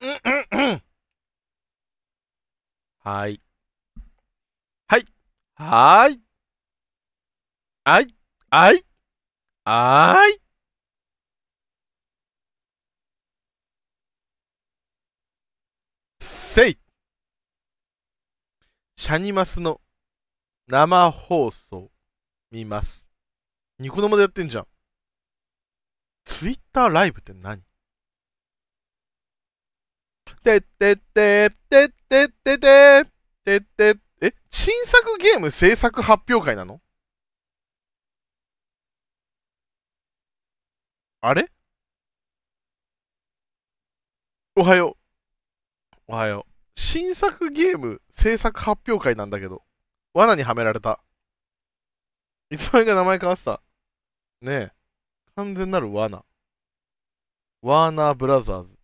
はい。はい。はい。はい。はい。はい。せい。シャニマスの生放送見ます。ニコ生でやってんじゃん。ツイッターライブって何てってっててってってててってえ新作ゲーム制作発表会なのあれおはよう。おはよう。新作ゲーム制作発表会なんだけど。罠にはめられた。いつの間にか名前変わってた。ねえ。完全なる罠。ワーナーブラザーズ。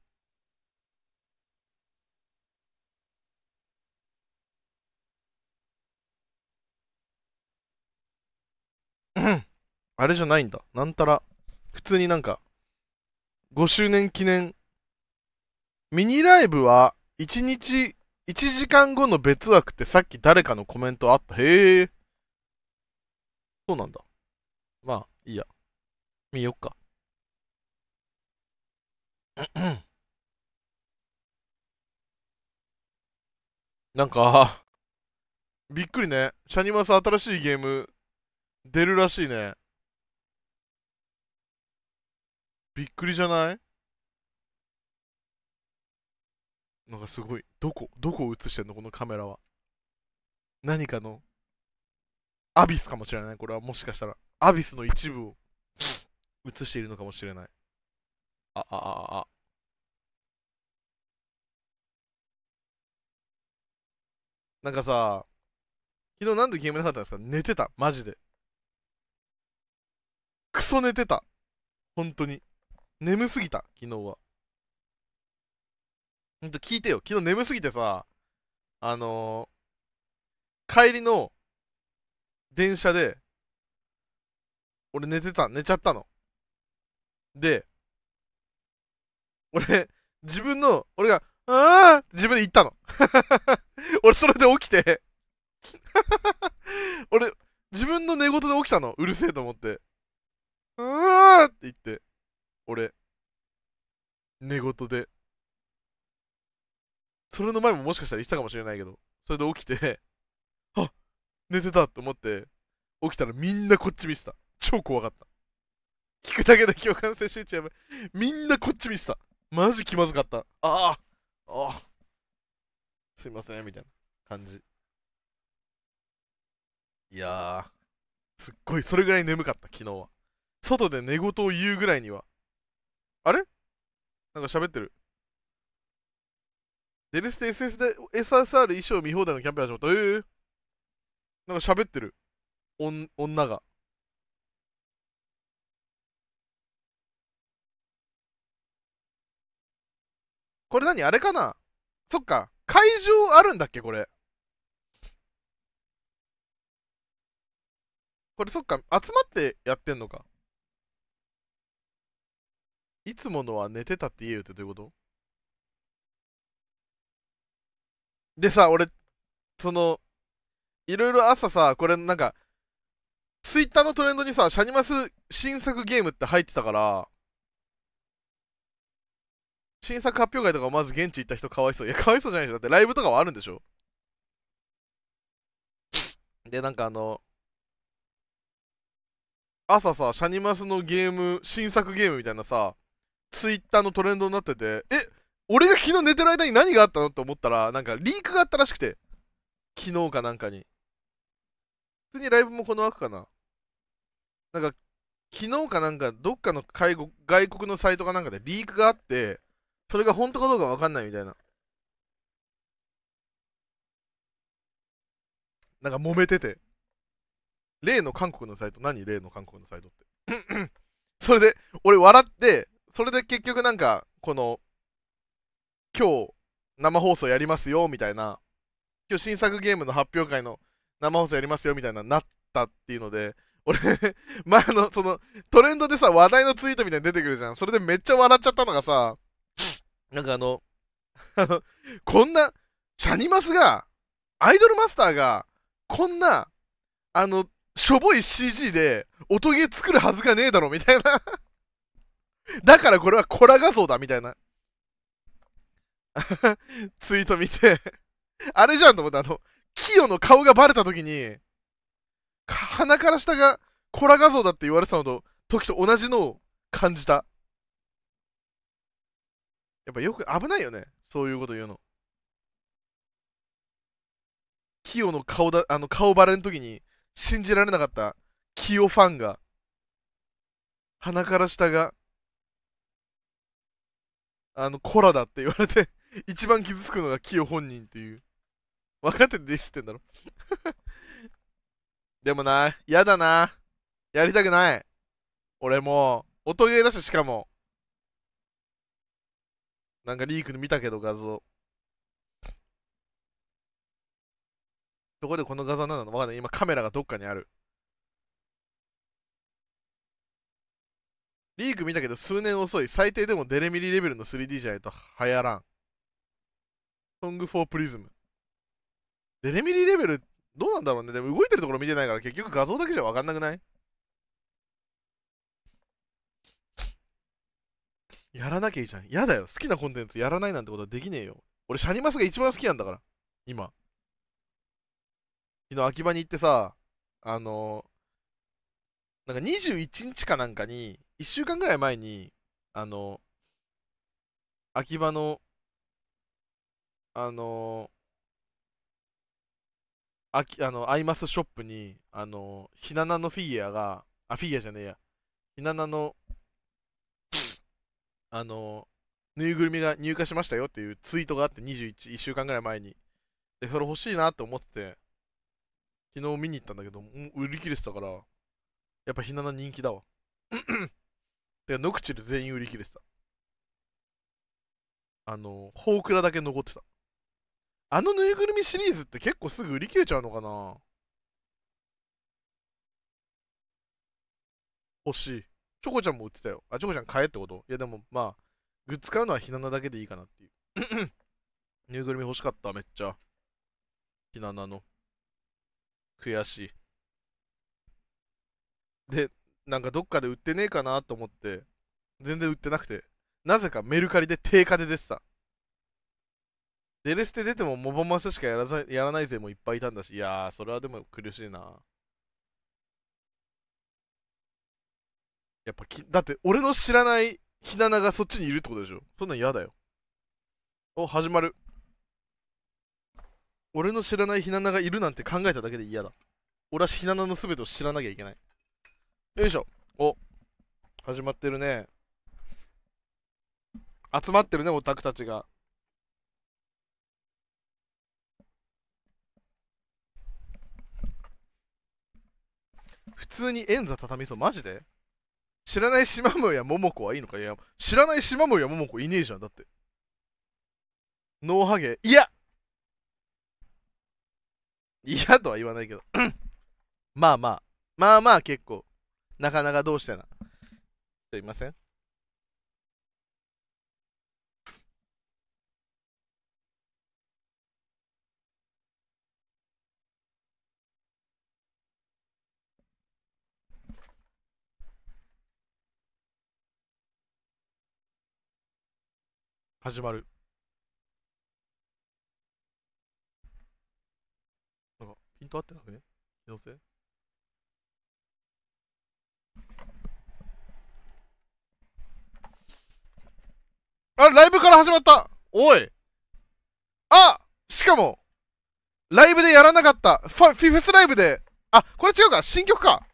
あれじゃないんだ。なんたら、普通になんか、5周年記念、ミニライブは1日、1時間後の別枠ってさっき誰かのコメントあった。へえ。そうなんだ。まあ、いいや。見よっか。なんか、びっくりね。シャニマス新しいゲーム出るらしいね。びっくりじゃないなんかすごい。どこ、どこを映してんのこのカメラは。何かの、アビスかもしれない。これはもしかしたら。アビスの一部を 映しているのかもしれない。あ、あ、あ、あ。なんかさ、昨日なんでゲームなかったんですか寝てた。マジで。クソ寝てた。本当に。眠すぎた、昨日は。ほんと聞いてよ。昨日眠すぎてさ、あのー、帰りの電車で、俺寝てた、寝ちゃったの。で、俺、自分の、俺が、ああ自分で言ったの。俺それで起きて 俺、自分の寝言で起きたの。うるせえと思って。ああって言って。俺、寝言で。それの前ももしかしたら言ってたかもしれないけど、それで起きて あ寝てたと思って、起きたらみんなこっち見てた。超怖かった。聞くだけで共感性集中やばい。みんなこっち見てた。マジ気まずかった。ああ、ああ、すいません、みたいな感じ。いやー、すっごい、それぐらい眠かった、昨日は。外で寝言を言うぐらいには、あれなんか喋ってる。デルステ SS で SSR 衣装見放題のキャンペーン始まった。えー、なんか喋ってる。おん女が。これ何あれかなそっか。会場あるんだっけこれ。これそっか。集まってやってんのか。いつものは寝てたって言えよってどういうことでさ、俺、その、いろいろ朝さ、これなんか、ツイッターのトレンドにさ、シャニマス新作ゲームって入ってたから、新作発表会とかまず現地行った人かわいそう。いや、かわいそうじゃないでしょ。だってライブとかはあるんでしょで、なんかあの、朝さ、シャニマスのゲーム、新作ゲームみたいなさ、ツイッターのトレンドになってて、え俺が昨日寝てる間に何があったのって思ったら、なんかリークがあったらしくて、昨日かなんかに。普通にライブもこの枠かな。なんか、昨日かなんか、どっかの外国外国のサイトかなんかでリークがあって、それが本当かどうかわかんないみたいな。なんか揉めてて。例の韓国のサイト、何例の韓国のサイトって。それで、俺笑って、それで結局なんか、この、今日、生放送やりますよ、みたいな、今日新作ゲームの発表会の生放送やりますよ、みたいな、なったっていうので、俺 前の、その、トレンドでさ、話題のツイートみたいに出てくるじゃん。それでめっちゃ笑っちゃったのがさ、なんかあの、こんな、シャニマスが、アイドルマスターが、こんな、あの、しょぼい CG で、音ゲー作るはずがねえだろ、みたいな だからこれはコラ画像だみたいな ツイート見てあれじゃんと思ったあの、キヨの顔がバレた時に、鼻から下がコラ画像だって言われてたのと、時と同じのを感じた。やっぱよく危ないよね。そういうこと言うの。キヨの顔だ、あの、顔バレの時に信じられなかったキヨファンが、鼻から下があの、コラだって言われて 一番傷つくのがキヨ本人っていう。分かっててディスってんだろ でもな、嫌だな。やりたくない。俺も音ゲーだし、しかも。なんかリークで見たけど、画像。どこでこの画像なんだの分かんない。今カメラがどっかにある。リーグ見たけど数年遅い。最低でもデレミリレベルの 3D じゃないと流行らん。ソングープリズム。デレミリレベル、どうなんだろうね。でも動いてるところ見てないから結局画像だけじゃわかんなくないやらなきゃいいじゃん。やだよ。好きなコンテンツやらないなんてことはできねえよ。俺、シャニマスが一番好きなんだから。今。昨日、秋葉に行ってさ、あのー、なんか21日かなんかに、1週間ぐらい前に、あの、秋葉の、あの、あきあのアイマスショップに、あの、ひななのフィギュアが、あ、フィギュアじゃねえや、ひななの、あの、ぬいぐるみが入荷しましたよっていうツイートがあって、21、1週間ぐらい前に。で、それ欲しいなって思ってて、昨日見に行ったんだけど、売り切れてたから、やっぱひなな人気だわ。で、ノクチル全員売り切れてた。あの、ホークラだけ残ってた。あのぬいぐるみシリーズって結構すぐ売り切れちゃうのかな欲しい。チョコちゃんも売ってたよ。あ、チョコちゃん買えってこといやでもまあ、グッズ買うのはひななだけでいいかなっていう。ぬいぐるみ欲しかった、めっちゃ。ひななの。悔しい。で、なんかどっかで売ってねえかなと思って、全然売ってなくて、なぜかメルカリで定価で出てた。デレステ出てもモボマスしかやらさやらないぜもいっぱいいたんだし、いやー、それはでも苦しいな。やっぱき、だって俺の知らないひなながそっちにいるってことでしょ。そんなん嫌だよ。お、始まる。俺の知らないひなながいるなんて考えただけで嫌だ。俺はひななの全てを知らなきゃいけない。よいしょ。お、始まってるね。集まってるね、オタクたちが。普通に円座畳そう、マジで知らない島もや桃子はいいのかいや、知らない島もや桃子いねえじゃん、だって。ノーハゲ、いや嫌とは言わないけど。まあまあ、まあまあ結構。なかなかどうしてな。すいません。始まる。なんか、ピント合ってなくね気のせいあ、ライブから始まったおいあしかも、ライブでやらなかった。ファ、フィフスライブで。あ、これ違うか新曲か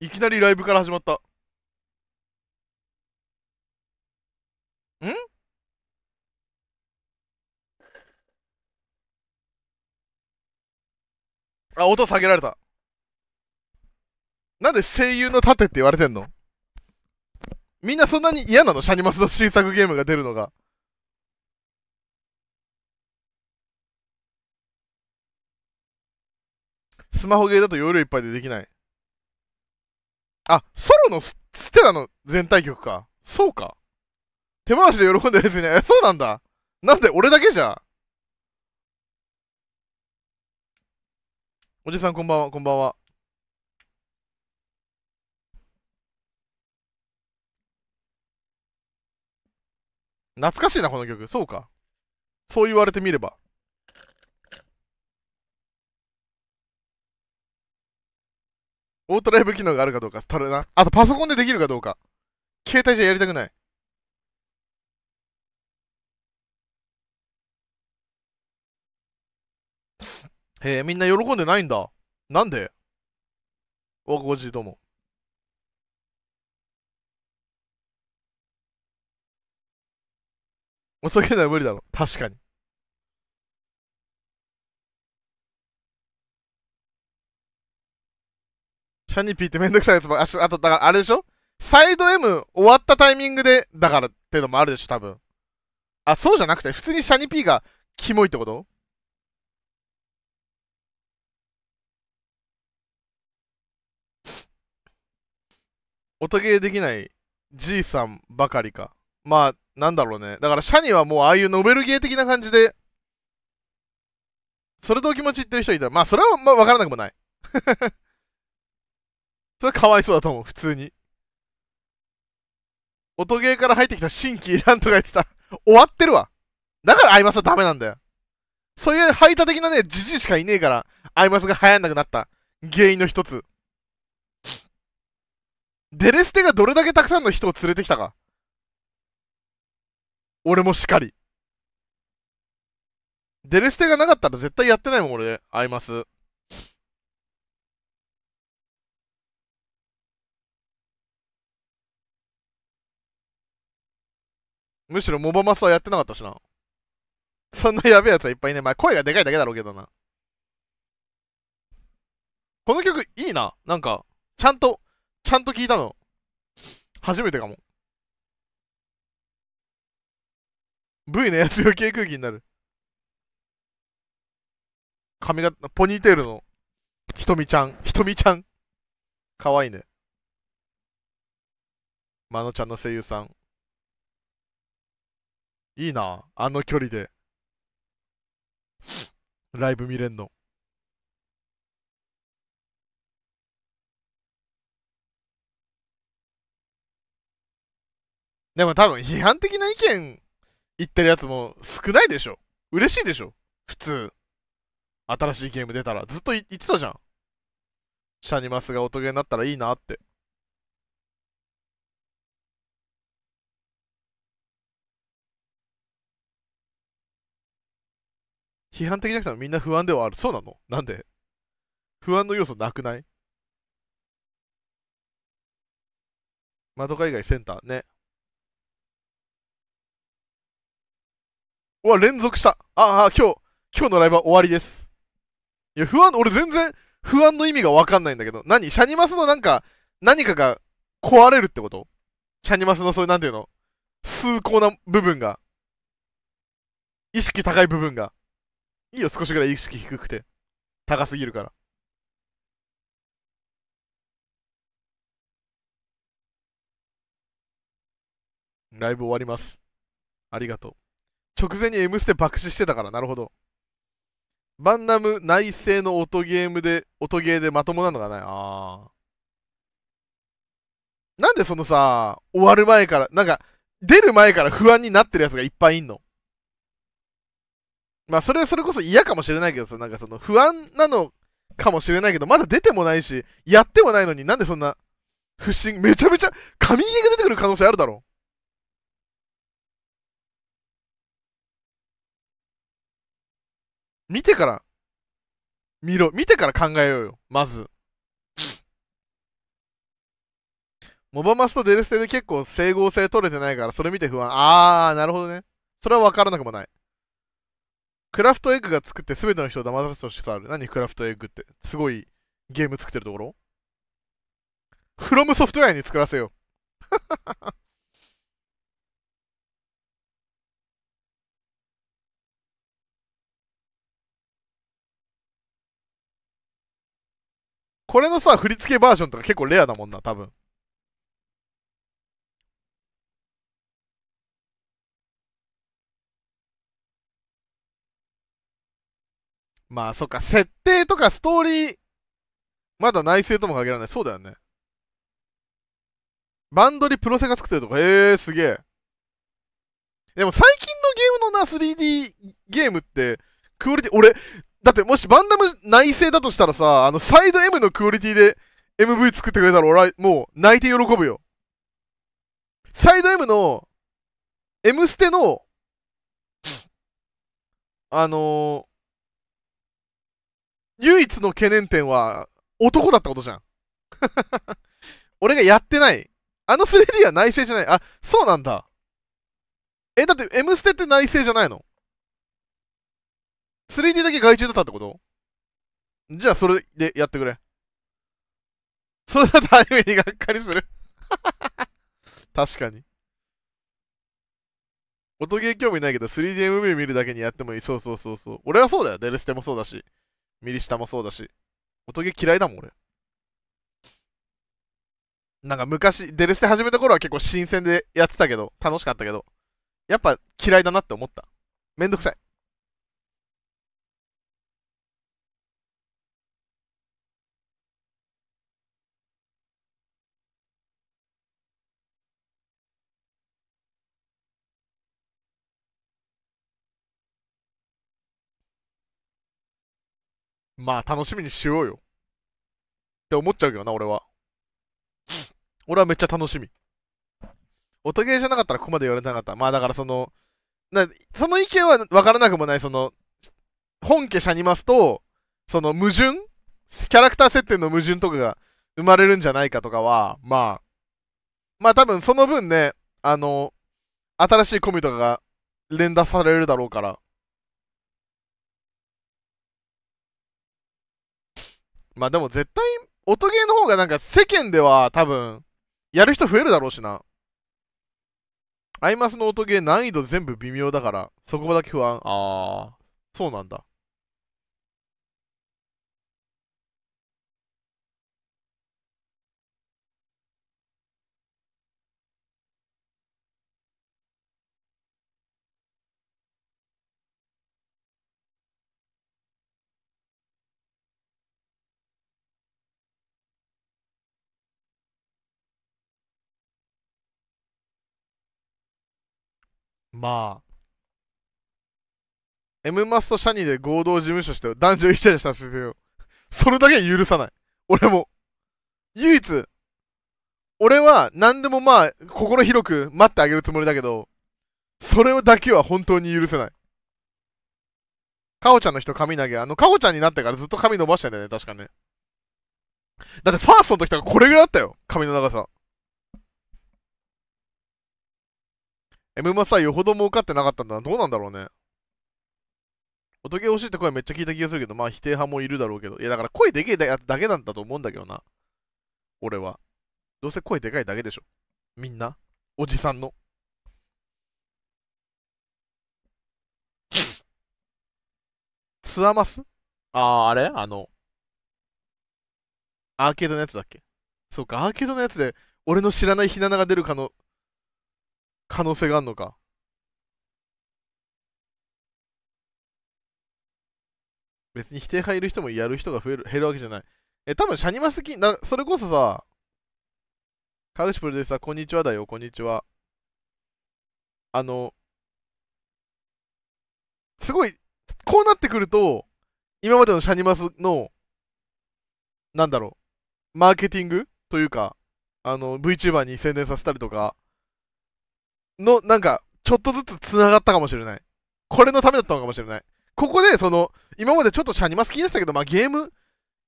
いきなりライブから始まった。んあ、音下げられた。なんで声優の盾って言われてんのみんなそんなに嫌なのシャニマスの新作ゲームが出るのが。スマホゲーだと夜いっぱいでできない。あ、ソロのステラの全体曲か。そうか。手回しで喜んでるやつに、ね、え、そうなんだ。なんで俺だけじゃおじさんこんばんは、こんばんは。懐かしいな、この曲。そうか。そう言われてみれば。オートライブ機能があるかどうか、たるな。あと、パソコンでできるかどうか。携帯じゃやりたくない。へえ、みんな喜んでないんだ。なんでおごじどうも。おちけな無理だろ。確かに。シャニピーってめんどくさいやつもあ、あと、だからあれでしょサイド M 終わったタイミングで、だからってのもあるでしょ、多分。あ、そうじゃなくて、普通にシャニピーがキモいってことおとけできないじいさんばかりか。まあ、なんだろうね。だから、シャニはもうああいうノベルゲー的な感じで、それとお気持ち言ってる人いたら、まあ、それはまあわからなくもない。それはかわいそうだと思う、普通に。音ゲーから入ってきた新規なんとか言ってた。終わってるわ。だからアイマスはダメなんだよ。そういう排他的なね、じじいしかいねえから、アイマスが流行んなくなった原因の一つ。デレステがどれだけたくさんの人を連れてきたか。俺もしかり。デレステがなかったら絶対やってないもん、俺。アイマス。むしろモバマスはやってなかったしな。そんなやべえやつはいっぱいね。まあ声がでかいだけだろうけどな。この曲いいな。なんか、ちゃんと、ちゃんと聞いたの。初めてかも。V のやつが軽空気になる。髪型、ポニーテールの、ひとみちゃん。ひとみちゃん。かわいいね。まのちゃんの声優さん。いいな、あの距離で。ライブ見れんの。でも多分批判的な意見言ってるやつも少ないでしょ。嬉しいでしょ。普通。新しいゲーム出たら。ずっと言ってたじゃん。シャニマスが音ゲーになったらいいなって。批判的な人はみんな不安ではある。そうなのなんで不安の要素なくない窓か以外センターね。うわ、連続した。ああ、今日、今日のライブは終わりです。いや、不安、俺全然不安の意味がわかんないんだけど。何シャニマスのなんか、何かが壊れるってことシャニマスのそういう、なんていうの崇高な部分が。意識高い部分が。いいよ、少しぐらい意識低くて。高すぎるから。ライブ終わります。ありがとう。直前に M ステ爆死してたから、なるほど。バンナム内製の音ゲームで、音ゲーでまともなのがない。ああ。なんでそのさ、終わる前から、なんか、出る前から不安になってるやつがいっぱいいんのまあ、それはそれこそ嫌かもしれないけどさ、なんかその不安なのかもしれないけど、まだ出てもないし、やってもないのになんでそんな、不審、めちゃめちゃ、神毛が出てくる可能性あるだろ見てから、見ろ、見てから考えようよ、まず。モバマスとデルステで結構整合性取れてないから、それ見て不安。あー、なるほどね。それは分からなくもない。クラフトエッグが作って全ての人を騙させとしてある。何クラフトエッグって。すごいゲーム作ってるところフロムソフトウェアに作らせよう。これのさ、振り付けバージョンとか結構レアだもんな、多分。まあ、そっか、設定とかストーリー、まだ内政とも限らない。そうだよね。バンドにプロセが作ってるとか、えー、すげえ。でも最近のゲームのな、3D ゲームって、クオリティ、俺、だってもしバンダム内製だとしたらさ、あのサイド M のクオリティで MV 作ってくれたら俺はもう泣いて喜ぶよ。サイド M の M ステのあのー、唯一の懸念点は男だったことじゃん。俺がやってない。あの 3D は内製じゃない。あ、そうなんだ。え、だって M ステって内製じゃないの 3D だけ害虫だったってことじゃあそれでやってくれ。それだとアニメにがっかりする 確かに。音ゲー興味ないけど 3DMV 見るだけにやってもいい。そうそうそうそう。俺はそうだよ。デルステもそうだし。ミリシタもそうだし。音ゲー嫌いだもん、俺。なんか昔、デルステ始めた頃は結構新鮮でやってたけど、楽しかったけど、やっぱ嫌いだなって思った。めんどくさい。まあ楽しみにしようよ。って思っちゃうけどな、俺は。俺はめっちゃ楽しみ。音ゲーじゃなかったらここまで言われなかった。まあだからその、なその意見は分からなくもない、その、本家シャニマスと、その矛盾キャラクター設定の矛盾とかが生まれるんじゃないかとかは、まあ、まあ多分その分ね、あの、新しいコミとかが連打されるだろうから、まあでも絶対、音ゲーの方がなんか世間では多分、やる人増えるだろうしな。アイマスの音ゲー難易度全部微妙だから、そこだけ不安。ああ、そうなんだ。まあ、M マスとシャニーで合同事務所して男女一社でしたせてよ。それだけは許さない。俺も。唯一、俺は何でもまあ、心広く待ってあげるつもりだけど、それだけは本当に許せない。かほちゃんの人髪投げ。あの、かほちゃんになってからずっと髪伸ばしてんだよね、確かね。だってファーストの時とかこれぐらいだったよ。髪の長さ。M マスはよほど儲かってなかったんだな。どうなんだろうね。おとげ欲しいって声めっちゃ聞いた気がするけど、まあ否定派もいるだろうけど。いやだから声でけえだけなんだと思うんだけどな。俺は。どうせ声でかいだけでしょ。みんな。おじさんの。ツアマスああ、あれあの、アーケードのやつだっけそうか、アーケードのやつで、俺の知らない火なが出るかの可能性があるのか。別に否定派いる人もやる人が増える、減るわけじゃない。え、多分シャニマスキな、それこそさ、川口プロデューサー、こんにちはだよ、こんにちは。あの、すごい、こうなってくると、今までのシャニマスの、なんだろう、マーケティングというか、あの、VTuber に宣伝させたりとか、の、なんか、ちょっとずつ繋がったかもしれない。これのためだったのかもしれない。ここで、その、今までちょっとシャニマス気にしてたけど、まあゲーム、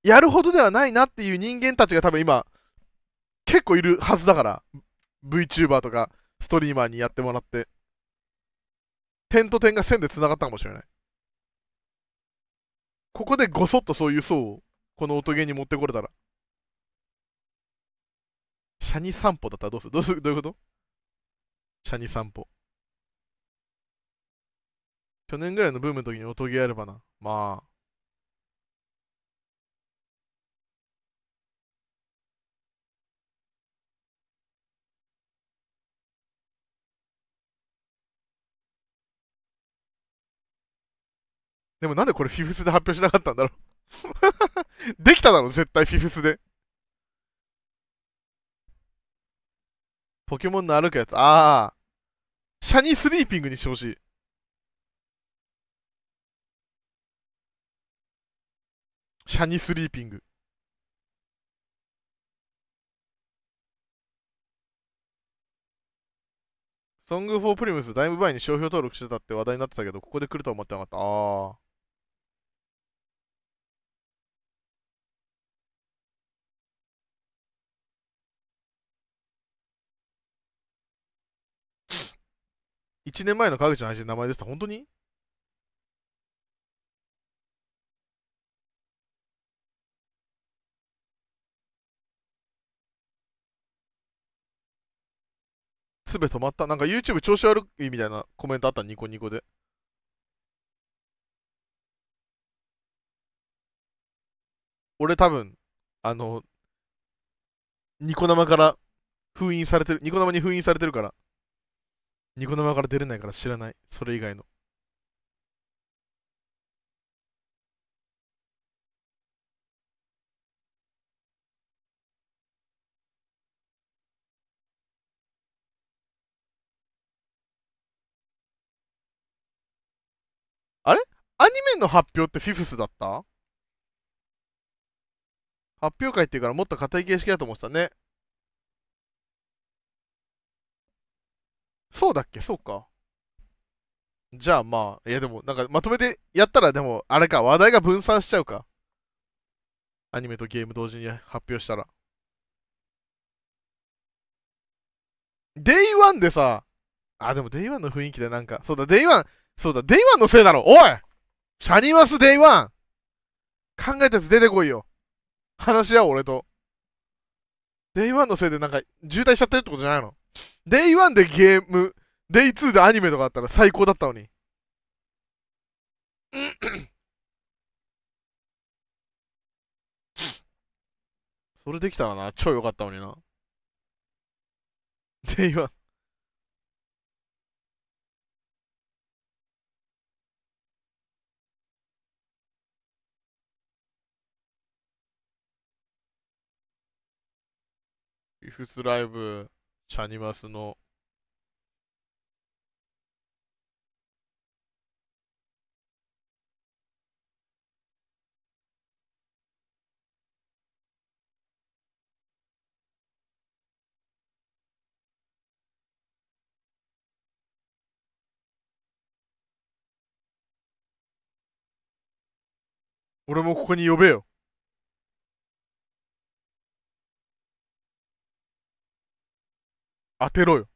やるほどではないなっていう人間たちが多分今、結構いるはずだから。VTuber とか、ストリーマーにやってもらって。点と点が線で繋がったかもしれない。ここでごそっとそういう層を、この音ゲーに持ってこれたら。シャニ散歩だったらどうするどうするどういうことシャニ散歩。去年ぐらいのブームの時におとぎあればな。まあ。でもなんでこれフィフスで発表しなかったんだろう できただろ、絶対フィフスで。ポケモンの歩くやつ。ああ。シャニースリーピングにしてほしい。シャニースリーピング。ソングフォープリムス、だいぶ前に商標登録してたって話題になってたけど、ここで来ると思ってなかった。ああ。1年前の川口の話の名前ですた本当にすべ止まったなんか YouTube 調子悪いみたいなコメントあったニコニコで。俺多分、あの、ニコ生から封印されてる、ニコ生に封印されてるから。ニコ生から出れないから知らない。それ以外の。あれアニメの発表ってフィフスだった発表会っていうからもっと硬い形式だと思ってたね。そうだっけそうか。じゃあまあ、いやでも、なんかまとめてやったらでも、あれか、話題が分散しちゃうか。アニメとゲーム同時に発表したら。デイワンでさ、あ、でもデイワンの雰囲気でなんか、そうだ、デイワン、そうだ、デイワンのせいだろ、おいシャニマスデイワン考えたやつ出てこいよ。話し合おう、俺と。デイワンのせいでなんか渋滞しちゃってるってことじゃないのデイ1でゲーム、デイ2でアニメとかあったら最高だったのに。それできたらな、超良かったのにな。デイ1。イフスライブ。チャニマスの俺もここに呼べよ。当てろよ。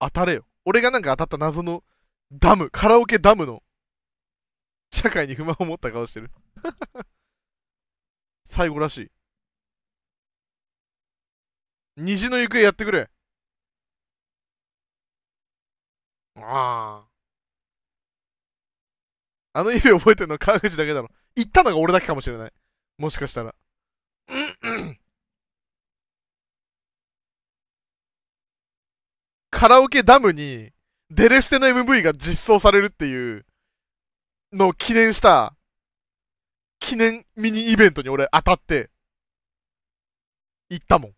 当たれよ。俺がなんか当たった謎のダム、カラオケダムの社会に不満を持った顔してる 最後らしい。虹の行方やってくれ。ああ。あの指覚えてるの川口だけだろ。行ったのが俺だけかもしれない。もしかしたら。うんうんカラオケダムに、デレステの MV が実装されるっていうのを記念した、記念ミニイベントに俺当たって、行ったもん。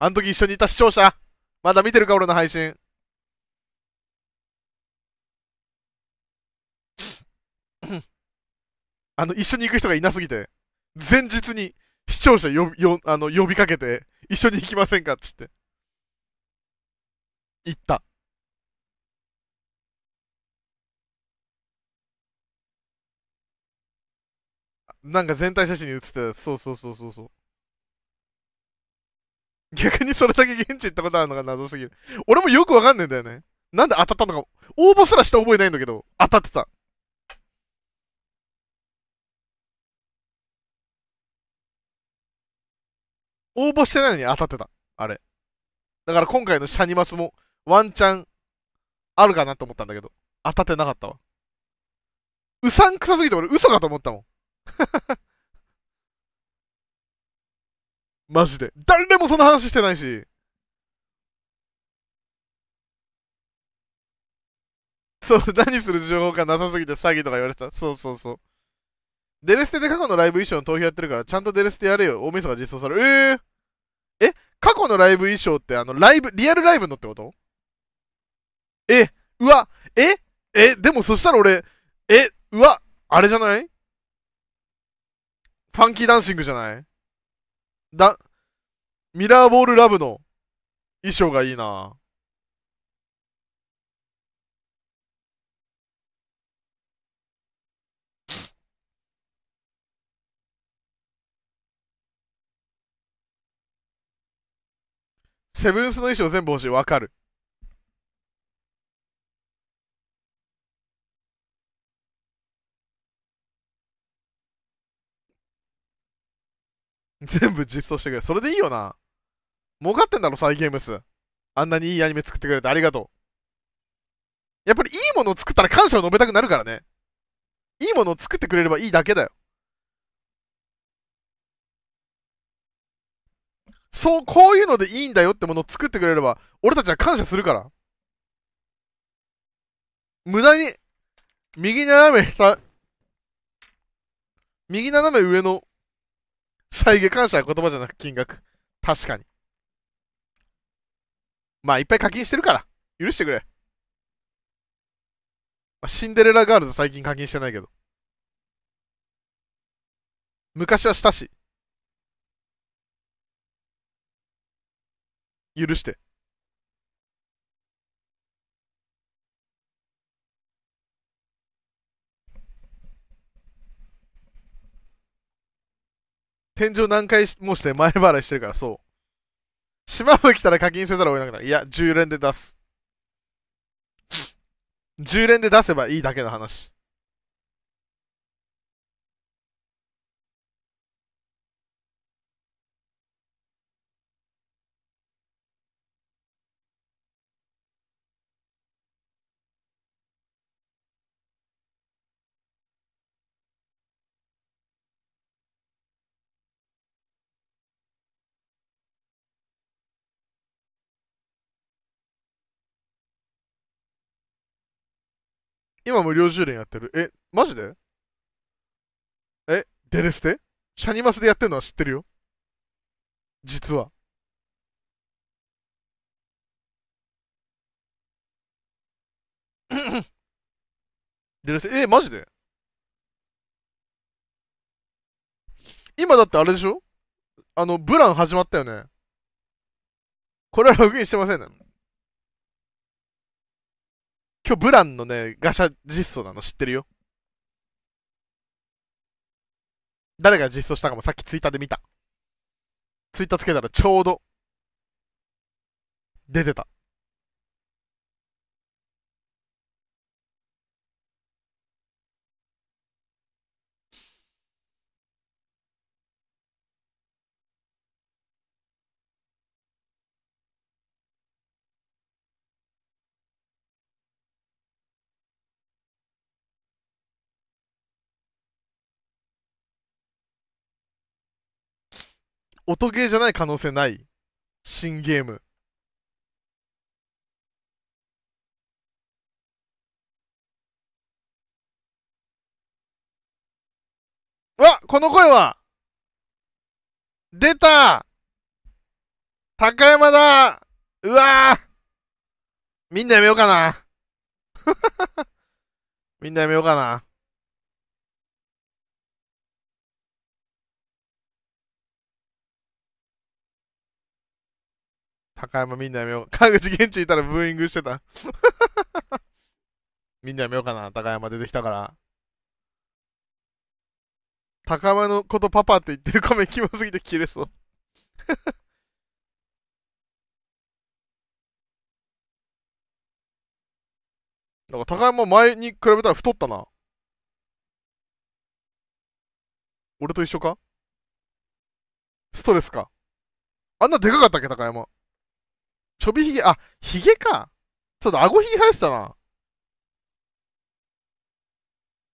あの時一緒にいた視聴者、まだ見てるか俺の配信。あの、一緒に行く人がいなすぎて、前日に視聴者よよあの呼びかけて、一緒に行きませんかっつって。言った。なんか全体写真に写ってた。そうそうそうそうそう。逆にそれだけ現地行ったことあるのが謎すぎる。俺もよくわかんねえんだよね。なんで当たったのか、応募すらした覚えないんだけど、当たってた。応募してないのに当たってた。あれ。だから今回のシャニマスも、ワンチャン、あるかなと思ったんだけど、当たってなかったわ。うさんくさすぎて俺嘘かと思ったもん。マジで。誰もそんな話してないし。そう、何する情報がなさすぎて詐欺とか言われてた。そうそうそう。デレステで過去のライブ衣装の投票やってるから、ちゃんとデレステやれよ。大晦日実装される。えー、え過去のライブ衣装って、あの、ライブ、リアルライブのってことえ、うわ、ええ、でもそしたら俺、え、うわ、あれじゃないファンキーダンシングじゃないだ、ミラーボールラブの衣装がいいな。セブンスの衣装全部欲しい。わかる。全部実装してくれ。それでいいよな。儲かってんだろ、サイゲームス。あんなにいいアニメ作ってくれてありがとう。やっぱりいいものを作ったら感謝を述べたくなるからね。いいものを作ってくれればいいだけだよ。そう、こういうのでいいんだよってものを作ってくれれば、俺たちは感謝するから。無駄に、右斜め下、右斜め上の再現感謝は言葉じゃなく金額。確かに。まあ、いっぱい課金してるから。許してくれ。シンデレラガールズ最近課金してないけど。昔はしたし。許して。天井何回もして前払いしてるから、そう。島ま来たら課金せざるを得なくなる。いや、10連で出す。10連で出せばいいだけの話。今無料充電やってる。え、マジでえ、デレステシャニマスでやってるのは知ってるよ。実は。デレステ、え、マジで今だってあれでしょあの、ブラン始まったよね。これはログインしてませんね。今日ブランのね、ガシャ実装なの知ってるよ。誰が実装したかもさっきツイッターで見た。ツイッターつけたらちょうど出てた。音ゲーじゃない可能性ない新ゲーム。わわこの声は出た高山だうわみんなやめようかなみんなやめようかな。高山みんなやめよう。川口現地いたらブーイングしてた。みんなやめようかな。高山出てきたから。高山のことパパって言ってるコメキモすぎて切れそう なんか高山前に比べたら太ったな。俺と一緒かストレスか。あんなでかかったっけ、高山。ちょびひげ、あ、ひげか。そうだ、ごひげ生やしてたな。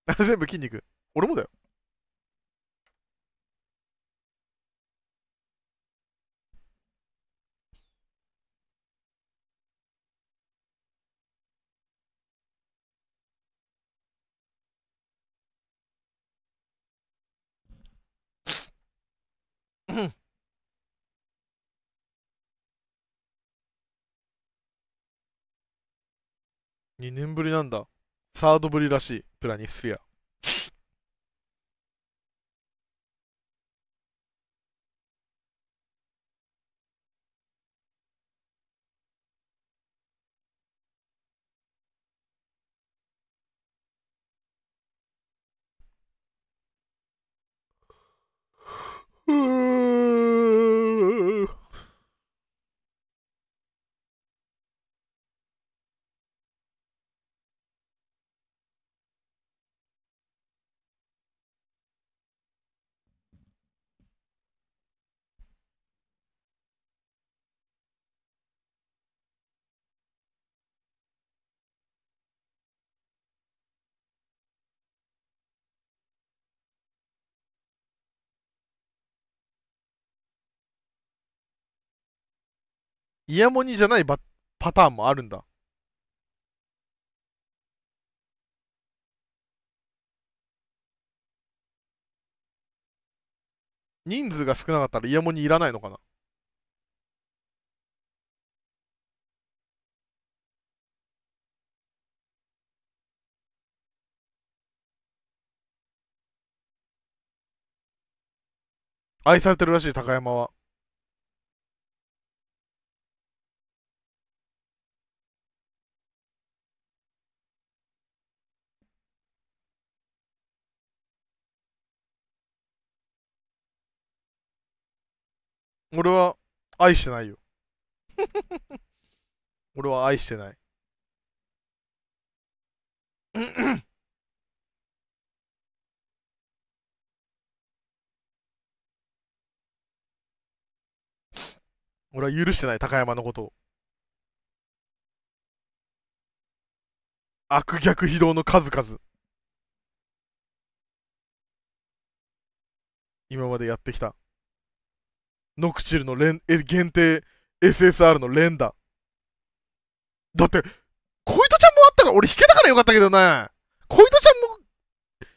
あれ全部筋肉。俺もだよ。Mm-hmm. 2年ぶりなんだ。サードぶりらしい、プラニスフィア。イヤモニじゃないパターンもあるんだ。人数が少なかったらイヤモニいらないのかな愛されてるらしい、高山は。俺は愛してないよ。俺は愛してない。俺は許してない、高山のことを。悪逆非道の数々。今までやってきた。ノクチルの連え限定 SSR の連打。だって、小糸ちゃんもあったから、俺弾けたからよかったけどね。小糸ちゃんも、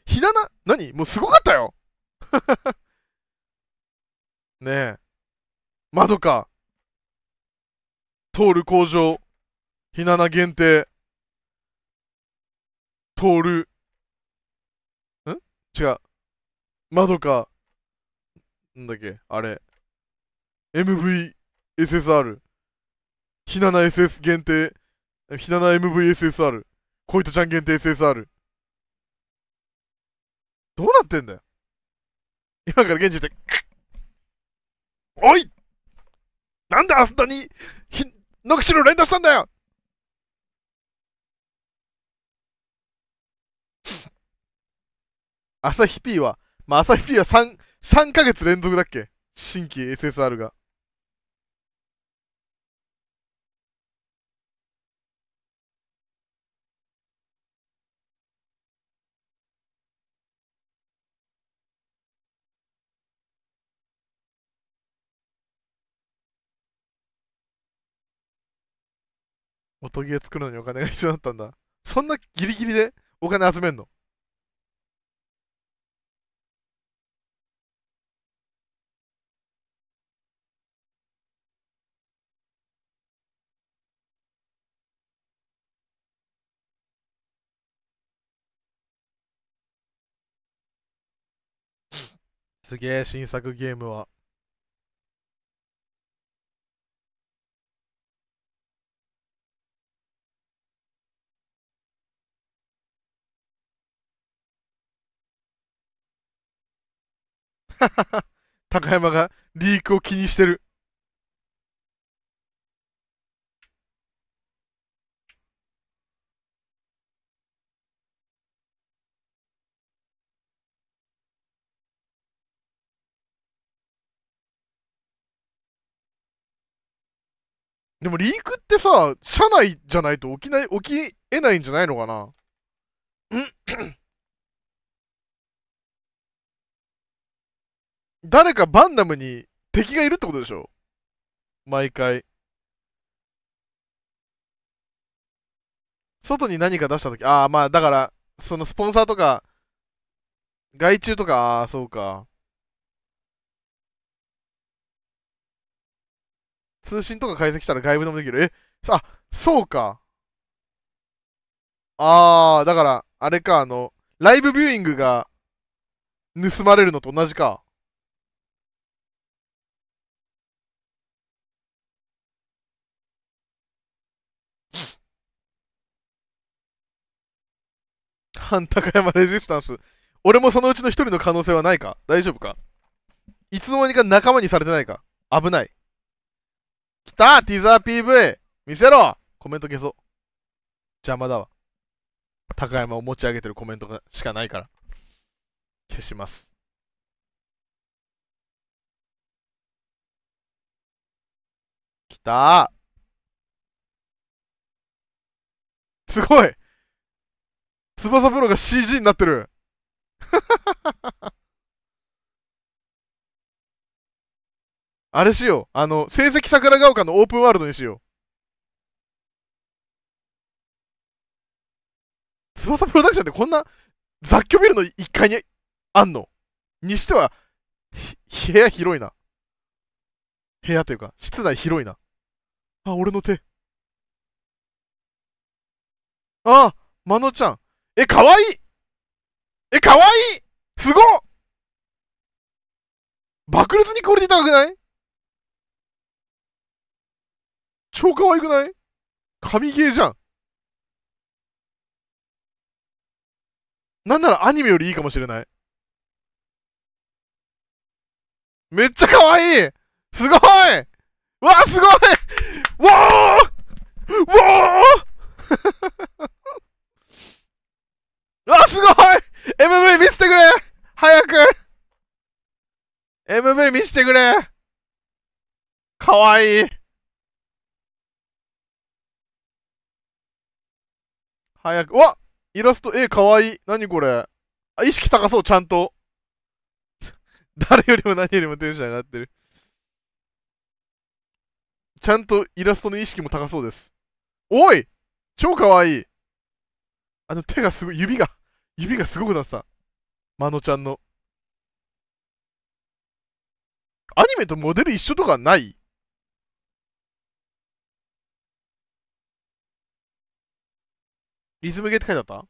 ひなな、なにもうすごかったよ。ねえ。窓か。通る工場。ひなな限定。通る。ん違う。窓か。なんだっけあれ。MVSSR。ひなな SS 限定。ひなな MVSSR。こいとちゃん限定 SSR。どうなってんだよ。今から現地で、おいなんであんなに、ひ、ノクシル連打したんだよ朝日 P は、まあ、朝日 P は3、3ヶ月連続だっけ新規 SSR が。とぎー作るのにお金が必要だったんだ。そんなギリギリでお金集めんのすげえ、新作ゲームは。高山がリークを気にしてる。でもリークってさ、社内じゃないと起きない、起きえないんじゃないのかなん 誰かバンダムに敵がいるってことでしょ毎回。外に何か出したとき、ああ、まあだから、そのスポンサーとか、外注とか、ああ、そうか。通信とか解析したら外部でもできる。え、あ、そうか。ああ、だから、あれか、あの、ライブビューイングが盗まれるのと同じか。反高山レジスタンス。俺もそのうちの一人の可能性はないか大丈夫かいつの間にか仲間にされてないか危ない。きたティザー PV! 見せろコメント消そう。邪魔だわ。高山を持ち上げてるコメントがしかないから。消します。きたすごい翼プロが CG になってる あれしよう。あの、成績桜ヶ丘のオープンワールドにしよう。翼プロダクションってこんな雑居ビルの1階にあんのにしては、部屋広いな。部屋というか、室内広いな。あ、俺の手。ああ、まのちゃん。え、かわいいえ、かわいいすごっ爆裂にクオリティ高くない超可愛くない神ゲーじゃん。なんならアニメよりいいかもしれない。めっちゃ可愛いすごいわあすごいわあわあわすごい !MV 見せてくれ早く !MV 見せてくれかわいい早く、うわイラスト、え、かわいい。なにこれあ、意識高そう、ちゃんと。誰よりも何よりもテンション上がってる。ちゃんとイラストの意識も高そうです。おい超かわいいあ、でも手がすごい、指が。指がすごくなってた。まのちゃんの。アニメとモデル一緒とかないリズムゲーって書いてあった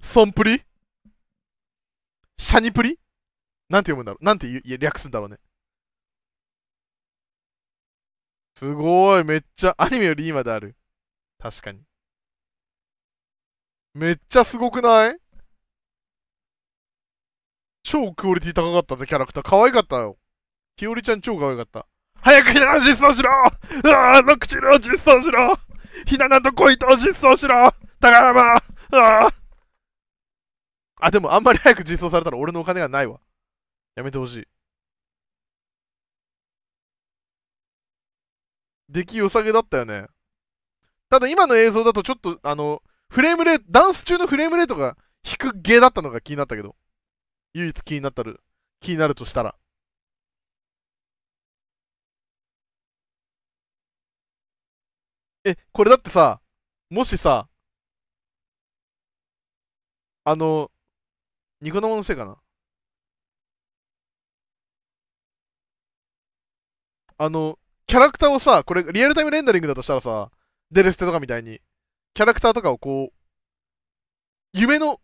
ソンプリシャニプリなんて読むんだろうなんて略すんだろうね。すごい、めっちゃ、アニメよりいいまである。確かに。めっちゃすごくない超クオリティ高かったぜ、キャラクター。可愛かったよ。ひおりちゃん超可愛かった。早くひなの実装しろうわぁ、ロクチルを実装しろひななと恋とを実装しろ高山うわあ、でもあんまり早く実装されたら俺のお金がないわ。やめてほしい。出来良さげだったよね。ただ今の映像だとちょっと、あの、フレームレート、ダンス中のフレームレートが低げだったのが気になったけど。唯一気になったる、気になるとしたら。え、これだってさ、もしさ、あの、ニコ生のせいかなあの、キャラクターをさ、これリアルタイムレンダリングだとしたらさ、デレステとかみたいに、キャラクターとかをこう、夢の、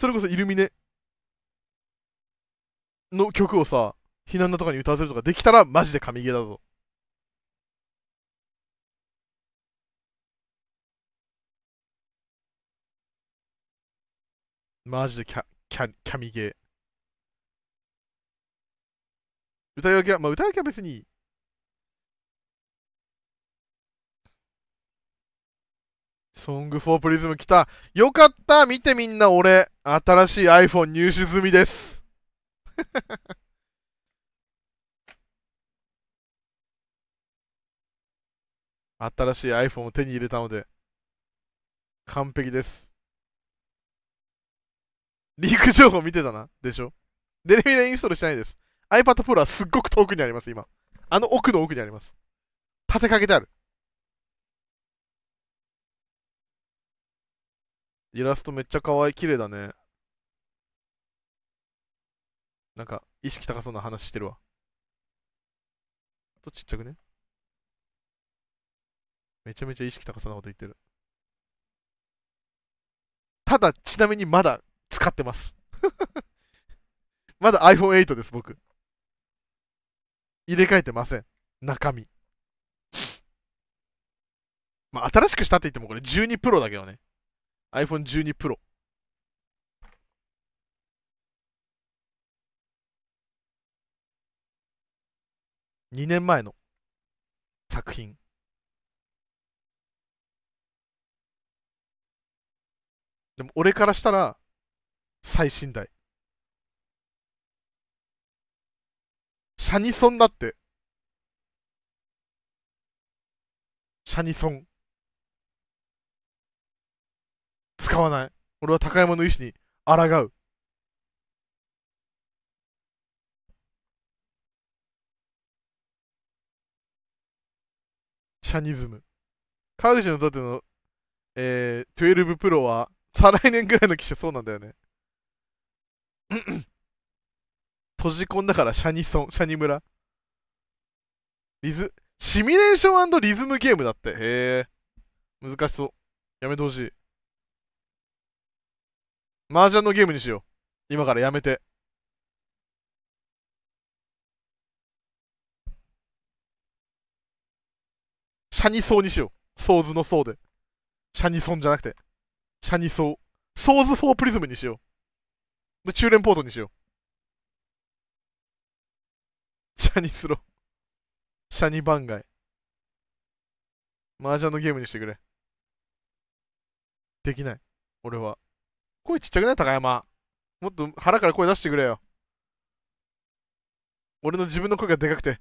それこそイルミネの曲をさ、避難だとかに歌わせるとかできたらマジで神ゲーだぞ。マジでキャ、キャ、神ゲー。歌い分けは、まあ歌い分けは別にいい。ソングフォープリズム来た。よかった見てみんな俺、新しい iPhone 入手済みです。新しい iPhone を手に入れたので、完璧です。リーク情報見てたなでしょデレミラインストールしないです。iPad Pro はすっごく遠くにあります、今。あの奥の奥にあります。立てかけてある。イラストめっちゃ可愛い、綺麗だね。なんか、意識高そうな話してるわ。とちっちゃくね。めちゃめちゃ意識高そうなこと言ってる。ただ、ちなみにまだ使ってます。まだ iPhone8 です、僕。入れ替えてません。中身。まあ、新しくしたって言ってもこれ12 Pro だけどね。iPhone12 Pro。2年前の作品。でも俺からしたら最新代。シャニソンだって。シャニソン。使わない。俺は高山の意志に抗う。シャニズム。川口のとっての、えー、12プロは再来年ぐらいの機種そうなんだよね。閉じ込んだからシャニソン、シャニ村。リズ、シミュレーションリズムゲームだって。へえ。難しそう。やめてほしい。麻雀のゲームにしよう。今からやめて。シャニソーにしよう。ソーズのソウで。シャニソンじゃなくて。シャニソー。ソーズ4プリズムにしよう。で、中連ポートにしよう。シャニスロ。シャニ番外。麻雀のゲームにしてくれ。できない。俺は。声ちっちゃくない高山。もっと腹から声出してくれよ。俺の自分の声がでかくて、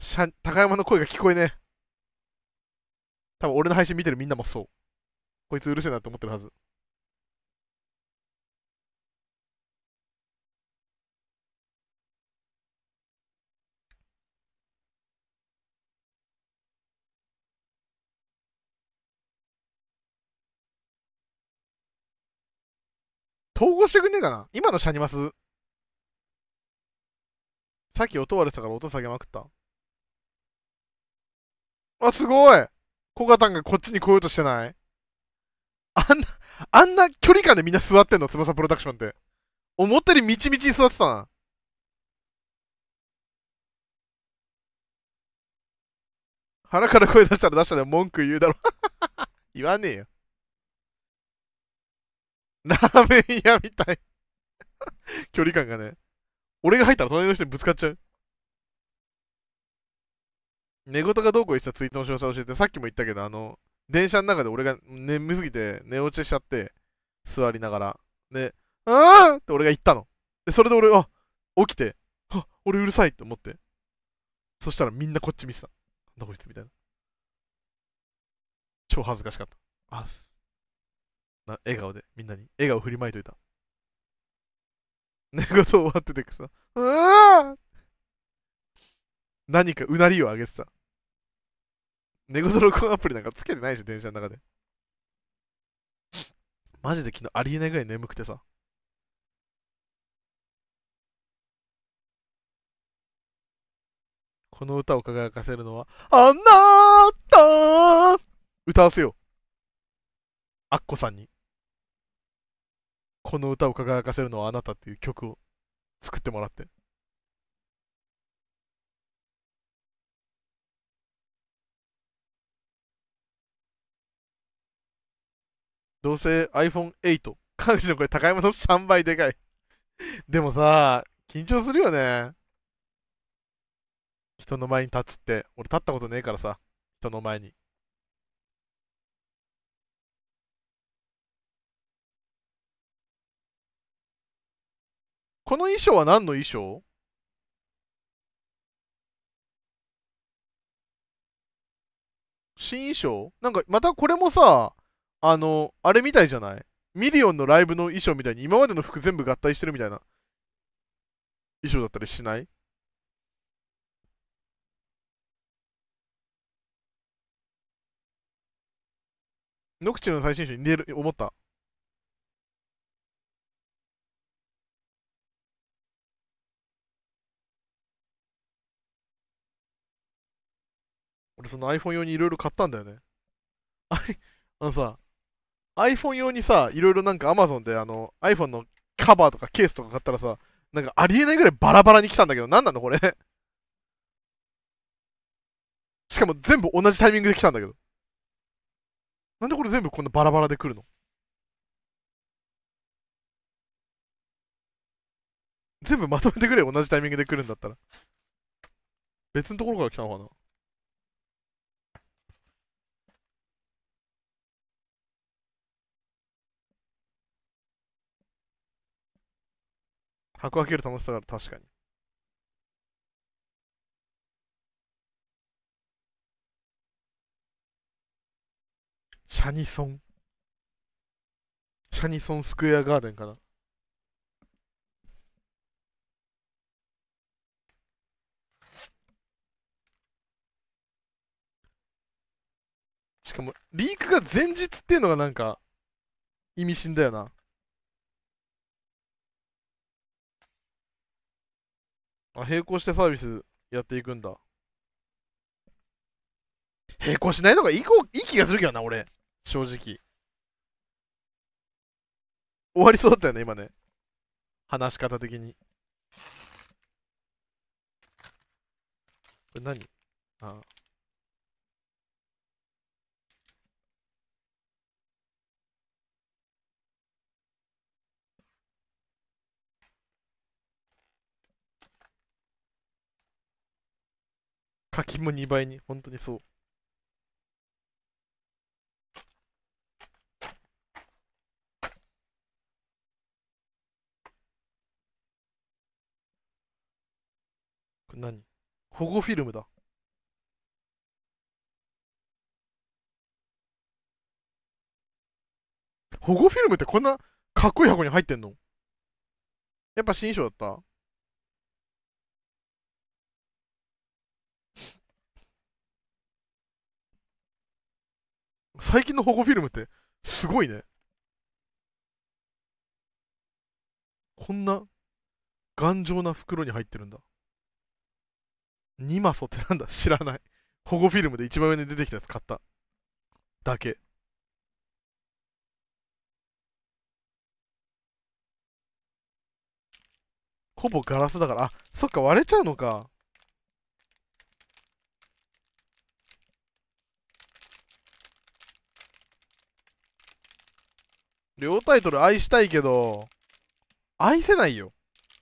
シャ高山の声が聞こえねえ。多分俺の配信見てるみんなもそう。こいつうるせえなって思ってるはず。統合してくんねえかな今のシャニマス。さっき音割れてたから音下げまくった。あ、すごいコガタンがこっちに来ようとしてないあんな、あんな距離感でみんな座ってんの翼プロダクションって。思ったよりみちみちに座ってたな。腹から声出したら出したで文句言うだろ 言わねえよ。ラーメン屋みたい 距離感がね。俺が入ったら隣の人にぶつかっちゃう。寝言がどうこうてたツイートの詳細教えて、さっきも言ったけど、あの、電車の中で俺が眠すぎて寝落ちしちゃって、座りながら。で、あーって俺が言ったの。で、それで俺、あ起きて、あ俺うるさいって思って。そしたらみんなこっち見てた。どこいつみたいな。超恥ずかしかった。あっす。な笑顔で、みんなに笑顔振りまいといた。寝言終わっててさ、う何かうなりを上げてた。寝言録音アプリなんかつけてないし、電車の中で。マジで昨日ありえないぐらい眠くてさ。この歌を輝かせるのは、あなた歌わせよう。アッコさんに。この歌を輝かせるのはあなたっていう曲を作ってもらって。どうせ iPhone8、彼女の声高山の3倍でかいでもさ、緊張するよね。人の前に立つって、俺立ったことねえからさ、人の前に。この衣装は何の衣装新衣装なんかまたこれもさ、あの、あれみたいじゃないミリオンのライブの衣装みたいに今までの服全部合体してるみたいな衣装だったりしないノクチュの最新衣装に似てる、思った。俺その iPhone 用にいろいろ買ったんだよね。あのさ、iPhone 用にさ、いろいろなんか Amazon であの iPhone のカバーとかケースとか買ったらさ、なんかありえないぐらいバラバラに来たんだけど、なんなのこれしかも全部同じタイミングで来たんだけど。なんでこれ全部こんなバラバラで来るの全部まとめてくれ同じタイミングで来るんだったら。別のところから来たのかな箱開ける楽しさがある、確かに。シャニソン。シャニソンスクエアガーデンかな。しかも、リークが前日っていうのがなんか、意味深だよな。あ、並行してサービスやっていくんだ。並行しないのがいいいい気がするけどな、俺。正直。終わりそうだったよね、今ね。話し方的に。これ何ああ。課金も2倍に、本当にそう。これ何保護フィルムだ。保護フィルムってこんなかっこいい箱に入ってんのやっぱ新衣装だった最近の保護フィルムってすごいね。こんな頑丈な袋に入ってるんだ。ニマソってなんだ知らない。保護フィルムで一番上に出てきたやつ買った。だけ。ほぼガラスだから。あ、そっか、割れちゃうのか。両タイトル愛したいけど、愛せないよ。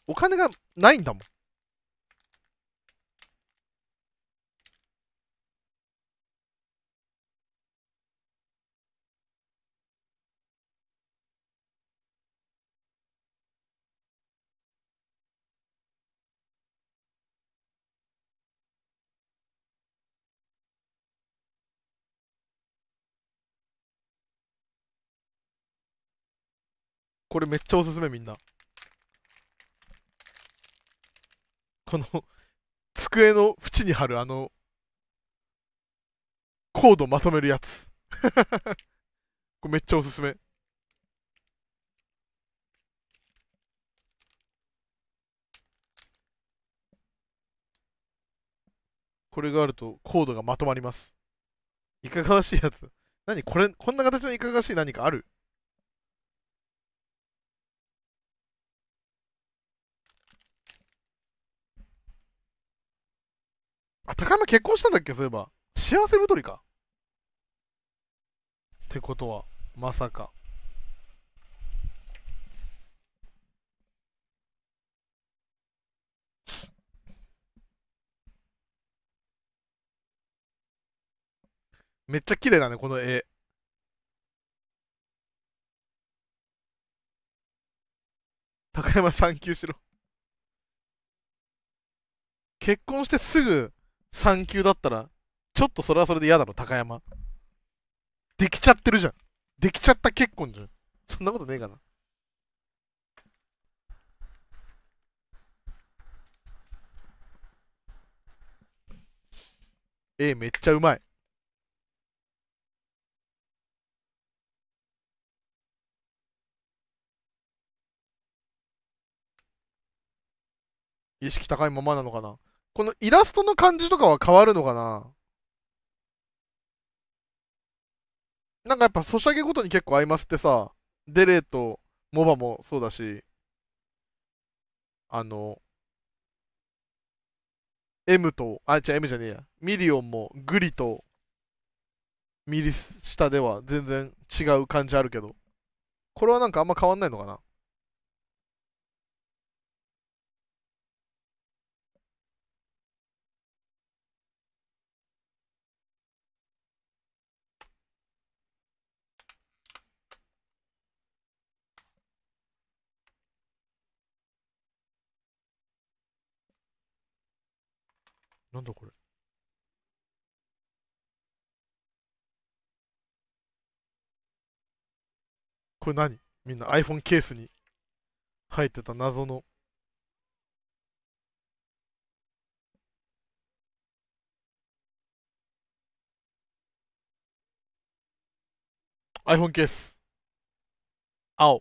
お金がないんだもん。これめっちゃおすすめみんな。この机の縁に貼るあの、コードまとめるやつ これめっちゃおすすめ。これがあるとコードがまとまります。いかがわしいやつ。何これ、こんな形のいかがわしい何かあるあ、高山結婚したんだっけそういえば。幸せ太りか。ってことは、まさか。めっちゃ綺麗だね、この絵。高山産休しろ。結婚してすぐ3級だったら、ちょっとそれはそれで嫌だろ、高山。できちゃってるじゃん。できちゃった結婚じゃん。そんなことねえかな。えめっちゃうまい。意識高いままなのかなこのイラストの感じとかは変わるのかななんかやっぱソシャゲごとに結構合いますってさ、デレーとモバもそうだし、あの、M と、あ、違う M じゃねえや、ミリオンもグリとミリ下では全然違う感じあるけど、これはなんかあんま変わんないのかななんだこれ。これ何みんな iPhone ケースに入ってた謎の。iPhone ケース。青。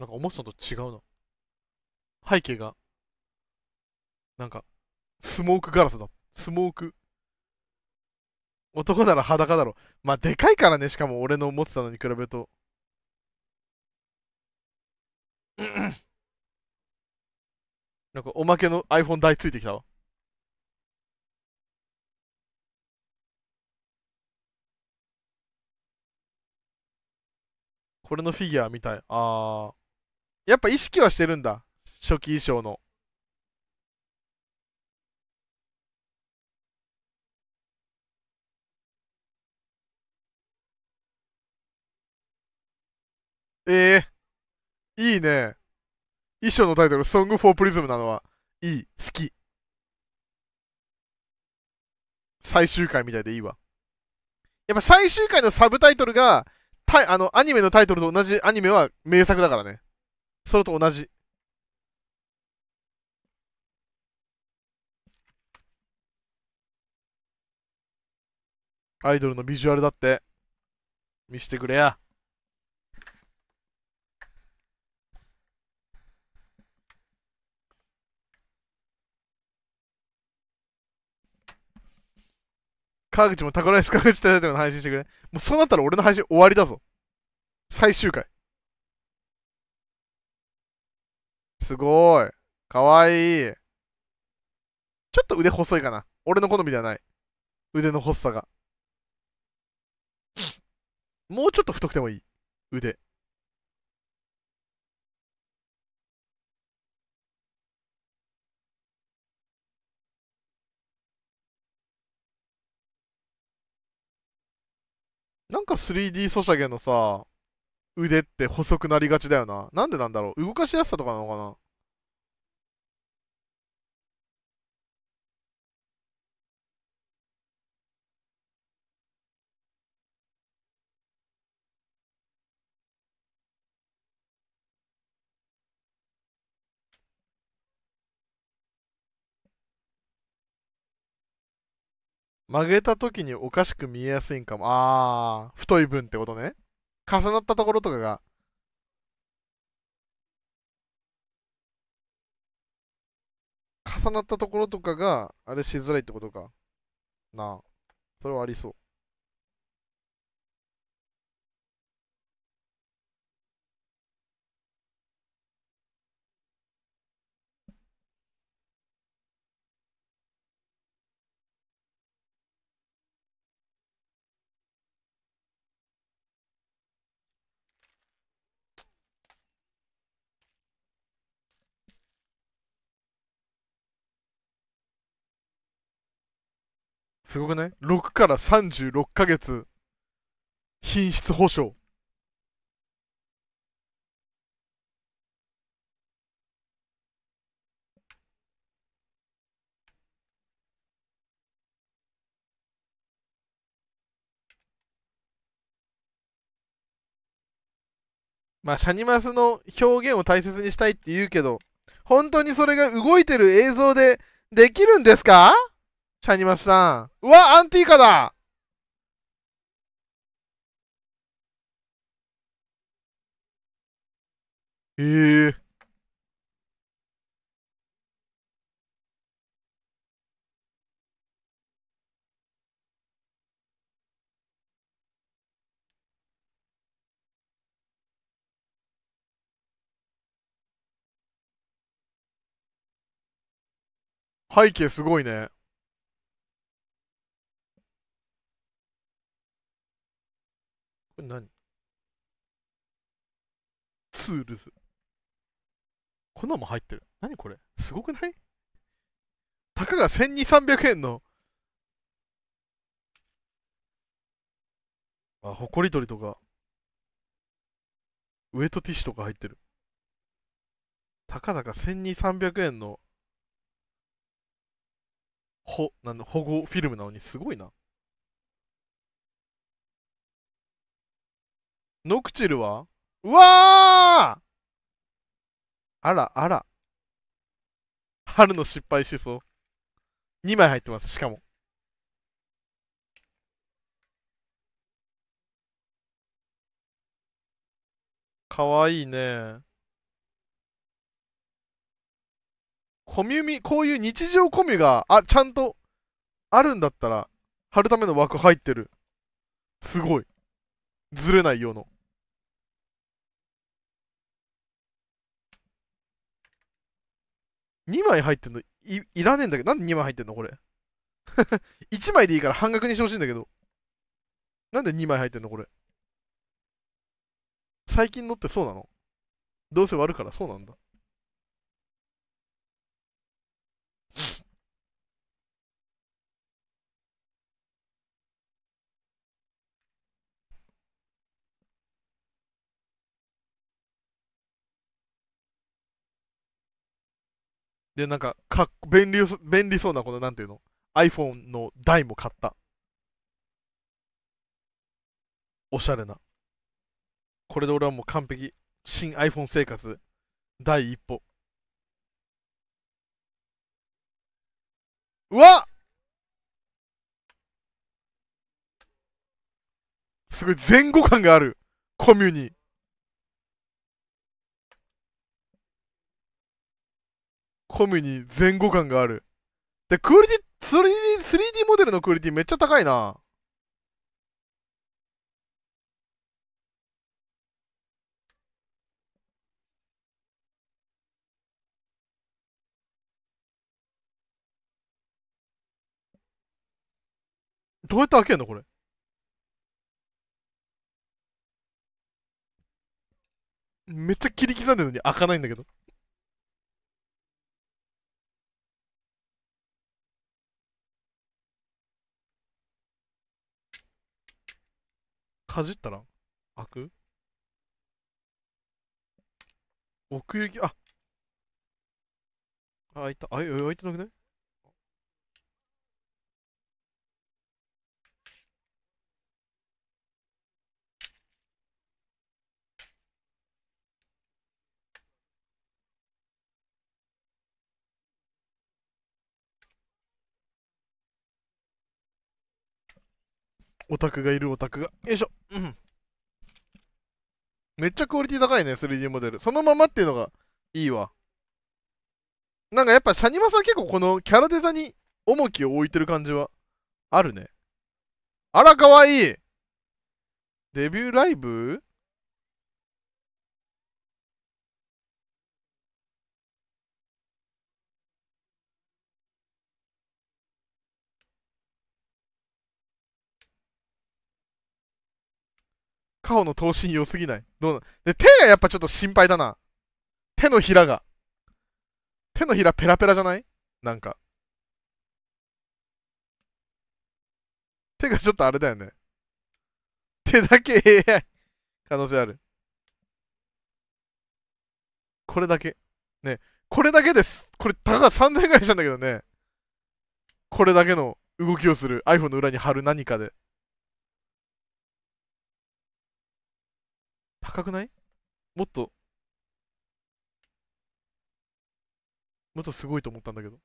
なんか思ってたのと違うの。背景が、なんか、スモークガラスだ。スモーク。男なら裸だろ。まあ、でかいからね、しかも俺の思ってたのに比べると。なんかおまけの iPhone 台ついてきたわ。これのフィギュアみたい。ああ。やっぱ意識はしてるんだ。初期衣装の。ええー、いいね。衣装のタイトル、Song for Prism なのは、いい、好き。最終回みたいでいいわ。やっぱ最終回のサブタイトルが、たあの、アニメのタイトルと同じアニメは名作だからね。それと同じ。アイドルのビジュアルだって、見してくれや。川口もタコライス川口叩いてるの配信してくれ。もうそうなったら俺の配信終わりだぞ。最終回。すごい。かわいい。ちょっと腕細いかな。俺の好みではない。腕の細さが。もうちょっと太くてもいい。腕。なんか 3D ソシャゲのさ、腕って細くなりがちだよな。なんでなんだろう動かしやすさとかなのかな曲げた時におかしく見えやすいんかも。あー、太い分ってことね。重なったところとかが。重なったところとかが、あれしづらいってことか。なあ。それはありそう。すごくない ?6 から36ヶ月、品質保証。まあ、シャニマスの表現を大切にしたいって言うけど、本当にそれが動いてる映像でできるんですかシャニマスさん。うわ、アンティーカだええー、背景すごいね。これ何ツールズ。こんなんも入ってる。何これすごくないたかが1200、300円の。あ、ほこり取りとか。ウエットティッシュとか入ってる。たかだか1200、300円の、ほ、なんの、保護フィルムなのにすごいな。ノクチルはうわあら、あら。春の失敗しそう。2枚入ってます、しかも。かわいいね。コミュミ、こういう日常コミュが、あ、ちゃんと、あるんだったら、貼るための枠入ってる。すごい。ずれないようの。2枚入ってんのいいらねえんだけど、なんで2枚入ってんのこれ。1 枚でいいから半額にしてほしいんだけど。なんで2枚入ってんのこれ。最近のってそうなのどうせ割るからそうなんだ。で、なんか、か便利、便利そうな、この、なんていうの ?iPhone の台も買った。おしゃれな。これで俺はもう完璧。新 iPhone 生活、第一歩。うわすごい前後感がある。コミュニ。込みに前後感がある。で、クオリティ、3D、3D モデルのクオリティめっちゃ高いな。どうやって開けんのこれ。めっちゃ切り刻んでるのに開かないんだけど。かじったら開く奥行き、ああ、開いた。あ、開いてなくないオタクがいるオタクが。よいしょ。うん。めっちゃクオリティ高いね、3D モデル。そのままっていうのがいいわ。なんかやっぱシャニマさん結構このキャラデザに重きを置いてる感じはあるね。あら、かわいいデビューライブカホの頭身良すぎないどうなで、手がやっぱちょっと心配だな。手のひらが。手のひらペラペラじゃないなんか。手がちょっとあれだよね。手だけ AI 可能性ある。これだけ。ね。これだけです。これ、たかが3000円ぐらいしたんだけどね。これだけの動きをする iPhone の裏に貼る何かで。高くないもっと、もっとすごいと思ったんだけど。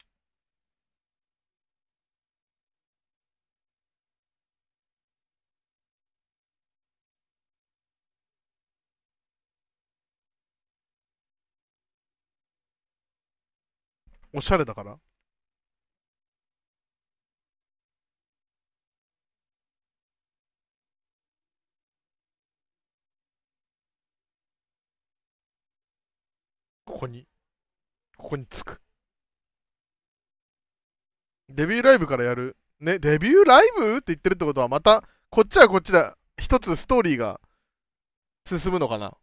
おしゃれだからこに、ここにつく。デビューライブからやる。ね、デビューライブって言ってるってことは、また、こっちはこっちだ。一つストーリーが進むのかな。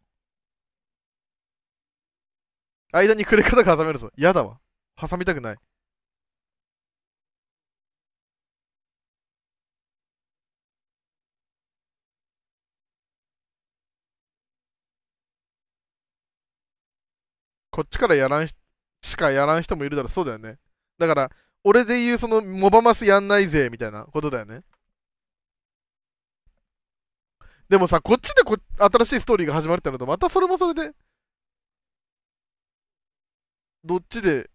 間にクレカタが挟めるぞ。嫌だわ。挟みたくない。こっちからやらんしかやらん人もいるだろ、そうだよね。だから、俺で言う、その、モバマスやんないぜ、みたいなことだよね。でもさ、こっちでこ新しいストーリーが始まるってなると、またそれもそれで、どっちで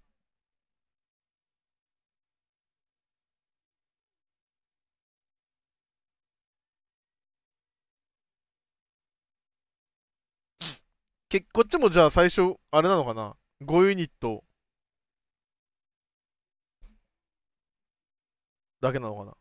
けこっちもじゃあ最初、あれなのかな ?5 ユニットだけなのかな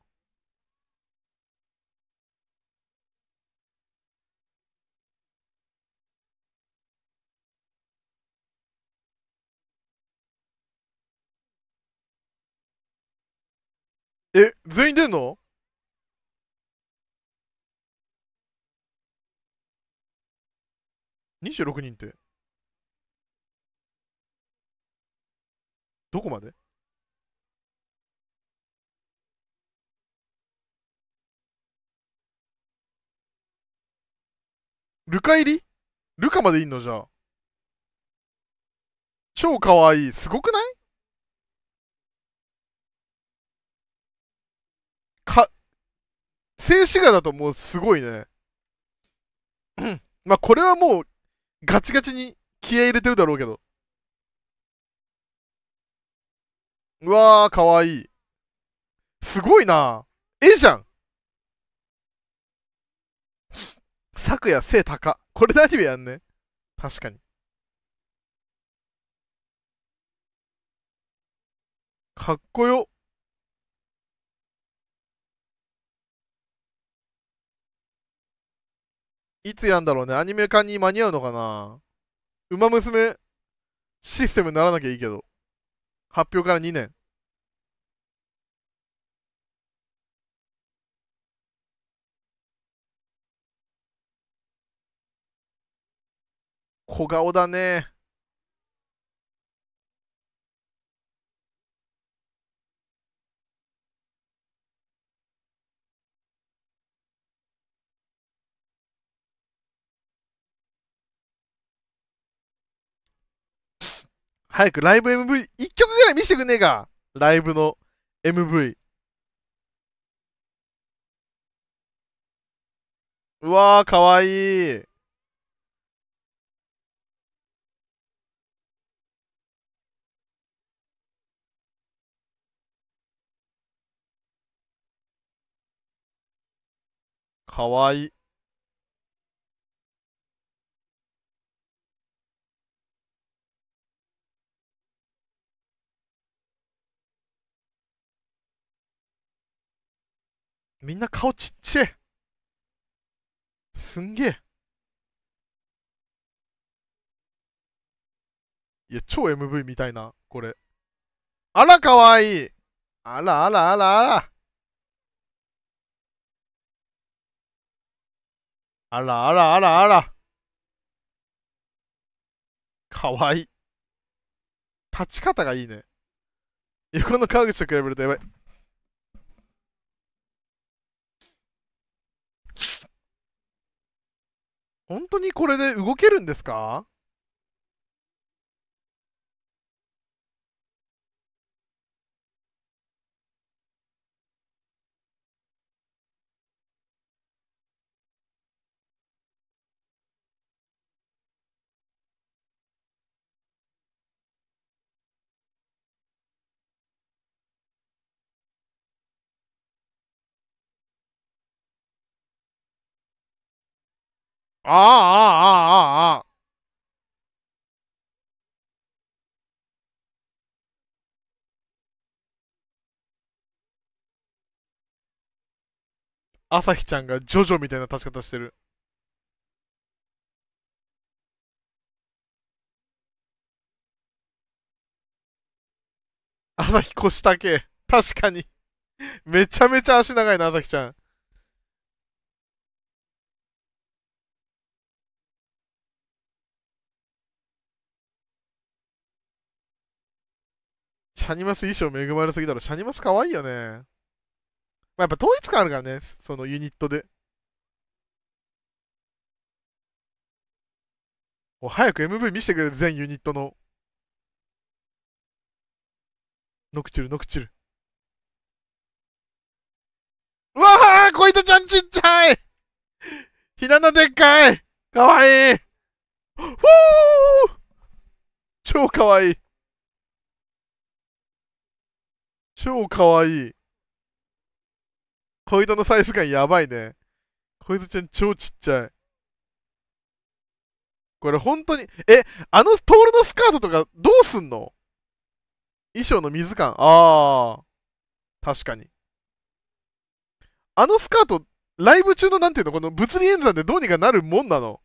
え、全員出んの26人って。どこまでルカ入りルカまでいんのじゃあ。超かわいい。すごくないか、静止画だともうすごいね。まあこれはもうガチガチに気合入れてるだろうけど。うわー、かわいい。すごいなええじゃん昨夜背高。これでアニメやんね。確かに。かっこよ。いつやんだろうね。アニメ化に間に合うのかなウマ娘システムにならなきゃいいけど。発表から2年。小顔だね。早くライブ MV、1曲ぐらい見せてくんねえかライブの MV。うわー、かわいい。かわいい。みんな顔ちっちゃい。すんげえ。いや、超 MV みたいな、これ。あら、かわいいあらあらあらあら。あらあらあらあら。かわいい。立ち方がいいね。横の川口と比べるとやばい。本当にこれで動けるんですかああ、ああ、ああ、ああ。朝日ちゃんがジョジョみたいな立ち方してる。朝日腰丈。確かにめちゃめちゃ足長いな、朝日ちゃん。シャニマス衣装恵まれすぎだろ。シャニマス可愛いよね。まあ、やっぱ統一感あるからね、そのユニットで。お早く MV 見せてくれる、全ユニットの。ノクチュル、ノクチュル。うわーこいとちゃんちっちゃいひなのでっかいかわいいふぅ超かわいい超かわいい。小糸のサイズ感やばいね。小糸ちゃん超ちっちゃい。これ本当に、え、あのトールのスカートとかどうすんの衣装の水感。ああ。確かに。あのスカート、ライブ中のなんていうのこの物理演算でどうにかなるもんなの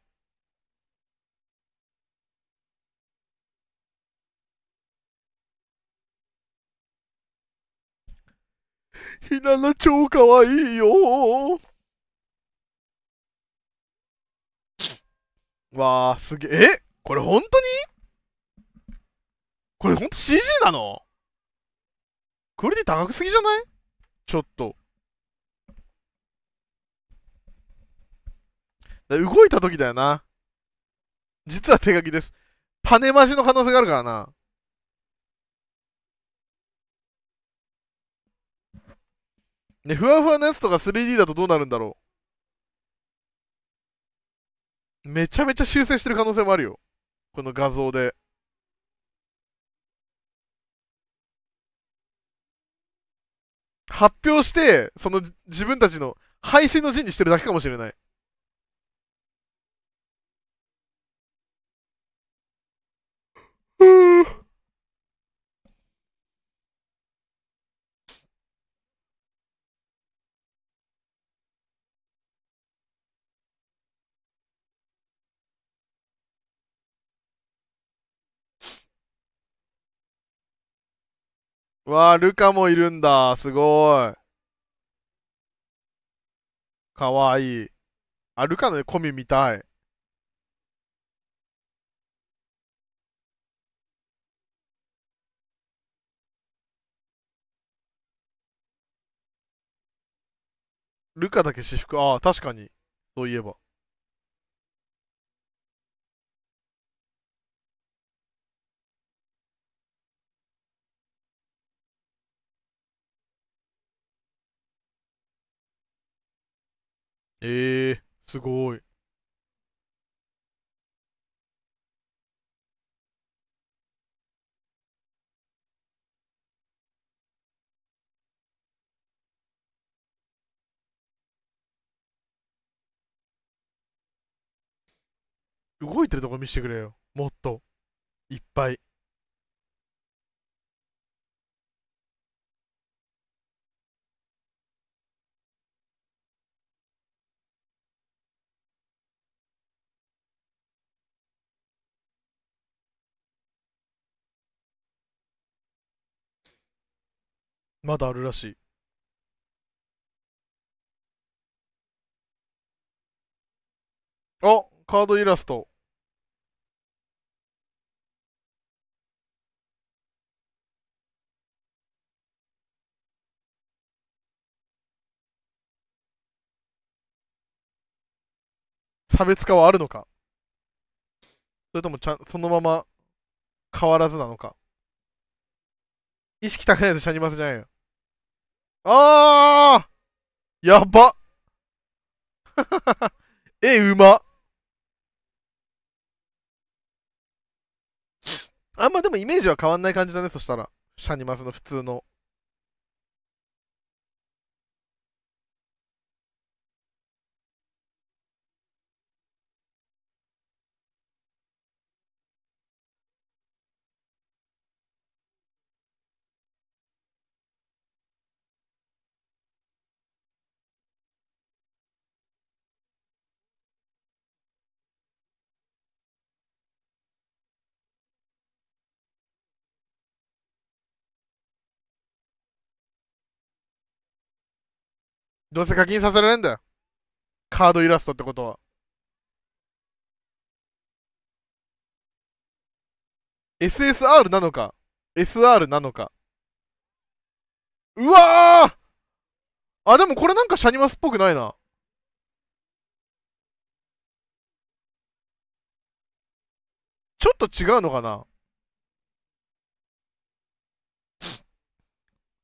ひなの超かわいいよわあ、すげえ。えこれ本当にこれ本当 CG なのクオリティ高くすぎじゃないちょっと。動いた時だよな。実は手書きです。パネマジの可能性があるからな。ね、ふわふわのやつとか 3D だとどうなるんだろう。めちゃめちゃ修正してる可能性もあるよ。この画像で。発表して、その自分たちの排水の陣にしてるだけかもしれない。うん。わあ、ルカもいるんだ。すごい。かわいい。あ、ルカのコミ見たい。ルカだけ私服。ああ、確かに。そういえば。ええー、すごい。動いてるとこ見せてくれよ。もっと。いっぱい。まだあるらしい。あカードイラスト。差別化はあるのかそれともちゃんそのまま変わらずなのか意識高いやつシャニマスじゃないよ。ああやば え、うまあんまでもイメージは変わんない感じだね、そしたら。シャニマスの普通のどうせ課金させられんだよ。カードイラストってことは。SSR なのか ?SR なのかうわあでもこれなんかシャニマスっぽくないな。ちょっと違うのかな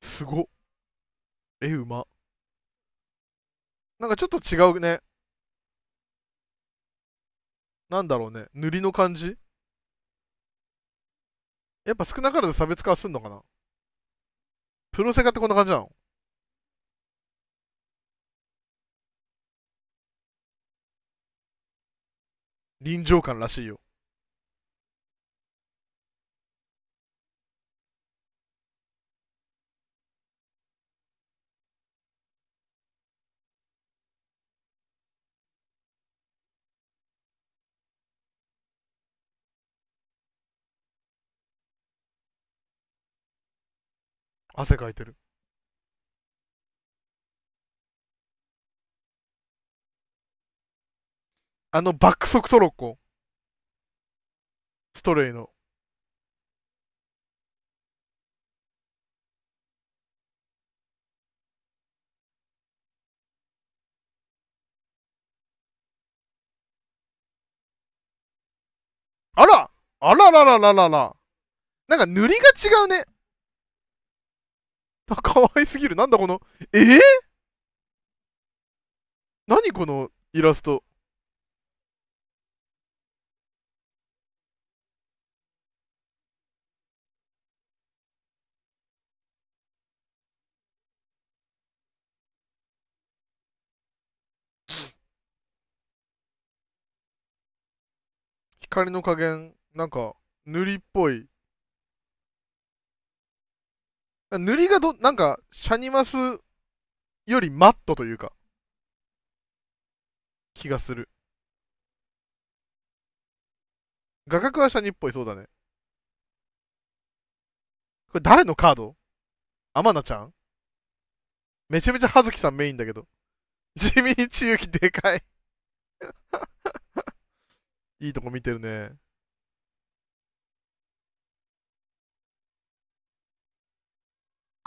すごっ。え、うま。なんかちょっと違うね。なんだろうね。塗りの感じやっぱ少なからず差別化すんのかなプロセカってこんな感じなの臨場感らしいよ。汗かいてる。あの爆速トロッコ。ストレイの。あらあらららららら。なんか塗りが違うね。可愛すぎる。なんだこの、えぇ、ー、何このイラスト。光の加減、なんか、塗りっぽい。塗りがど、なんか、シャニマスよりマットというか、気がする。画角はシャニっぽい、そうだね。これ誰のカードアマナちゃんめちゃめちゃ葉月さんメインだけど。地味に千雪でかい いいとこ見てるね。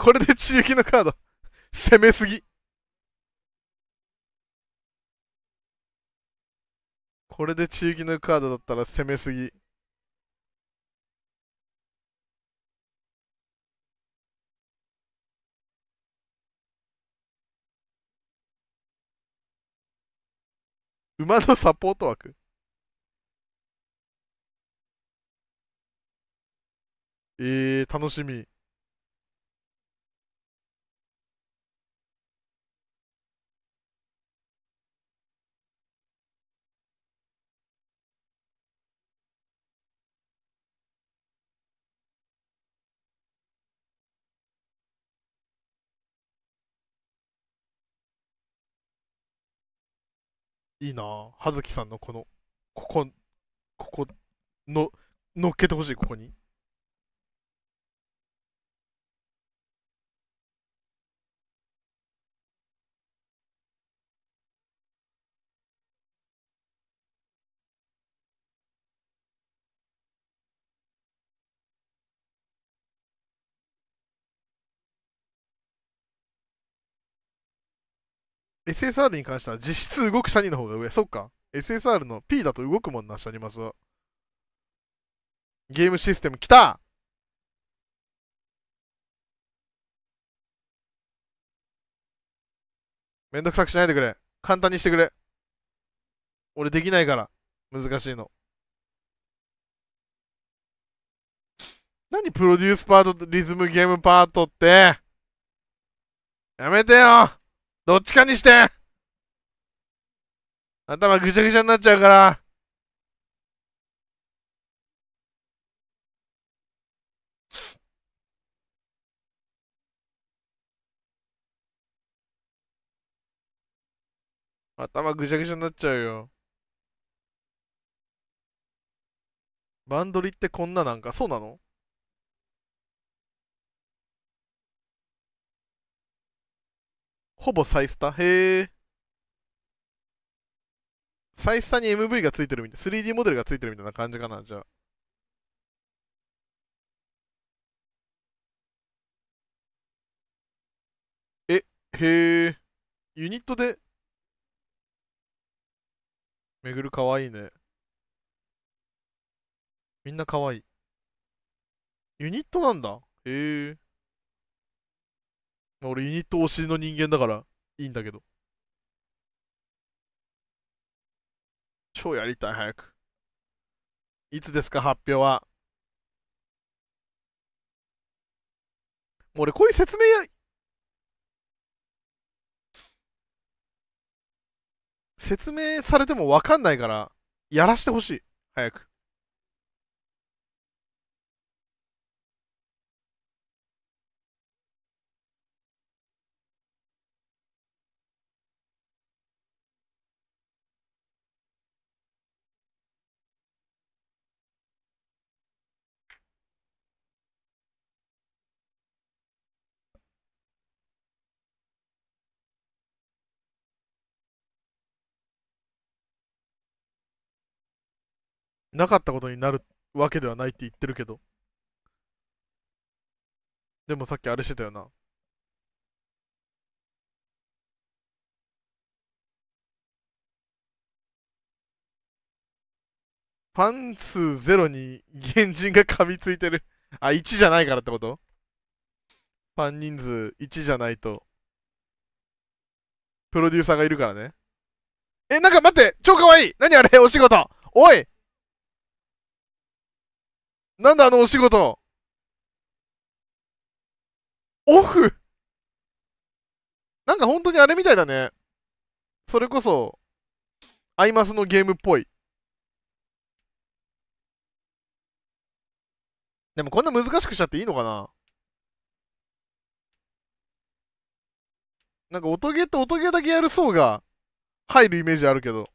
これで地域のカード攻めすぎ。これで地域のカードだったら攻めすぎ。馬のサポート枠えー、楽しみ。いいな葉月さんのこの、ここ、ここの、乗っけてほしい、ここに。SSR に関しては実質動くシャニの方が上。そっか。SSR の P だと動くもんな、シャニマスは。ゲームシステム来ためんどくさくしないでくれ。簡単にしてくれ。俺できないから。難しいの。何プロデュースパートとリズムゲームパートって。やめてよどっちかにして頭ぐちゃぐちゃになっちゃうから。頭ぐちゃぐちゃになっちゃうよ。バンドリってこんななんかそうなのほぼサイスタへえ。サイスタに MV がついてるみたい。3D モデルがついてるみたいな感じかな、じゃあ。え、へえ。ユニットで。めぐるかわいいね。みんなかわいい。ユニットなんだ。へえ。俺ユニット推しの人間だからいいんだけど。超やりたい、早く。いつですか、発表は。もう俺、こういう説明や、説明されてもわかんないから、やらしてほしい。早く。なかったことになるわけではないって言ってるけど。でもさっきあれしてたよな。パンツロに原人が噛みついてるあ、1じゃないからってことファン人数1じゃないと。プロデューサーがいるからね。え、なんか待って超かわいい何あれお仕事おいなんだあのお仕事オフなんか本当にあれみたいだね。それこそ、アイマスのゲームっぽい。でもこんな難しくしちゃっていいのかななんか音ゲーって音ゲーだけやる層が入るイメージあるけど。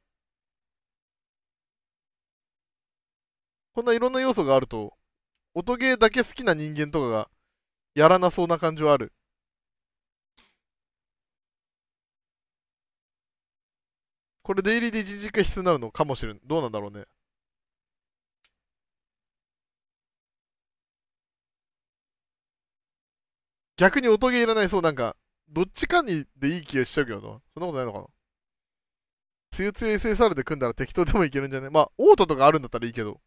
こんないろんな要素があると音ゲーだけ好きな人間とかがやらなそうな感じはある。これ出入りで1日1回必要になるのかもしれん。どうなんだろうね。逆に音ゲーいらないそう、なんか、どっちかにでいい気がしちゃうけどな。そんなことないのかな。つよつよ SSR で組んだら適当でもいけるんじゃねまあ、オートとかあるんだったらいいけど。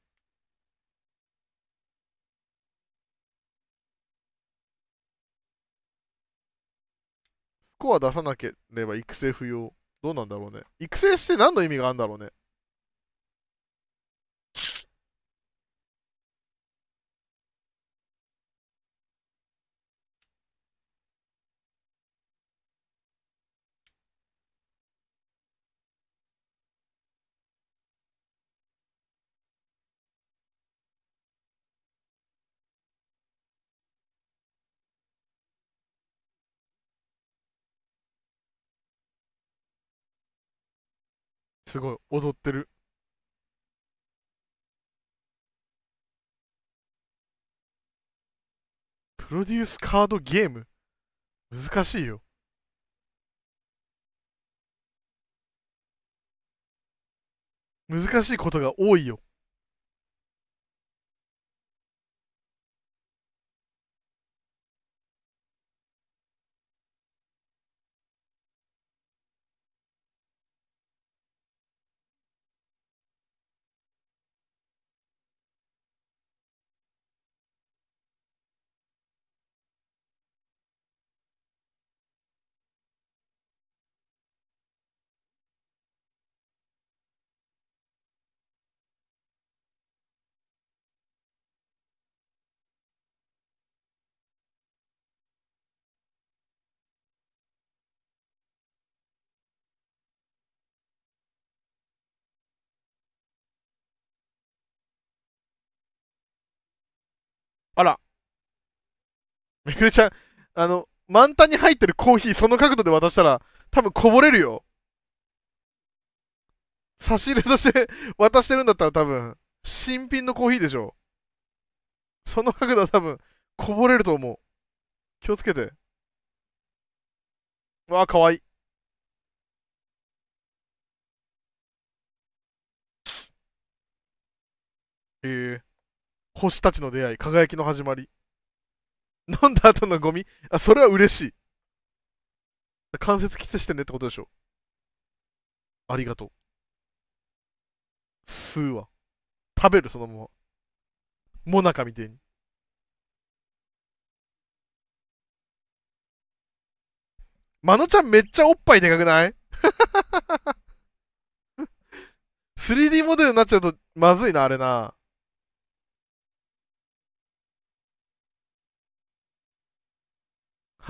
個は出さなければ育成不要。どうなんだろうね。育成して何の意味があるんだろうね。すごい、踊ってる。プロデュースカードゲーム難しいよ。難しいことが多いよ。めぐるちゃん、あの、満タンに入ってるコーヒーその角度で渡したら、多分こぼれるよ。差し入れとして渡してるんだったら多分、新品のコーヒーでしょ。その角度は多分、こぼれると思う。気をつけて。わあ、かわいい。えー、星たちの出会い、輝きの始まり。飲んだ後のゴミあ、それは嬉しい。関節キスしてねってことでしょ。ありがとう。吸うわ。食べる、そのまま。もなかみてえに。まのちゃんめっちゃおっぱいでかくない 3D モデルになっちゃうとまずいな、あれな。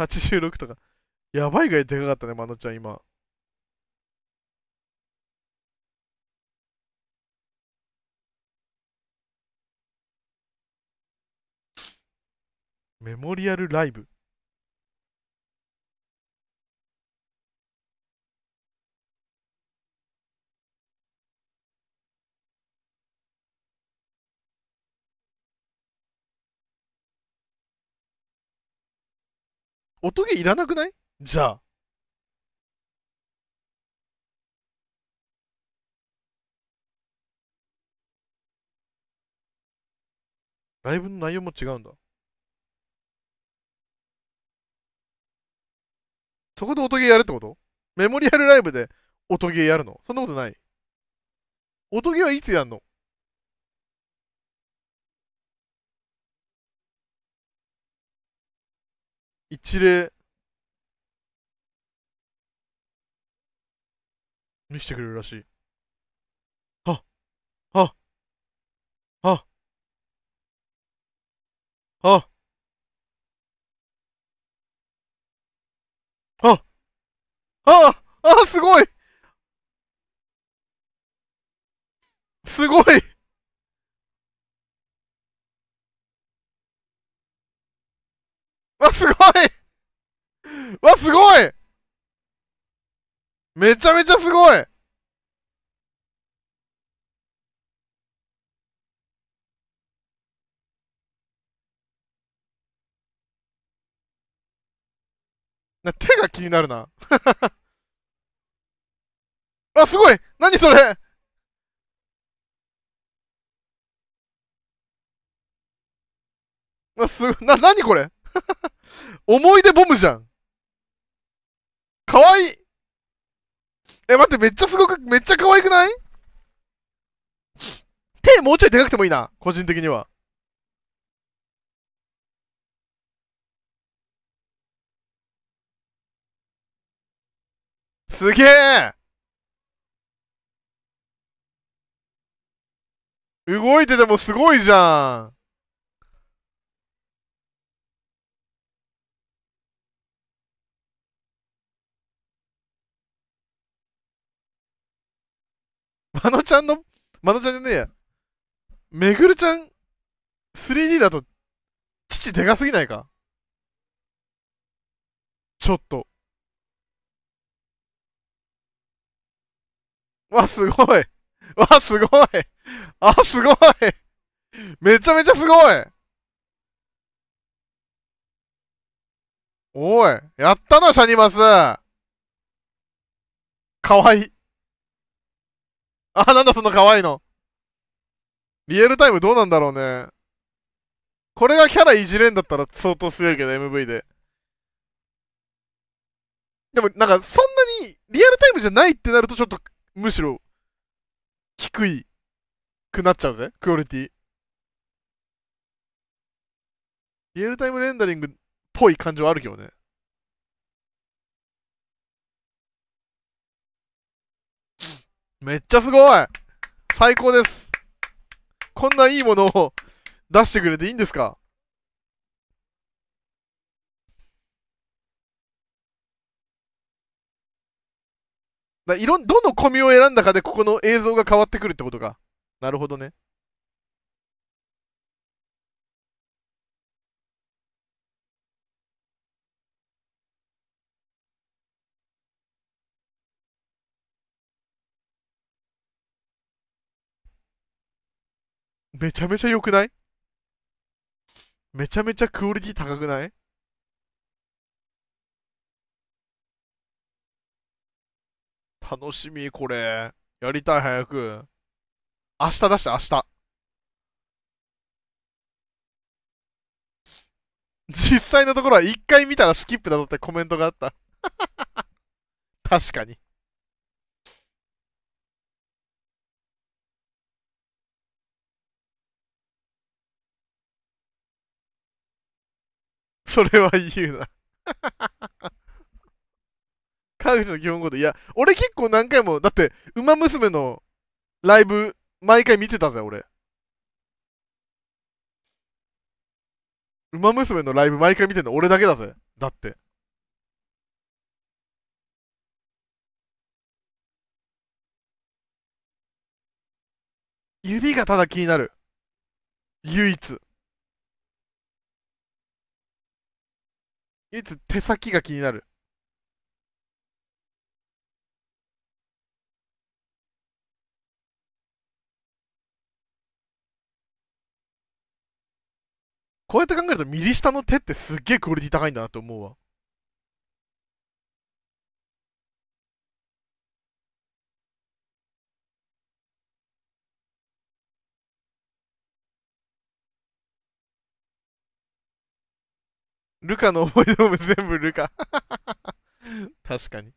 86とか。やばいぐらいでかかったね、まのちゃん、今。メモリアルライブ。音ゲーいらなくないじゃあ。ライブの内容も違うんだ。そこで音ゲーやるってことメモリアルライブで音ゲーやるのそんなことない音ゲーはいつやんの一例見せてくれるらしい。はははははははあすごいすごいわ、すごいわ、すごいめちゃめちゃすごいな、手が気になるなあ、すごい何それわ、すごい。な、何これ 思い出ボムじゃん。かわいい。え、待って、めっちゃすごく、めっちゃ可愛くない手もうちょいでかくてもいいな、個人的には。すげえ動いててもすごいじゃんまのちゃんの、まのちゃんじゃねえや。めぐるちゃん、3D だと、父でかすぎないかちょっと。わ、すごい。わ、すごい。あ、すごい。めちゃめちゃすごい。おい、やったな、シャニマス。かわいい。あ、なんだその可愛いの。リアルタイムどうなんだろうね。これがキャラいじれんだったら相当強いけど、MV で。でも、なんか、そんなにリアルタイムじゃないってなると、ちょっと、むしろ、低い、くなっちゃうぜ、クオリティ。リアルタイムレンダリングっぽい感じはあるけどね。めっちゃすごい最高ですこんないいものを出してくれていいんですかだいろんどのコミを選んだかでここの映像が変わってくるってことか。なるほどね。めちゃめちゃ良くないめちゃめちゃクオリティ高くない楽しみ、これ。やりたい、早く。明日出して、明日。実際のところは一回見たらスキップだぞってコメントがあった 確かにそれは言うな 彼氏の基本語で、いや、俺結構何回も、だって、ウマ娘のライブ、毎回見てたぜ、俺。ウマ娘のライブ毎回見てんの俺だけだぜ。だって。指がただ気になる。唯一。唯一手先が気になる。こうやって考えると右下の手ってすっげえクオリティ高いんだなと思うわ。ルカの思い出も全部ルカ 確かに。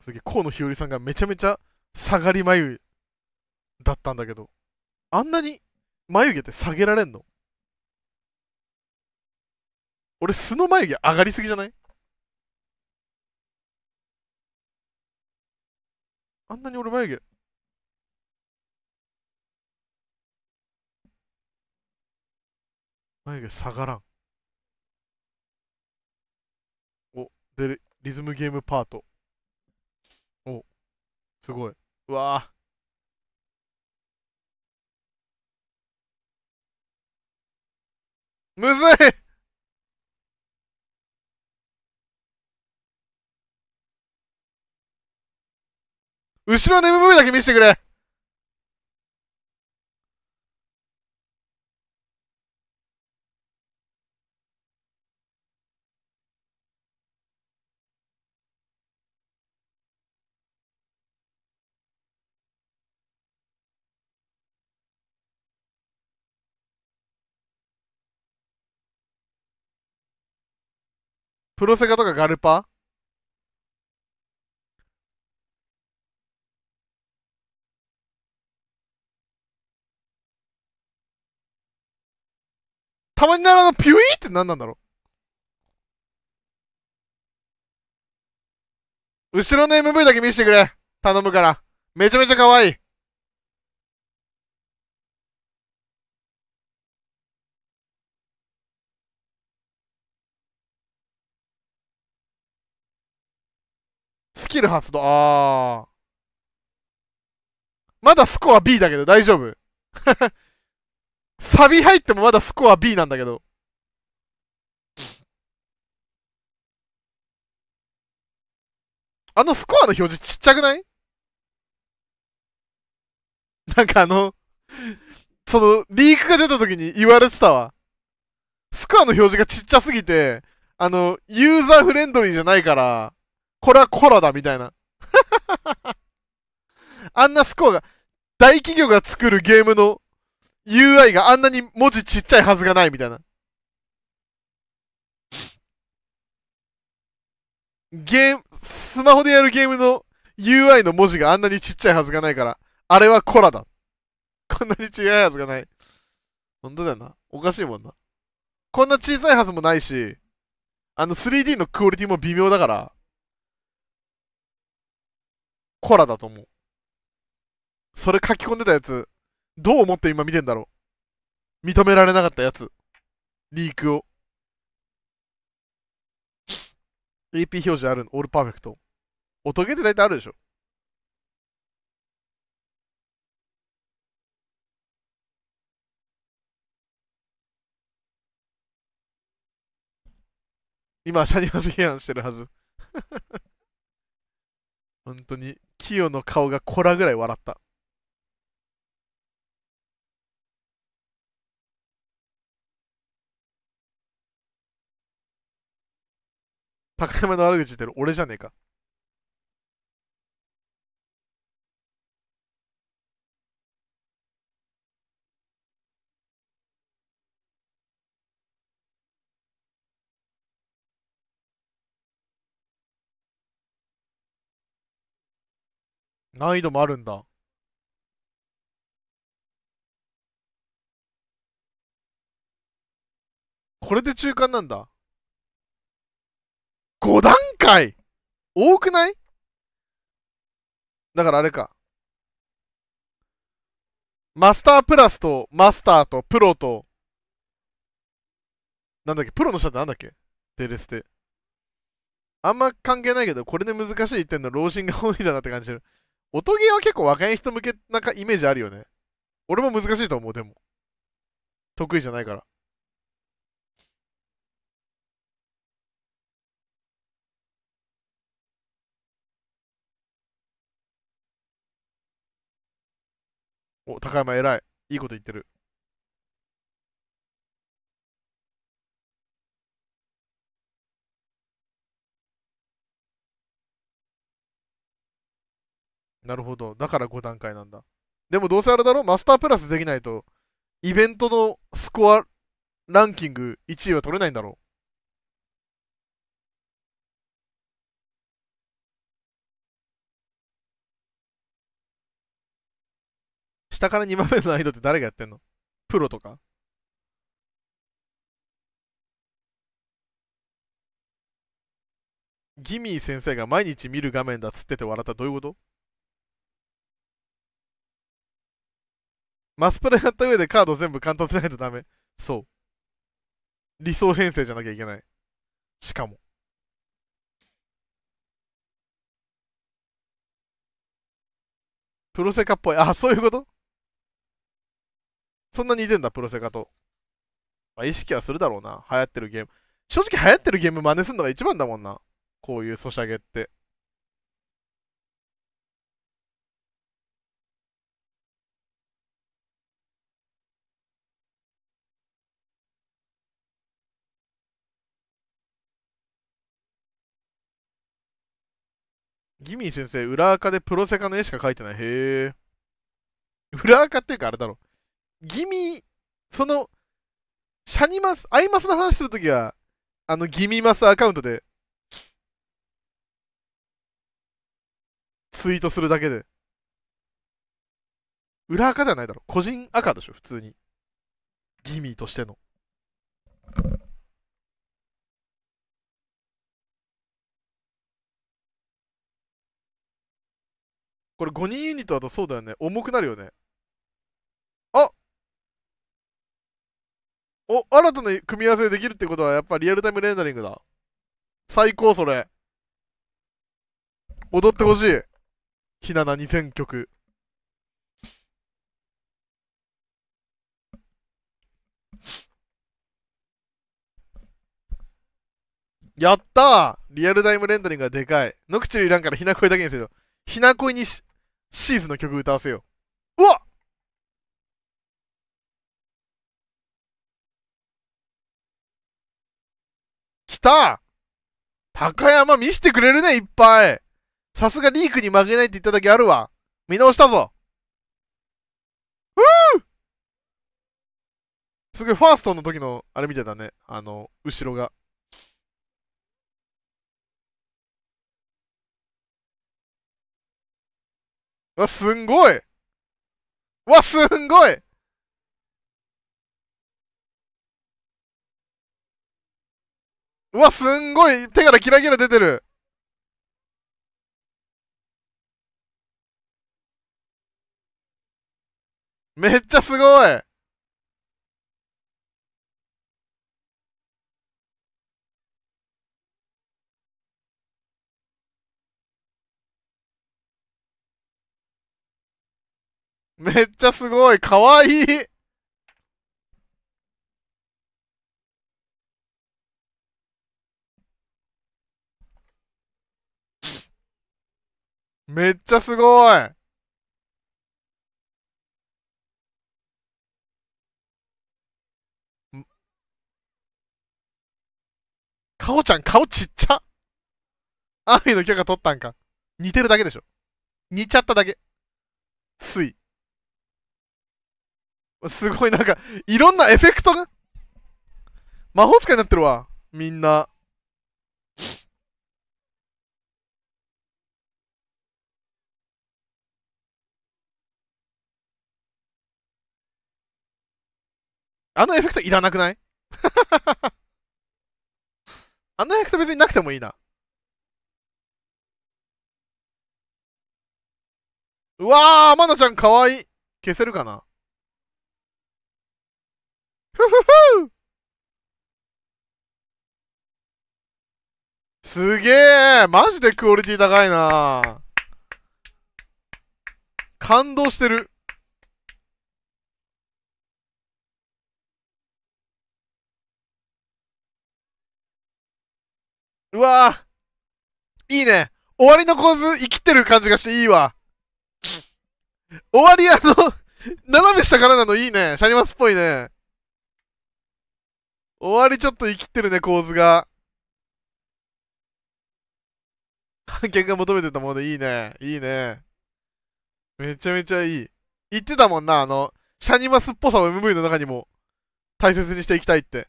次、河野日和さんがめちゃめちゃ下がり眉だったんだけど、あんなに眉毛って下げられんの俺、素の眉毛上がりすぎじゃないあんなに俺眉毛。眉毛下がらん。お、で、リズムゲームパート。お、すごい。うわぁ。むずい後ろの MV だけ見せてくれプロセカとかガルパたまにならのピュイーって何なんだろう後ろの MV だけ見せてくれ頼むから。めちゃめちゃ可愛い。スキル発動。ああ。まだスコア B だけど大丈夫。サビ入ってもまだスコア B なんだけど。あのスコアの表示ちっちゃくないなんかあのその、リークが出た時に言われてたわ。スコアの表示がちっちゃすぎて、あの、ユーザーフレンドリーじゃないから、これはコラだみたいな。あんなスコアが、大企業が作るゲームの UI があんなに文字ちっちゃいはずがないみたいな。ゲーム、スマホでやるゲームの UI の文字があんなにちっちゃいはずがないから、あれはコラだ。こんなに違うはずがない。本当だよな。おかしいもんな。こんな小さいはずもないし、あの 3D のクオリティも微妙だから、コラだと思う。それ書き込んでたやつ、どう思って今見てんだろう認められなかったやつ。リークを。AP 表示あるの。オールパーフェクト。音ゲーって大体あるでしょ。今、シャニマス批判してるはず。本当に、キヨの顔がコラぐらい笑った。高山の悪口言ってる俺じゃねえか。難易度もあるんだ。これで中間なんだ。5段階多くないだからあれか。マスタープラスとマスターとプロと、なんだっけ、プロの人ってなんだっけデレステ。あんま関係ないけど、これで難しいっんの老人が多いだなって感じる。音ゲーは結構若い人向けなんかイメージあるよね。俺も難しいと思う、でも。得意じゃないから。お、高山偉い。いいこと言ってる。なるほど。だから5段階なんだ。でもどうせあれだろマスタープラスできないと、イベントのスコアランキング1位は取れないんだろう下から2番目の難易度って誰がやってんのプロとかギミー先生が毎日見る画面だっつってて笑ったどういうことマスプラやった上でカード全部簡単しないとダメ。そう。理想編成じゃなきゃいけない。しかも。プロセカっぽい。あ、そういうことそんな似てんだ、プロセカと。まあ、意識はするだろうな。流行ってるゲーム。正直流行ってるゲーム真似すんのが一番だもんな。こういうソシャゲって。ギミー先生、裏垢でプロセカの絵しか描いてない。へえ。裏垢っていうかあれだろう。ミー、その、シャニマス、アイマスの話するときは、あの、ギミマスアカウントで、ツイートするだけで。裏垢じゃないだろ。個人赤でしょ、普通に。ギミーとしての。これ5人ユニットだとそうだよね。重くなるよね。お、新たな組み合わせできるってことは、やっぱリアルタイムレンダリングだ。最高、それ。踊ってほしい。ひなな2000曲。やったリアルタイムレンダリングがでかい。ノクチュウいらんからひな声だけにせよ。ひな声にシーズの曲歌わせよう。うわった高山見してくれるね、いっぱいさすがリークに負けないって言っただけあるわ。見直したぞ。うぅすごい、ファーストの時の、あれみたいだね。あの、後ろが。わ、すんごいわ、すんごいうわ、すんごい手からキラキラ出てるめっちゃすごいめっちゃすごいかわいいめっちゃすごいかほちゃん顔ちっちゃアーミーの許可取ったんか。似てるだけでしょ。似ちゃっただけ。つい。すごいなんか、いろんなエフェクトが魔法使いになってるわ。みんな。あのエフェクトいらなくない あのエフェクト別になくてもいいな。うわー、まなちゃんかわいい。消せるかなふふふすげえマジでクオリティ高いな感動してる。うわあ。いいね終わりの構図生きてる感じがしていいわ。終わりあの 斜め下からなのいいねシャニマスっぽいね終わりちょっと生きてるね構図が。観客が求めてたものでいいね。いいね。めちゃめちゃいい。言ってたもんな、あの、シャニマスっぽさを MV の中にも大切にしていきたいって。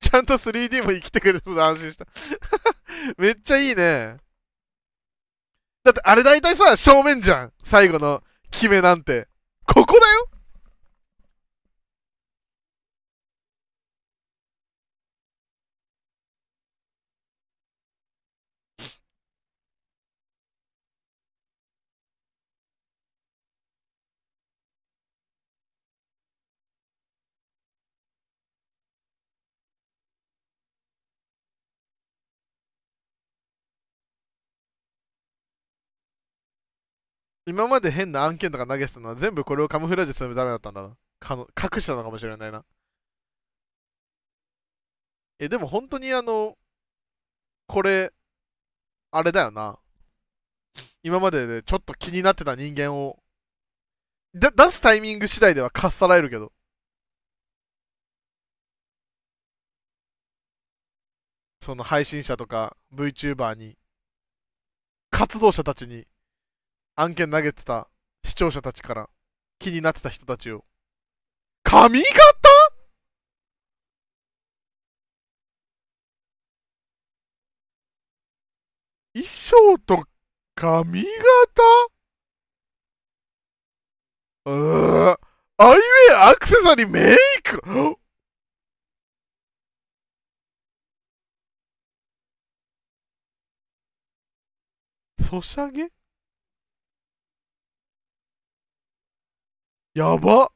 ちゃんと 3D も生きてくれそう安心した めっちゃいいね。だってあれ大体さ、正面じゃん。最後の決めなんて。ここだよ今まで変な案件とか投げてたのは全部これをカムフラージュするためだったんだな。かの隠したのかもしれないな。え、でも本当にあの、これ、あれだよな。今まででちょっと気になってた人間を、だ出すタイミング次第ではかっさらえるけど。その配信者とか VTuber に、活動者たちに、案件投げてた視聴者たちから気になってた人たちを髪型衣装と髪型ああ、アイウェイアクセサリーメイクソシャゲやば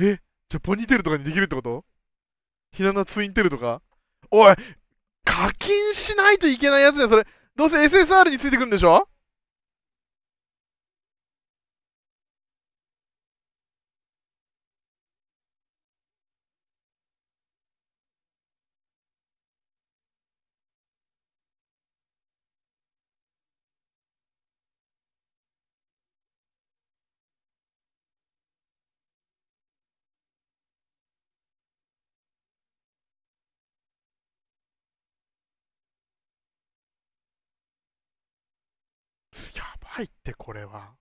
えじゃあポニーテールとかにできるってことひななツインテールとかおい課金しないといけないやつだよそれどうせ SSR についてくるんでしょ怖いってこれは。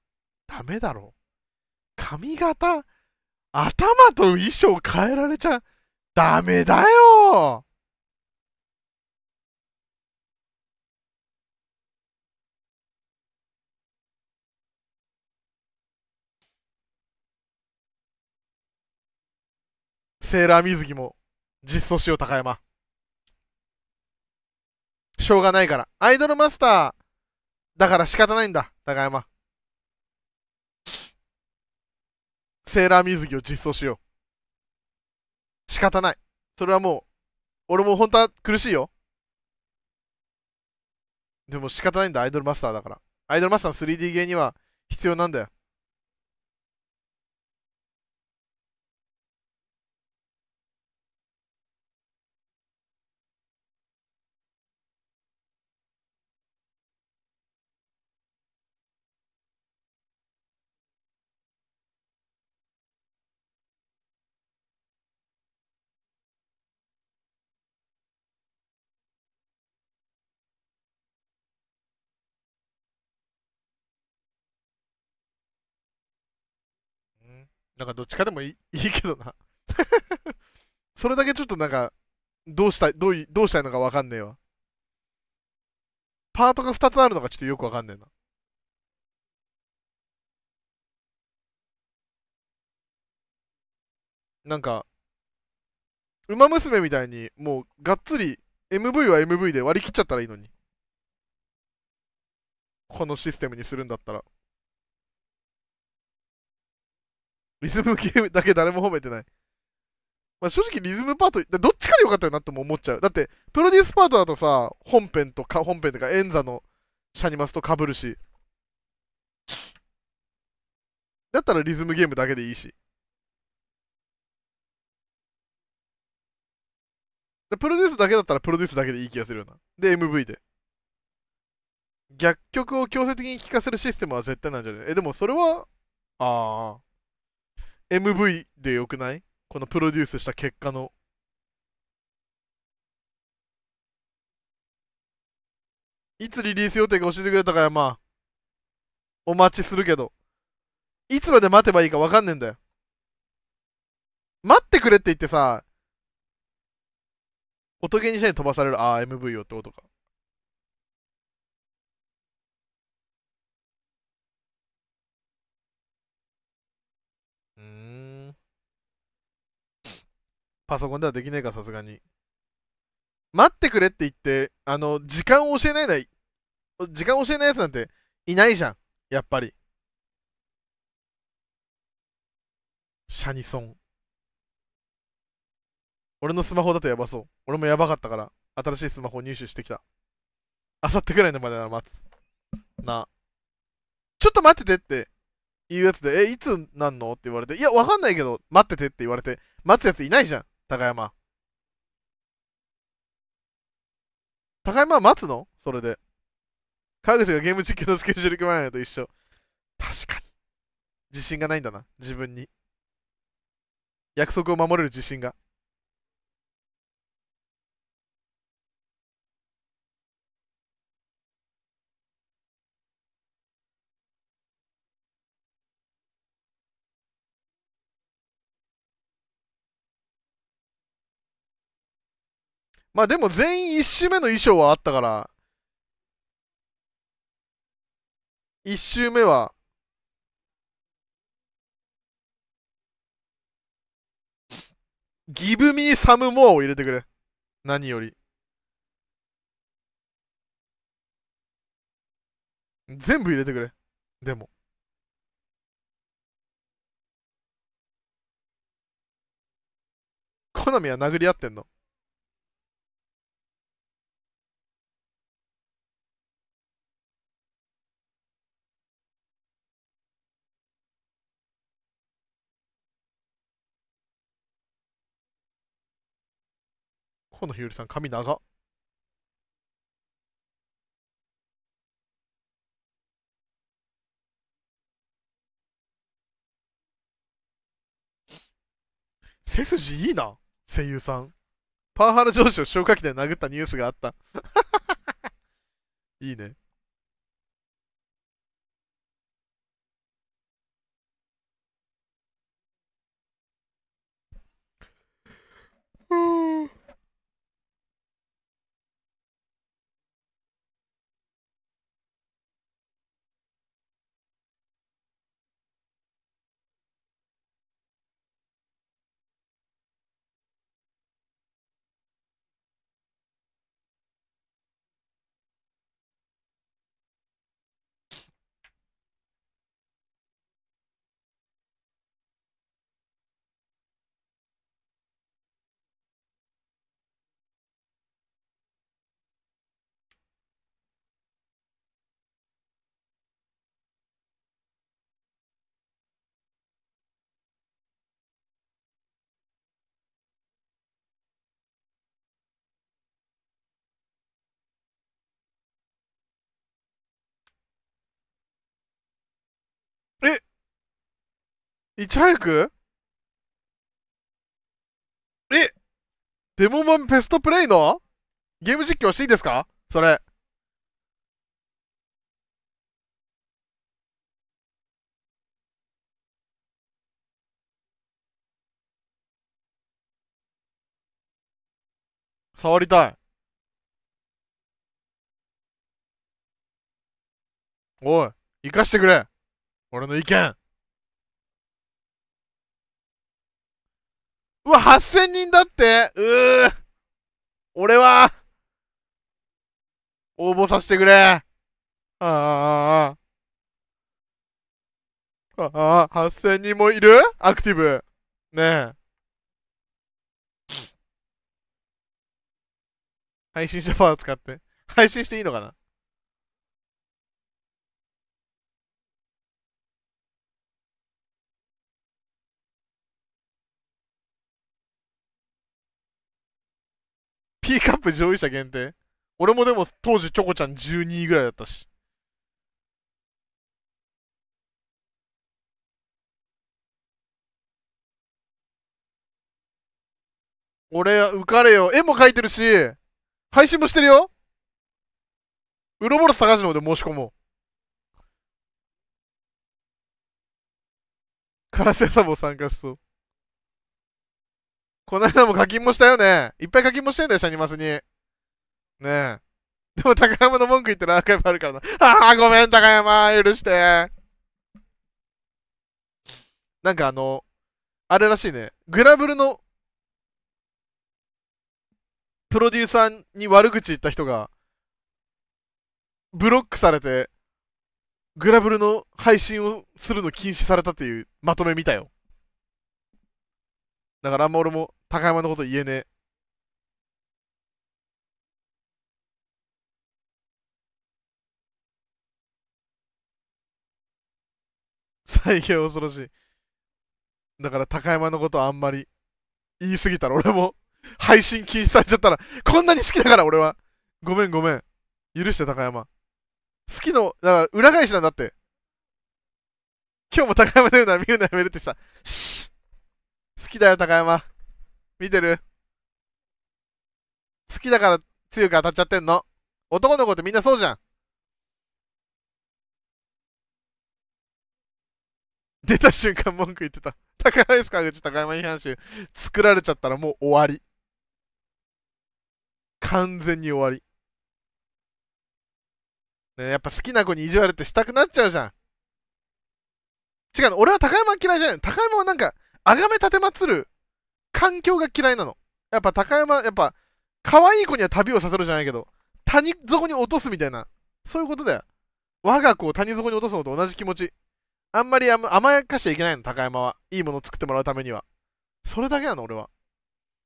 ダメだろ。髪型、頭と衣装変えられちゃダメだよセーラー水着も実装しよう高山しょうがないからアイドルマスターだから仕方ないんだ、高山。セーラー水着を実装しよう。仕方ない。それはもう、俺も本当は苦しいよ。でも仕方ないんだ、アイドルマスターだから。アイドルマスターの 3D ゲーには必要なんだよ。なんかどっちかでもいいいいけどな それだけちょっとなんか、どうしたい、どうどうしたいのかわかんねえわ。パートが2つあるのがちょっとよくわかんねえな。なんか、ウマ娘みたいに、もうがっつり MV は MV で割り切っちゃったらいいのに。このシステムにするんだったら。リズムゲームだけ誰も褒めてない。まあ、正直リズムパート、どっちかでよかったよなとも思っちゃう。だって、プロデュースパートだとさ、本編とか、本編とか、演座のシャニマスと被るし。だったらリズムゲームだけでいいし。プロデュースだけだったらプロデュースだけでいい気がするよな。で、MV で。逆曲を強制的に聴かせるシステムは絶対なんじゃないえ、でもそれは、ああ。MV でよくないこのプロデュースした結果の。いつリリース予定か教えてくれたから、まあ、お待ちするけど。いつまで待てばいいかわかんねえんだよ。待ってくれって言ってさ、音ゲーにしないで飛ばされる。ああ、MV よってことか。パソコンではできねえか、さすがに。待ってくれって言って、あの、時間を教えないない時間教えないやつなんていないじゃん。やっぱり。シャニソン。俺のスマホだとやばそう。俺もやばかったから、新しいスマホ入手してきた。あさってくらいのまでなら待つ。な。ちょっと待っててって言うやつで、え、いつなんのって言われて、いや、わかんないけど、待っててって言われて、待つやついないじゃん。高山。高山は待つのそれで。川口がゲーム実況のスケジュール組まないと一緒。確かに。自信がないんだな、自分に。約束を守れる自信が。まあでも全員1周目の衣装はあったから、1周目は、ギブミーサムモアを入れてくれ。何より。全部入れてくれ。でも。コナミは殴り合ってんの河野日りさん、髪長背筋いいな、声優さん。パワハラ上司を消火器で殴ったニュースがあった。いいね。いち早くえデモマンベストプレイのゲーム実況していいですかそれ。触りたい。おい、生かしてくれ俺の意見うわ、8000人だってうー俺は、応募させてくれ。ああ。ああ、8000人もいるアクティブ。ねえ。配信者パワー使って。配信していいのかなーカップ上位者限定俺もでも当時チョコちゃん12位ぐらいだったし。俺、浮かれよ。絵も描いてるし、配信もしてるよ。ウロボロス探しので申し込もう。カラセサも参加しそう。この間も課金もしたよね。いっぱい課金もしてんだよ、シャニマスに。ねえ。でも、高山の文句言ったらアーカイブあるからな。ああ、ごめん、高山、許して。なんかあの、あれらしいね。グラブルの、プロデューサーに悪口言った人が、ブロックされて、グラブルの配信をするの禁止されたっていうまとめ見たよ。だからあんま俺も高山のこと言えねえ。最近恐ろしい。だから高山のことあんまり言いすぎたら俺も配信禁止されちゃったらこんなに好きだから俺は。ごめんごめん。許して高山。好きの、だから裏返しなんだって。今日も高山のような見るのやめるってさ、し好きだよ、高山。見てる好きだから強く当たっちゃってんの。男の子ってみんなそうじゃん。出た瞬間文句言ってた。高安川口高山批判集作られちゃったらもう終わり。完全に終わり。ね、やっぱ好きな子に意地悪ってしたくなっちゃうじゃん。違うの、俺は高山嫌いじゃない。高山はなんか、あがめ立てまつる環境が嫌いなの。やっぱ高山、やっぱ、可愛い子には旅をさせるじゃないけど、谷底に落とすみたいな、そういうことだよ。我が子を谷底に落とすのと同じ気持ち。あんまり甘やかしちゃいけないの、高山は。いいものを作ってもらうためには。それだけなの、俺は。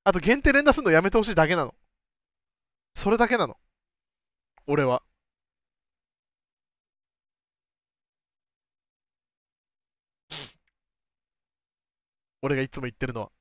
あと限定連打するのやめてほしいだけなの。それだけなの。俺は。俺がいつも言ってるのは。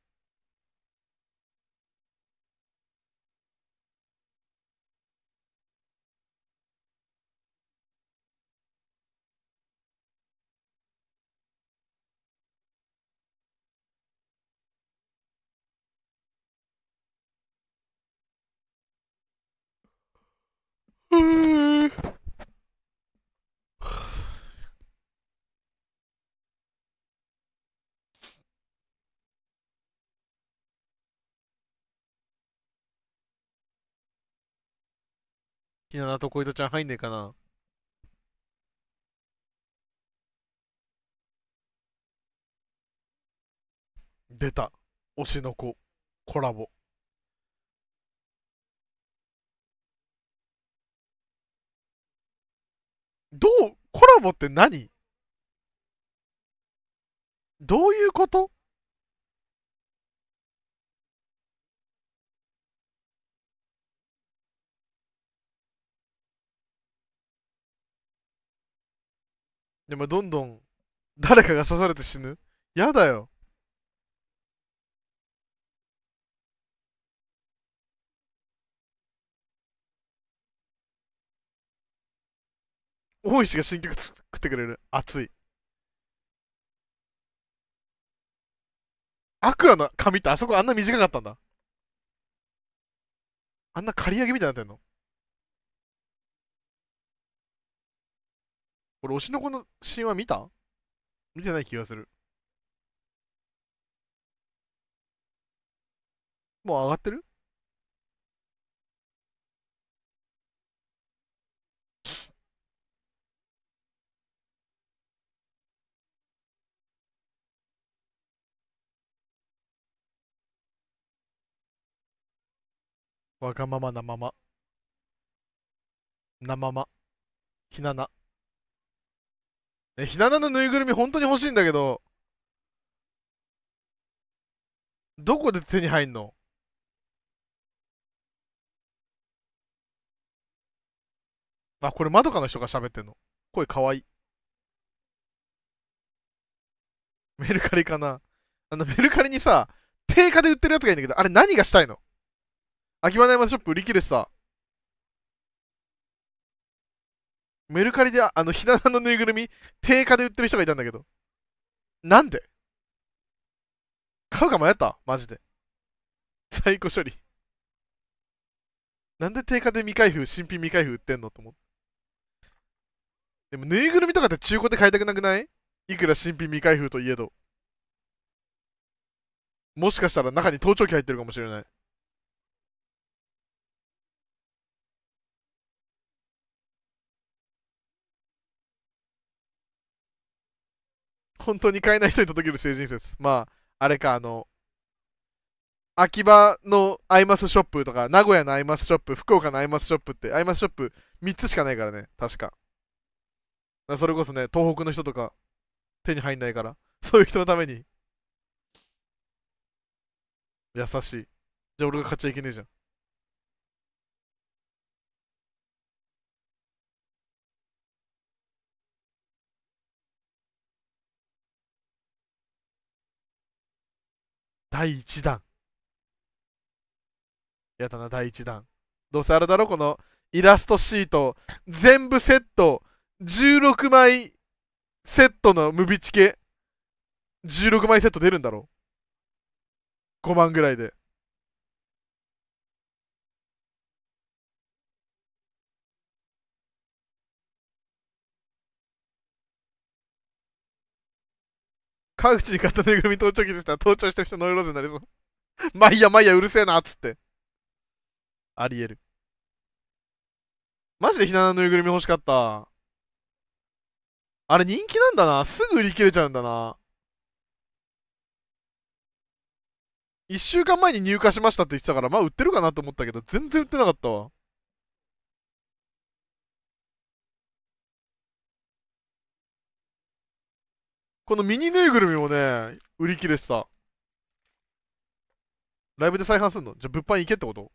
Mm. ななとこいとちゃん入んねえかな。出た。推しの子。コラボ。どう、コラボって何どういうことでもどんどん誰かが刺されて死ぬやだよ。大石が新曲作ってくれる。熱い。アクアの髪ってあそこあんな短かったんだ。あんな刈り上げみたいになってんのこれ、推しの子の神話見た見てない気がする。もう上がってるわがままなまま。なまま。ひなな。ね、ひななのぬいぐるみ本当に欲しいんだけど、どこで手に入んのあ、これまどかの人が喋ってんの。声かわいい。メルカリかな。あの、メルカリにさ、定価で売ってるやつがいいんだけど、あれ何がしたいの秋葉台マショップ売り切れてさ、メルカリで、あの、ひな壇のぬいぐるみ、定価で売ってる人がいたんだけど。なんで買うか迷ったマジで。在庫処理。なんで定価で未開封、新品未開封売ってんのと思って。でも、ぬいぐるみとかって中古で買いたくなくないいくら新品未開封といえど。もしかしたら中に盗聴器入ってるかもしれない。本当に買えない人に届ける成人説。まあ、あれか、あの、秋葉のアイマスショップとか、名古屋のアイマスショップ、福岡のアイマスショップって、アイマスショップ3つしかないからね、確か。かそれこそね、東北の人とか手に入んないから、そういう人のために。優しい。じゃあ俺が買っちゃいけねえじゃん。第1弾。やだな、第1弾。どうせあれだろ、このイラストシート、全部セット、16枚セットのムビチケ、16枚セット出るんだろ。5万ぐらいで。川口に買ったぬいぐるみ盗聴器でしたら盗聴してる人ノイローゼになりそう。毎夜毎夜うるせえなっつって。ありえる。マジでひなのぬいぐるみ欲しかった。あれ人気なんだな。すぐ売り切れちゃうんだな。1週間前に入荷しましたって言ってたから、まあ売ってるかなと思ったけど、全然売ってなかったわ。このミニぬいぐるみもね、売り切れてた。ライブで再販すんのじゃあ物販行けってこと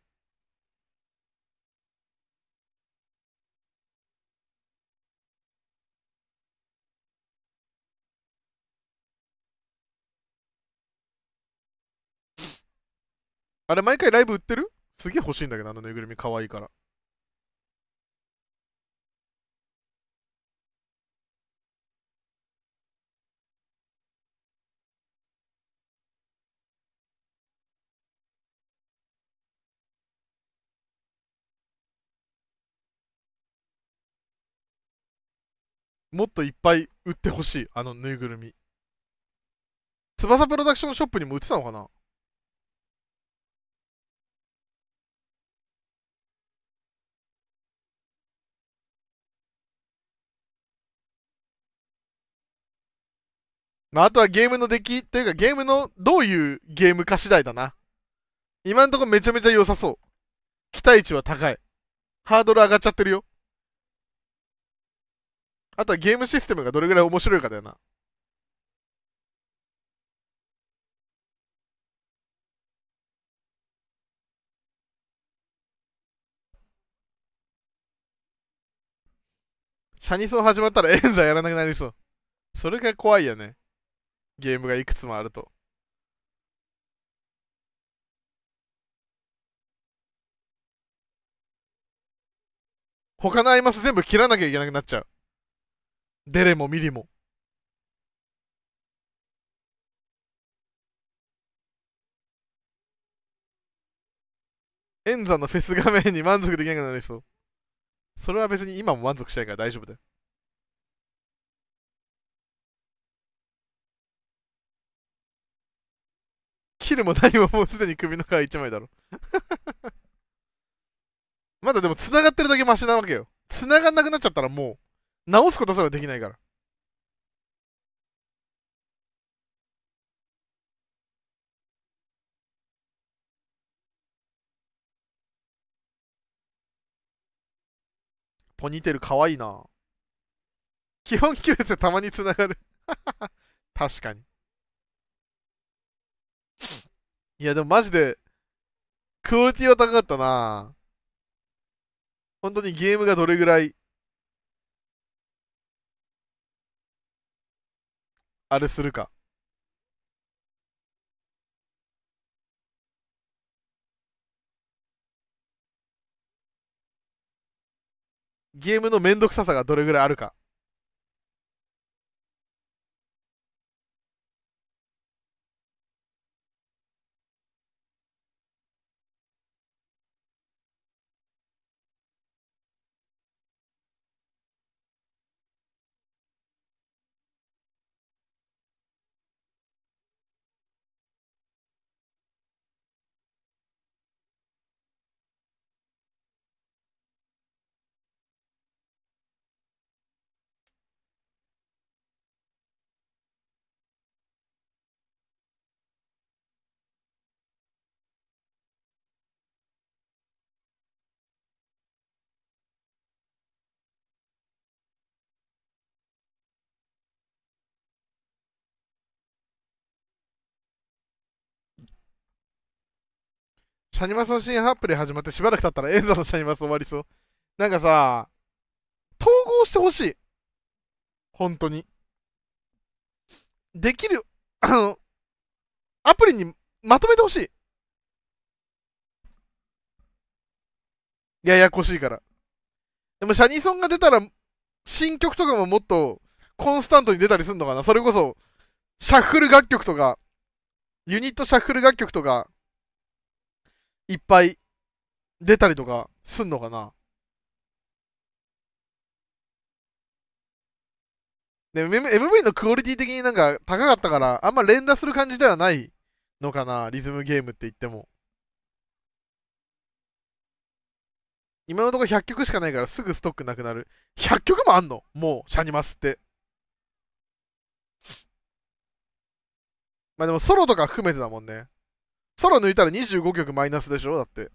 あれ、毎回ライブ売ってるすげえ欲しいんだけど、あのぬいぐるみ可愛いから。もっといっぱい売ってほしい、あのぬいぐるみ。翼プロダクションショップにも売ってたのかなまあ、あとはゲームの出来っていうか、ゲームのどういうゲームか次第だな。今んとこめちゃめちゃ良さそう。期待値は高い。ハードル上がっちゃってるよ。あとはゲームシステムがどれぐらい面白いかだよな。シャニソン始まったらエンザやらなくなりそう。それが怖いよね。ゲームがいくつもあると。他のアイマス全部切らなきゃいけなくなっちゃう。デレもミリも。演算のフェス画面に満足できなくなりそう。それは別に今も満足しないから大丈夫だよ。キルも何ももうすでに首の皮一枚だろ まだでも繋がってるだけマシなわけよ。繋がんなくなっちゃったらもう。直すことすらできないから。ポニーテールかわいいな。基本級ですよ、たまにつながる 確かに。いや、でもマジで、クオリティは高かったな。本当にゲームがどれぐらいあれするか。ゲームのめんどくささがどれぐらいあるか。シャニマスの新発表始まってしばらく経ったらエンザのシャニマス終わりそう。なんかさ、統合してほしい。本当に。できる、あの、アプリにまとめてほしい。ややこしいから。でも、シャニソンが出たら、新曲とかももっとコンスタントに出たりするのかなそれこそ、シャッフル楽曲とか、ユニットシャッフル楽曲とか、いっぱい出たりとかすんのかなで、MV のクオリティ的になんか高かったから、あんま連打する感じではないのかな、リズムゲームって言っても。今のところ100曲しかないからすぐストックなくなる。100曲もあんのもう、シャニマスって。まあでもソロとか含めてだもんね。空抜いたら25曲マイナスでしょだって。っ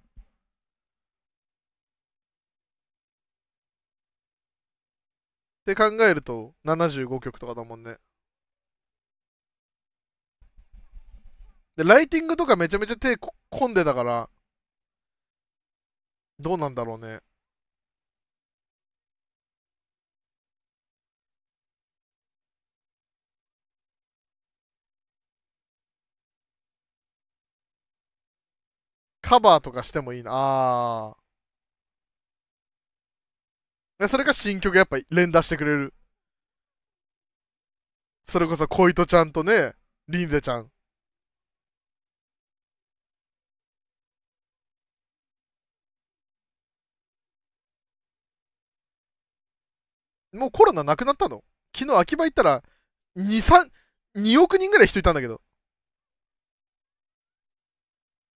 て考えると75曲とかだもんね。で、ライティングとかめちゃめちゃ手込んでたから、どうなんだろうね。カバーとかしてもいいな。あー。それが新曲やっぱ連打してくれる。それこそ小糸ちゃんとね、リンゼちゃん。もうコロナなくなったの昨日秋葉行ったら、2、3、2億人ぐらい人いたんだけど。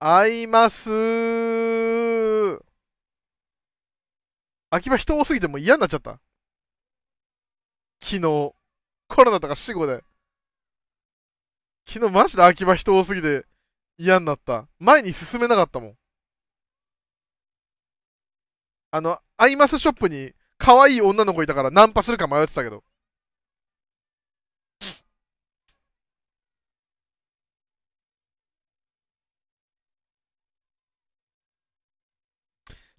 会います秋葉人多すぎてもう嫌になっちゃった。昨日。コロナとか死後で。昨日マジで秋葉人多すぎて嫌になった。前に進めなかったもん。あの、アイマスショップに可愛い女の子いたからナンパするか迷ってたけど。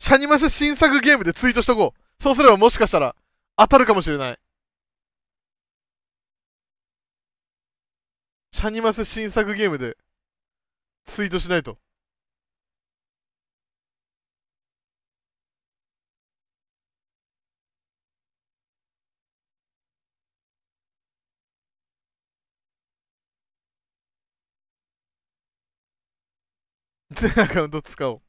シャニマス新作ゲームでツイートしとこう。そうすればもしかしたら当たるかもしれない。シャニマス新作ゲームでツイートしないと。全アカウント使おう。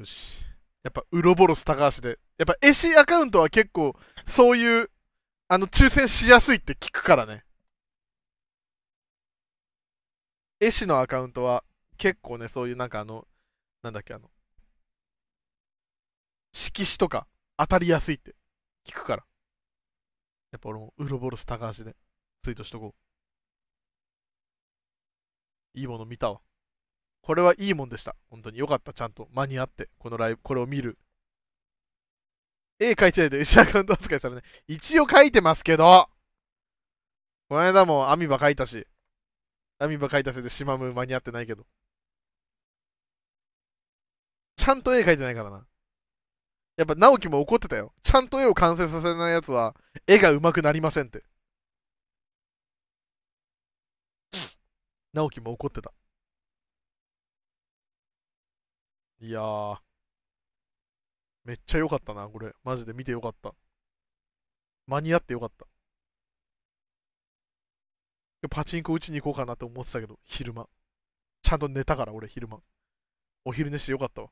よし。やっぱ、ウロボロス高橋で。やっぱ、絵師アカウントは結構、そういう、あの、抽選しやすいって聞くからね。絵師のアカウントは、結構ね、そういうなんかあの、なんだっけ、あの、色紙とか当たりやすいって聞くから。やっぱ俺もウロボロス高橋でツイートしとこう。いいもの見たわ。これはいいもんでした。本当によかった、ちゃんと間に合って、このライブ、これを見る。絵描いてないで、石アカウント扱いされない。一応描いてますけど、この間もアミバ描いたし、アミバ描いたせいでシマム間に合ってないけど。ちゃんと絵描いてないからな。やっぱ直樹も怒ってたよ。ちゃんと絵を完成させないやつは、絵が上手くなりませんって。直樹も怒ってた。いやー、めっちゃ良かったな、これ。マジで見て良かった。間に合って良かった。パチンコ打ちに行こうかなって思ってたけど、昼間。ちゃんと寝たから、俺、昼間。お昼寝して良かったわ。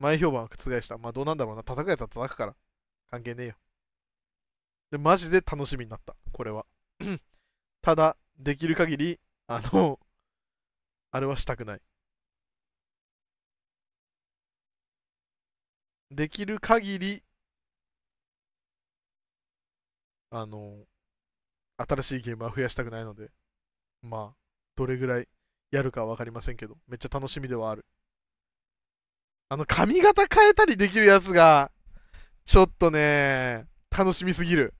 前評判は覆した。まあ、どうなんだろうな。叩くやつは叩くから。関係ねえよ。で、マジで楽しみになった。これは。ただ、できる限り、あの、あれはしたくない。できる限り、あの、新しいゲームは増やしたくないので、まあ、どれぐらいやるかわかりませんけど、めっちゃ楽しみではある。あの、髪型変えたりできるやつが、ちょっとね、楽しみすぎる。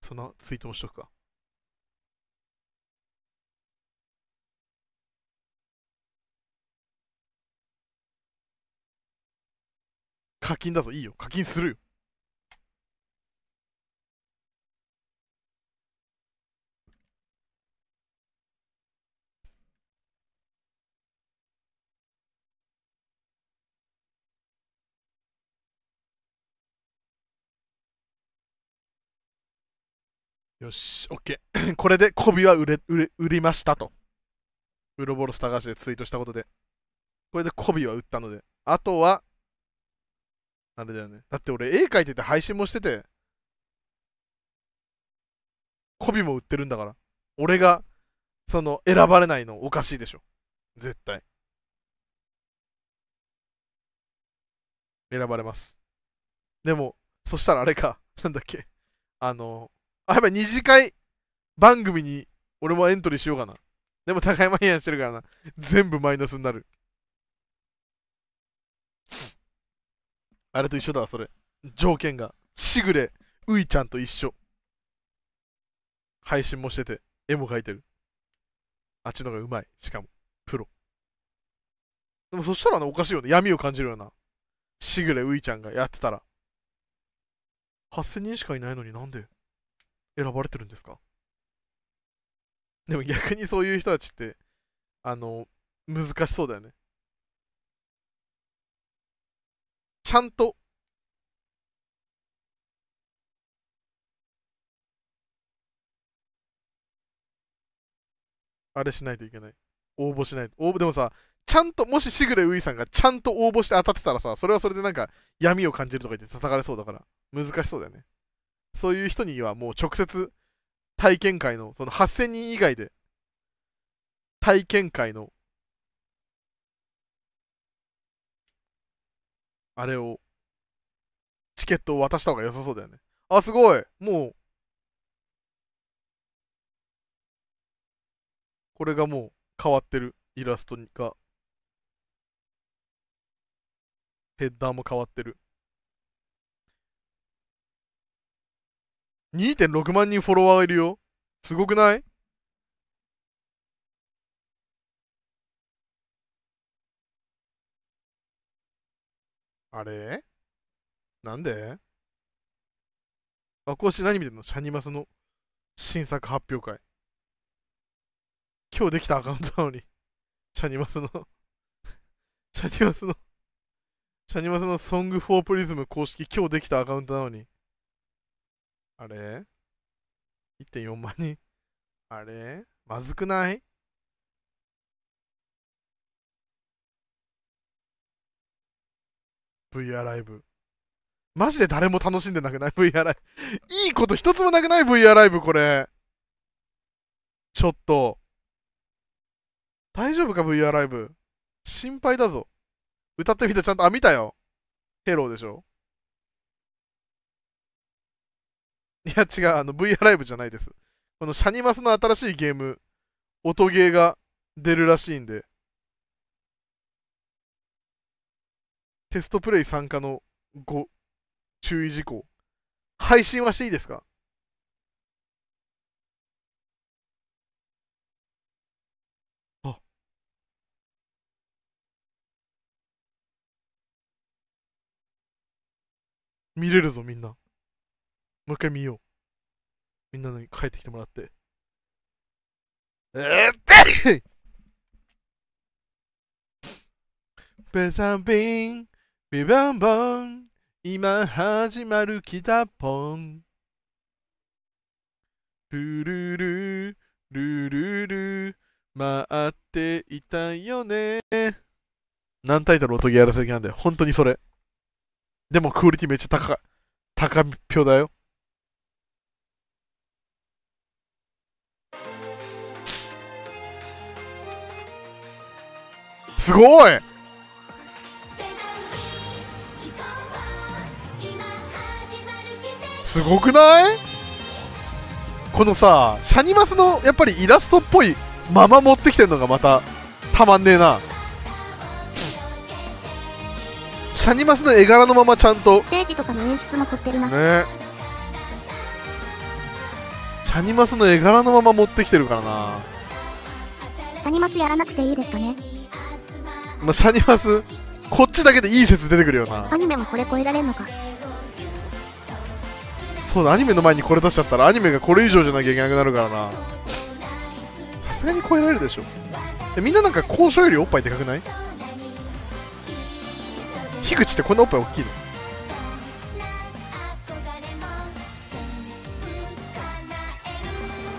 そのツイートもしとくか。課金だぞ、いいよ。課金するよ。よし、ケー。これでコビは売れ売れ売りましたと。ウロボロス高橋でツイートしたことで。これでコビは売ったので。あとは、あれだよね。だって俺絵描いてて配信もしてて、コビも売ってるんだから。俺が、その、選ばれないのおかしいでしょ。絶対。選ばれます。でも、そしたらあれか、なんだっけ。あの、あ、やっぱ二次会番組に俺もエントリーしようかな。でも高山マニしてるからな。全部マイナスになる。あれと一緒だわ、それ。条件が。しぐれ、ういちゃんと一緒。配信もしてて、絵も描いてる。あっちのがうまい。しかも、プロ。でもそしたらね、おかしいよね。闇を感じるような。しぐれ、ういちゃんがやってたら。8000人しかいないのになんで選ばれてるんですかでも逆にそういう人たちって、あの、難しそうだよね。ちゃんとあれしないといけない。応募しない応募でもさ、ちゃんと、もししぐれウいさんがちゃんと応募して当たってたらさ、それはそれでなんか闇を感じるとか言って叩かれそうだから、難しそうだよね。そういう人にはもう直接体験会の、その8000人以外で体験会のあれを、チケットを渡した方が良さそうだよね。あ、すごいもう、これがもう変わってるイラストが、ヘッダーも変わってる。2.6万人フォロワーいるよ。すごくないあれなんでこ押し何見てんのシャニマスの新作発表会。今日できたアカウントなのに、シャニマスの シャニマスのシャニマスのソングフォープリズム公式今日できたアカウントなのに。あれ ?1.4 万人。あれまずくない VR ライブ。マジで誰も楽しんでなくない ?VR ライブ。いいこと一つもなくない ?VR ライブ、これ。ちょっと。大丈夫か ?VR ライブ。心配だぞ。歌ってみた、ちゃんと、あ、見たよ。ヘローでしょ。いや、違う、あの、VR ライブじゃないです。このシャニマスの新しいゲーム、音ゲーが出るらしいんで、テストプレイ参加のご注意事項。配信はしていいですかあ。見れるぞ、みんな。もう一回見よう。みんなに帰ってきてもらって。えー、サンビンビバンバン今始まる北ポンルルルルルル待っていたよね何タイトルとぎやらせる気なんだよ本当にそれでもクオリティめっちゃ高高票だよすごいすごくないこのさシャニマスのやっぱりイラストっぽいまま持ってきてるのがまたたまんねえなシャニマスの絵柄のままちゃんとスっねシャニマスの絵柄のまま持ってきてるからなシャニマスやらなくていいですかねまあ、シャニマスこっちだけでいい説出てくるよなアニメもこれ超えられんのかそうだアニメの前にこれ出しちゃったらアニメがこれ以上じゃなきゃいけなくなるからなさすがに超えられるでしょみんななんか交渉よりおっぱいでかくない樋口ってこんなおっぱい大きいの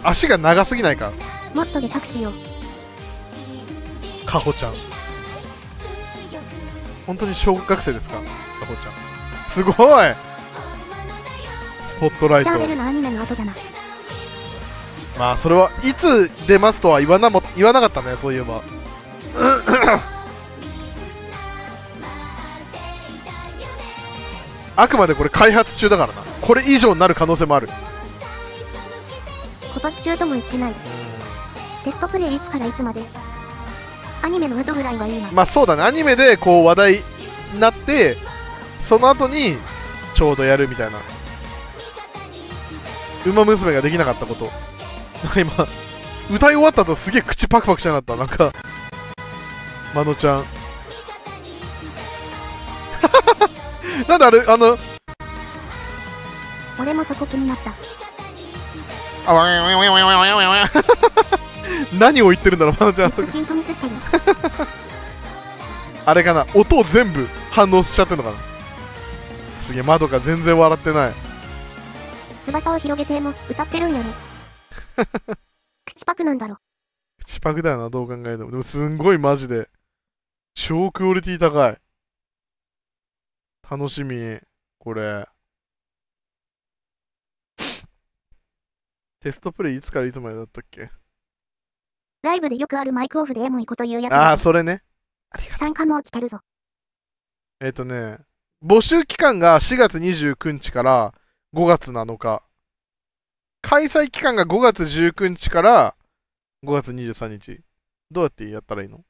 足が長すぎないかもっとでタクシーをかほちゃん本当に小学生ですかかほちゃんすごいスポットライトまあそれはいつ出ますとは言わなも言わなかったねそういえば あくまでこれ開発中だからなこれ以上になる可能性もある今年中とも言ってないテストプレイいつからいつまでアニメの後ぐらいはいいなまあそうだねアニメでこう話題になってその後にちょうどやるみたいなウマ娘ができなかったこと。なんか今、歌い終わった後すげえ口パクパクしなかった。なんか、まのちゃん。なんであれ、あの、俺もそこ気になった。何を言ってるんだろう、まのちゃん。あれかな、音を全部反応しちゃってんのかな。すげえ、窓が全然笑ってない。翼を広げても歌ってるんやろ。口パクなんだろ。口パクだよな、どう考えても。でもすんごいマジで。超クオリティ高い。楽しみ、これ。テストプレイいつからいつまでだったっけライブでよくあるマイクオフでエモいこと言うやつ。ああ、それね。参加も来てるぞ。えっ、ー、とね、募集期間が4月29日から5月7日。開催期間が5月19日から5月23日。どうやってやったらいいの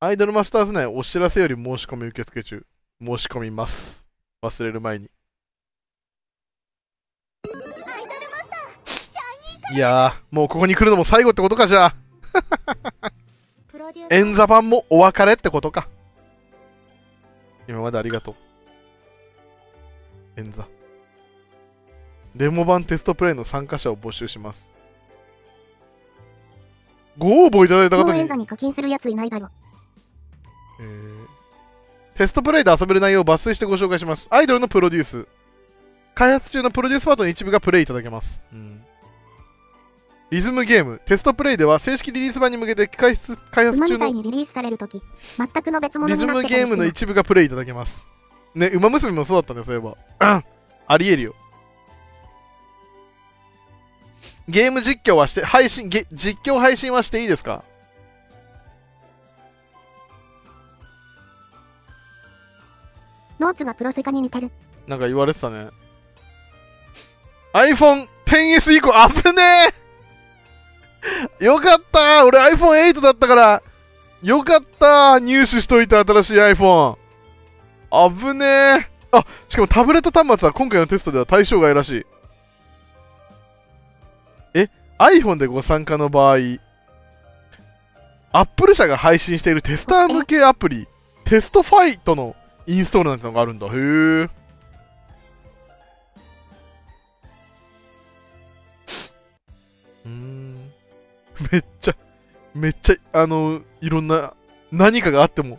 アイドルマスターズ内お知らせより申し込み受付中。申し込みます。忘れる前に。いやもうここに来るのも最後ってことかじゃあ。演座版もお別れってことか。今までありがとう。演座。デモ版テストプレイの参加者を募集しますご応募いただいた方にに課金するやついないだろ、えー、テストプレイで遊べる内容を抜粋してご紹介しますアイドルのプロデュース開発中のプロデュースパートの一部がプレイいただけます、うん、リズムゲームテストプレイでは正式リリース版に向けて開発開発中のリズムゲームの一部がプレイいただけますね馬娘もそうだったんだよそういえば、ありえるよゲーム実況はして、配信、実況配信はしていいですかノーツがプロセカに似てる。なんか言われてたね。iPhone XS 以降、危ねえよかった俺 iPhone8 だったから。よかった入手しといた新しい iPhone。危ねえ。あ、しかもタブレット端末は今回のテストでは対象外らしい。iPhone でご参加の場合、Apple 社が配信しているテスター向けアプリ、テストファイトのインストールなんてのがあるんだ。へえ。めっちゃ、めっちゃ、あの、いろんな、何かがあっても、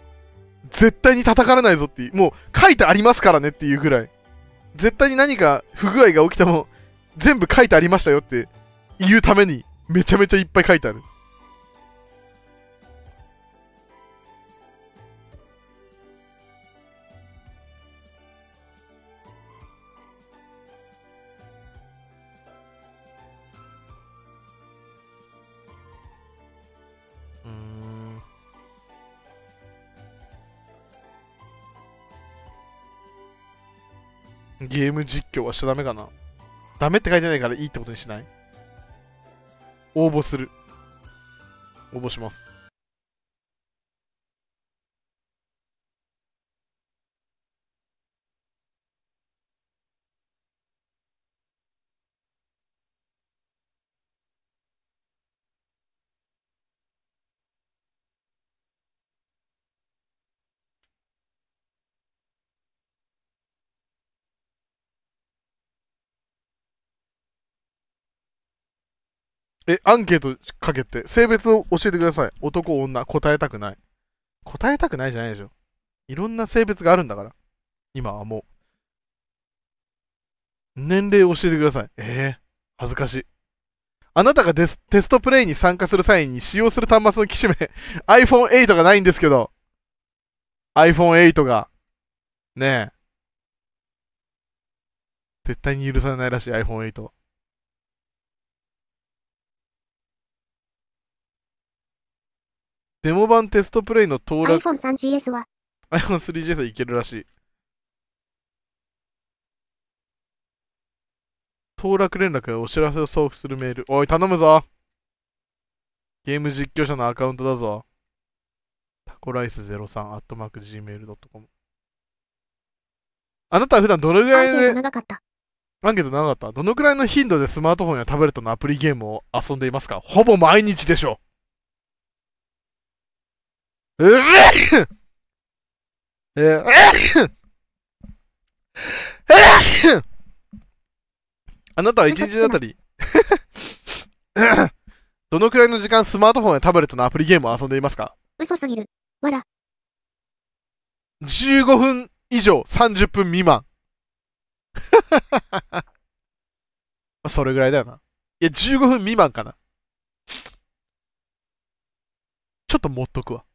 絶対に叩かれないぞっていう、もう書いてありますからねっていうぐらい、絶対に何か不具合が起きても、全部書いてありましたよって言うためにめちゃめちゃいっぱい書いてある。ゲーム実況はしちゃダメかなダメって書いてないからいいってことにしない応募する。応募します。え、アンケートかけて、性別を教えてください。男、女、答えたくない。答えたくないじゃないでしょ。いろんな性別があるんだから。今はもう。年齢を教えてください。えー、恥ずかしい。あなたがデステストプレイに参加する際に使用する端末の機種名、iPhone8 がないんですけど。iPhone8 が。ねえ。絶対に許されないらしい、iPhone8 デモ版テストプレイの登録 iPhone3GS は iPhone3GS はいけるらしい登録連絡やお知らせを送付するメールおい頼むぞゲーム実況者のアカウントだぞタコライス03アットマーク Gmail.com あなたは普段どのぐらいでアンケート長かった長かったどのくらいの頻度でスマートフォンやタブレットのアプリゲームを遊んでいますかほぼ毎日でしょ あなたは一日あたり どのくらいの時間スマートフォンやタブレットのアプリゲームを遊んでいますか嘘すぎる。わら。15分以上30分未満。それぐらいだよな。いや、15分未満かな。ちょっと持っとくわ。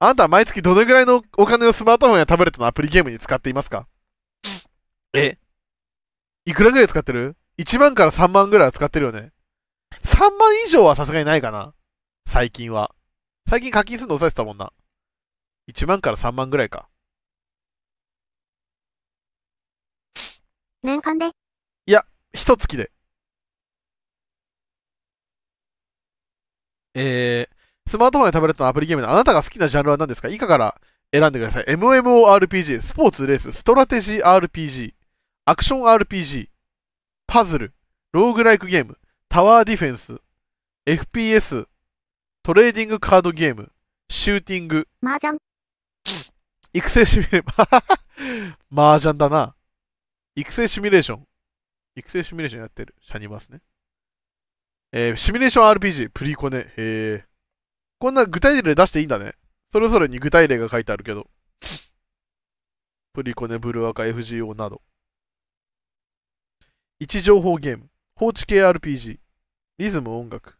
あなたは毎月どのぐらいのお金をスマートフォンやタブレットのアプリゲームに使っていますかえいくらぐらい使ってる ?1 万から3万ぐらいは使ってるよね。3万以上はさすがにないかな最近は。最近課金するの抑えてたもんな。1万から3万ぐらいか。年間でいや、一月で。えー、スマートフォンやタブレットのアプリゲームのあなたが好きなジャンルは何ですか以下から選んでください。MMORPG、スポーツ、レース、ストラテジー RPG、アクション RPG、パズル、ローグライクゲーム、タワーディフェンス、FPS、トレーディングカードゲーム、シューティング、麻雀。育成シミュレーション。麻雀だな。育成シミュレーション。育成シミュレーションやってる。シャニマスね。えー、シミュレーション RPG、プリコネ。へー。こんな具体例出していいんだね。それぞれに具体例が書いてあるけど。プリコネ、ブルアカ、FGO など。位置情報ゲーム、放置系 RPG、リズム音楽。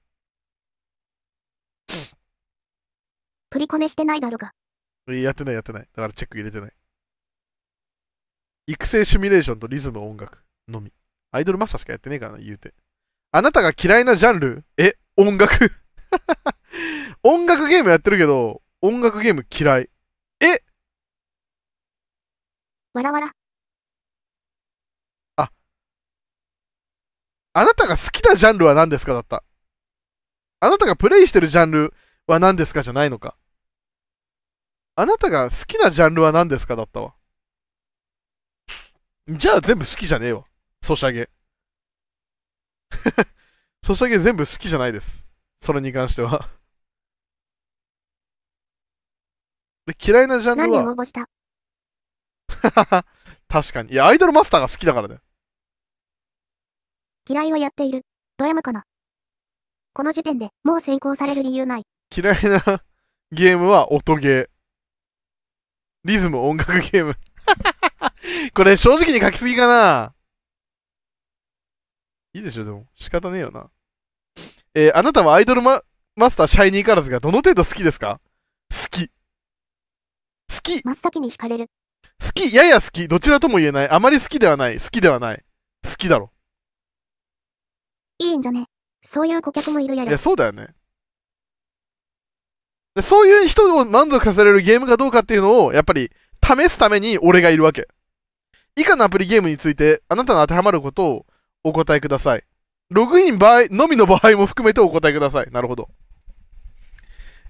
プリコネしてないだろうが。やってないやってない。だからチェック入れてない。育成シミュレーションとリズム音楽のみ。アイドルマスターしかやってねえからな、言うて。あなたが嫌いなジャンルえ、音楽 音楽ゲームやってるけど、音楽ゲーム嫌い。えわらわら。あ。あなたが好きなジャンルは何ですかだった。あなたがプレイしてるジャンルは何ですかじゃないのか。あなたが好きなジャンルは何ですかだったわ。じゃあ全部好きじゃねえわ。ソシャゲ。ソシャゲ全部好きじゃないです。それに関しては で、嫌いなジャンルは。何応募した 確かに。いや、アイドルマスターが好きだからね。嫌いはやっている。ド M かな。この時点でもう先行される理由ない。嫌いな ゲームは音ゲー。リズム音楽ゲームこれ正直に書きすぎかないいでしょ、でも。仕方ねえよな。えー、あなたはアイドルママスターシャイニーカラスがどの程度好きですか好き。好き。真っ先に惹かれる。好き、やや好き、どちらとも言えない。あまり好きではない。好きではない。好きだろ。いいんじゃね。そういう顧客もいるやれ。いや、そうだよね。でそういう人を満足させられるゲームかどうかっていうのを、やっぱり試すために俺がいるわけ。以下のアプリゲームについて、あなたの当てはまることをお答えください。ログイン場合のみの場合も含めてお答えください。なるほど。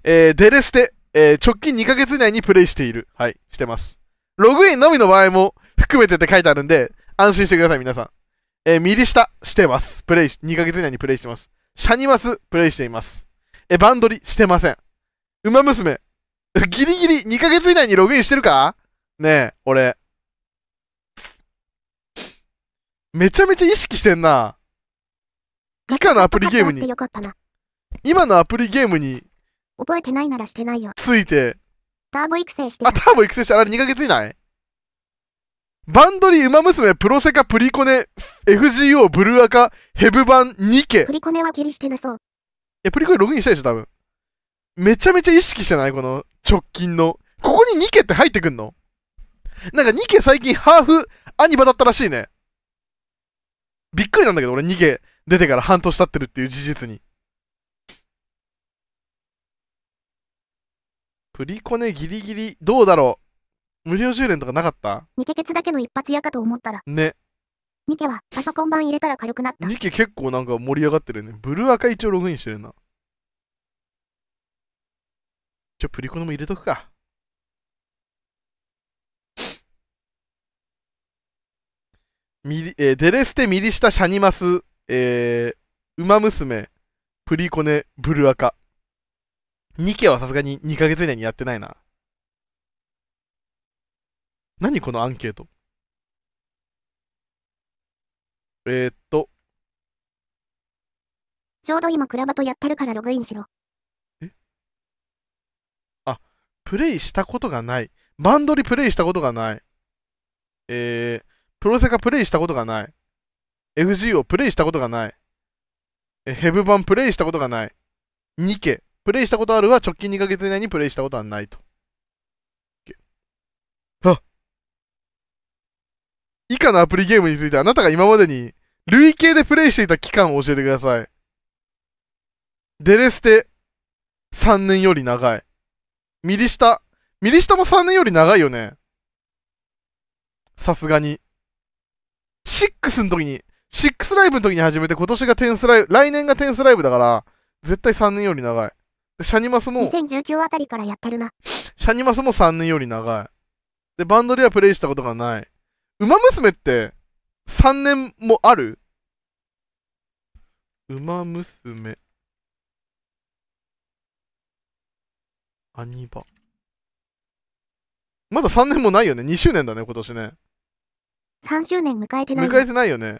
えー、デレステ、えー、直近2ヶ月以内にプレイしている。はい、してます。ログインのみの場合も含めてって書いてあるんで、安心してください、皆さん。えー、右下、してます。プレイし、2ヶ月以内にプレイしてます。シャニマス、プレイしています。え、バンドリ、してません。ウマ娘、ギリギリ2ヶ月以内にログインしてるかねえ、俺。めちゃめちゃ意識してんな。以下のアプリゲームに、今のアプリゲームに、覚えてないならしてないよ。ついて、ターボ育成して。あ、ターボ育成して、あれ2ヶ月以内バンドリウマ娘プロセカプリコネ FGO ブルーアカヘブ版ニケ。プリコネは切してなそう。プリコネログインしたでしょ、多分。めちゃめちゃ意識してないこの直近の。ここにニケって入ってくんのなんかニケ最近ハーフアニバだったらしいね。びっくりなんだけど、俺ニケ。出てから半年経ってるっていう事実に。プリコネギリギリ、どうだろう無料10連とかなかったニケケツだけの一発屋かと思ったら。ね。ニケはパソコン版入れたら軽くなった。ニケ結構なんか盛り上がってるね。ブルー赤一応ログインしてるな。ちょ、プリコネも入れとくか。ミリえー、デレステミリシタシャニマスえー、ウマ娘、プリコネ、ブルアカ。2期はさすがに2ヶ月以内にやってないな。何このアンケート。えー、っと。ちょうど今クラバとやってるからログインしろ。えあ、プレイしたことがない。バンドリプレイしたことがない。えー、プロセカプレイしたことがない。FG をプレイしたことがない。ヘブ版プレイしたことがない。2家。プレイしたことあるは直近2ヶ月以内にプレイしたことはないと。あ以下のアプリゲームについてあなたが今までに累計でプレイしていた期間を教えてください。デレステ3年より長い。ミリシタ。ミリシタも3年より長いよね。さすがに。6の時に6ライブの時に始めて、今年がテンスライブ、来年がテンスライブだから、絶対3年より長い。シャニマスも、2019あたりからやってるな。シャニマスも3年より長い。で、バンドではプレイしたことがない。ウマ娘って、3年もあるウマ娘。アニバ。まだ3年もないよね。2周年だね、今年ね。3周年迎えてない。迎えてないよね。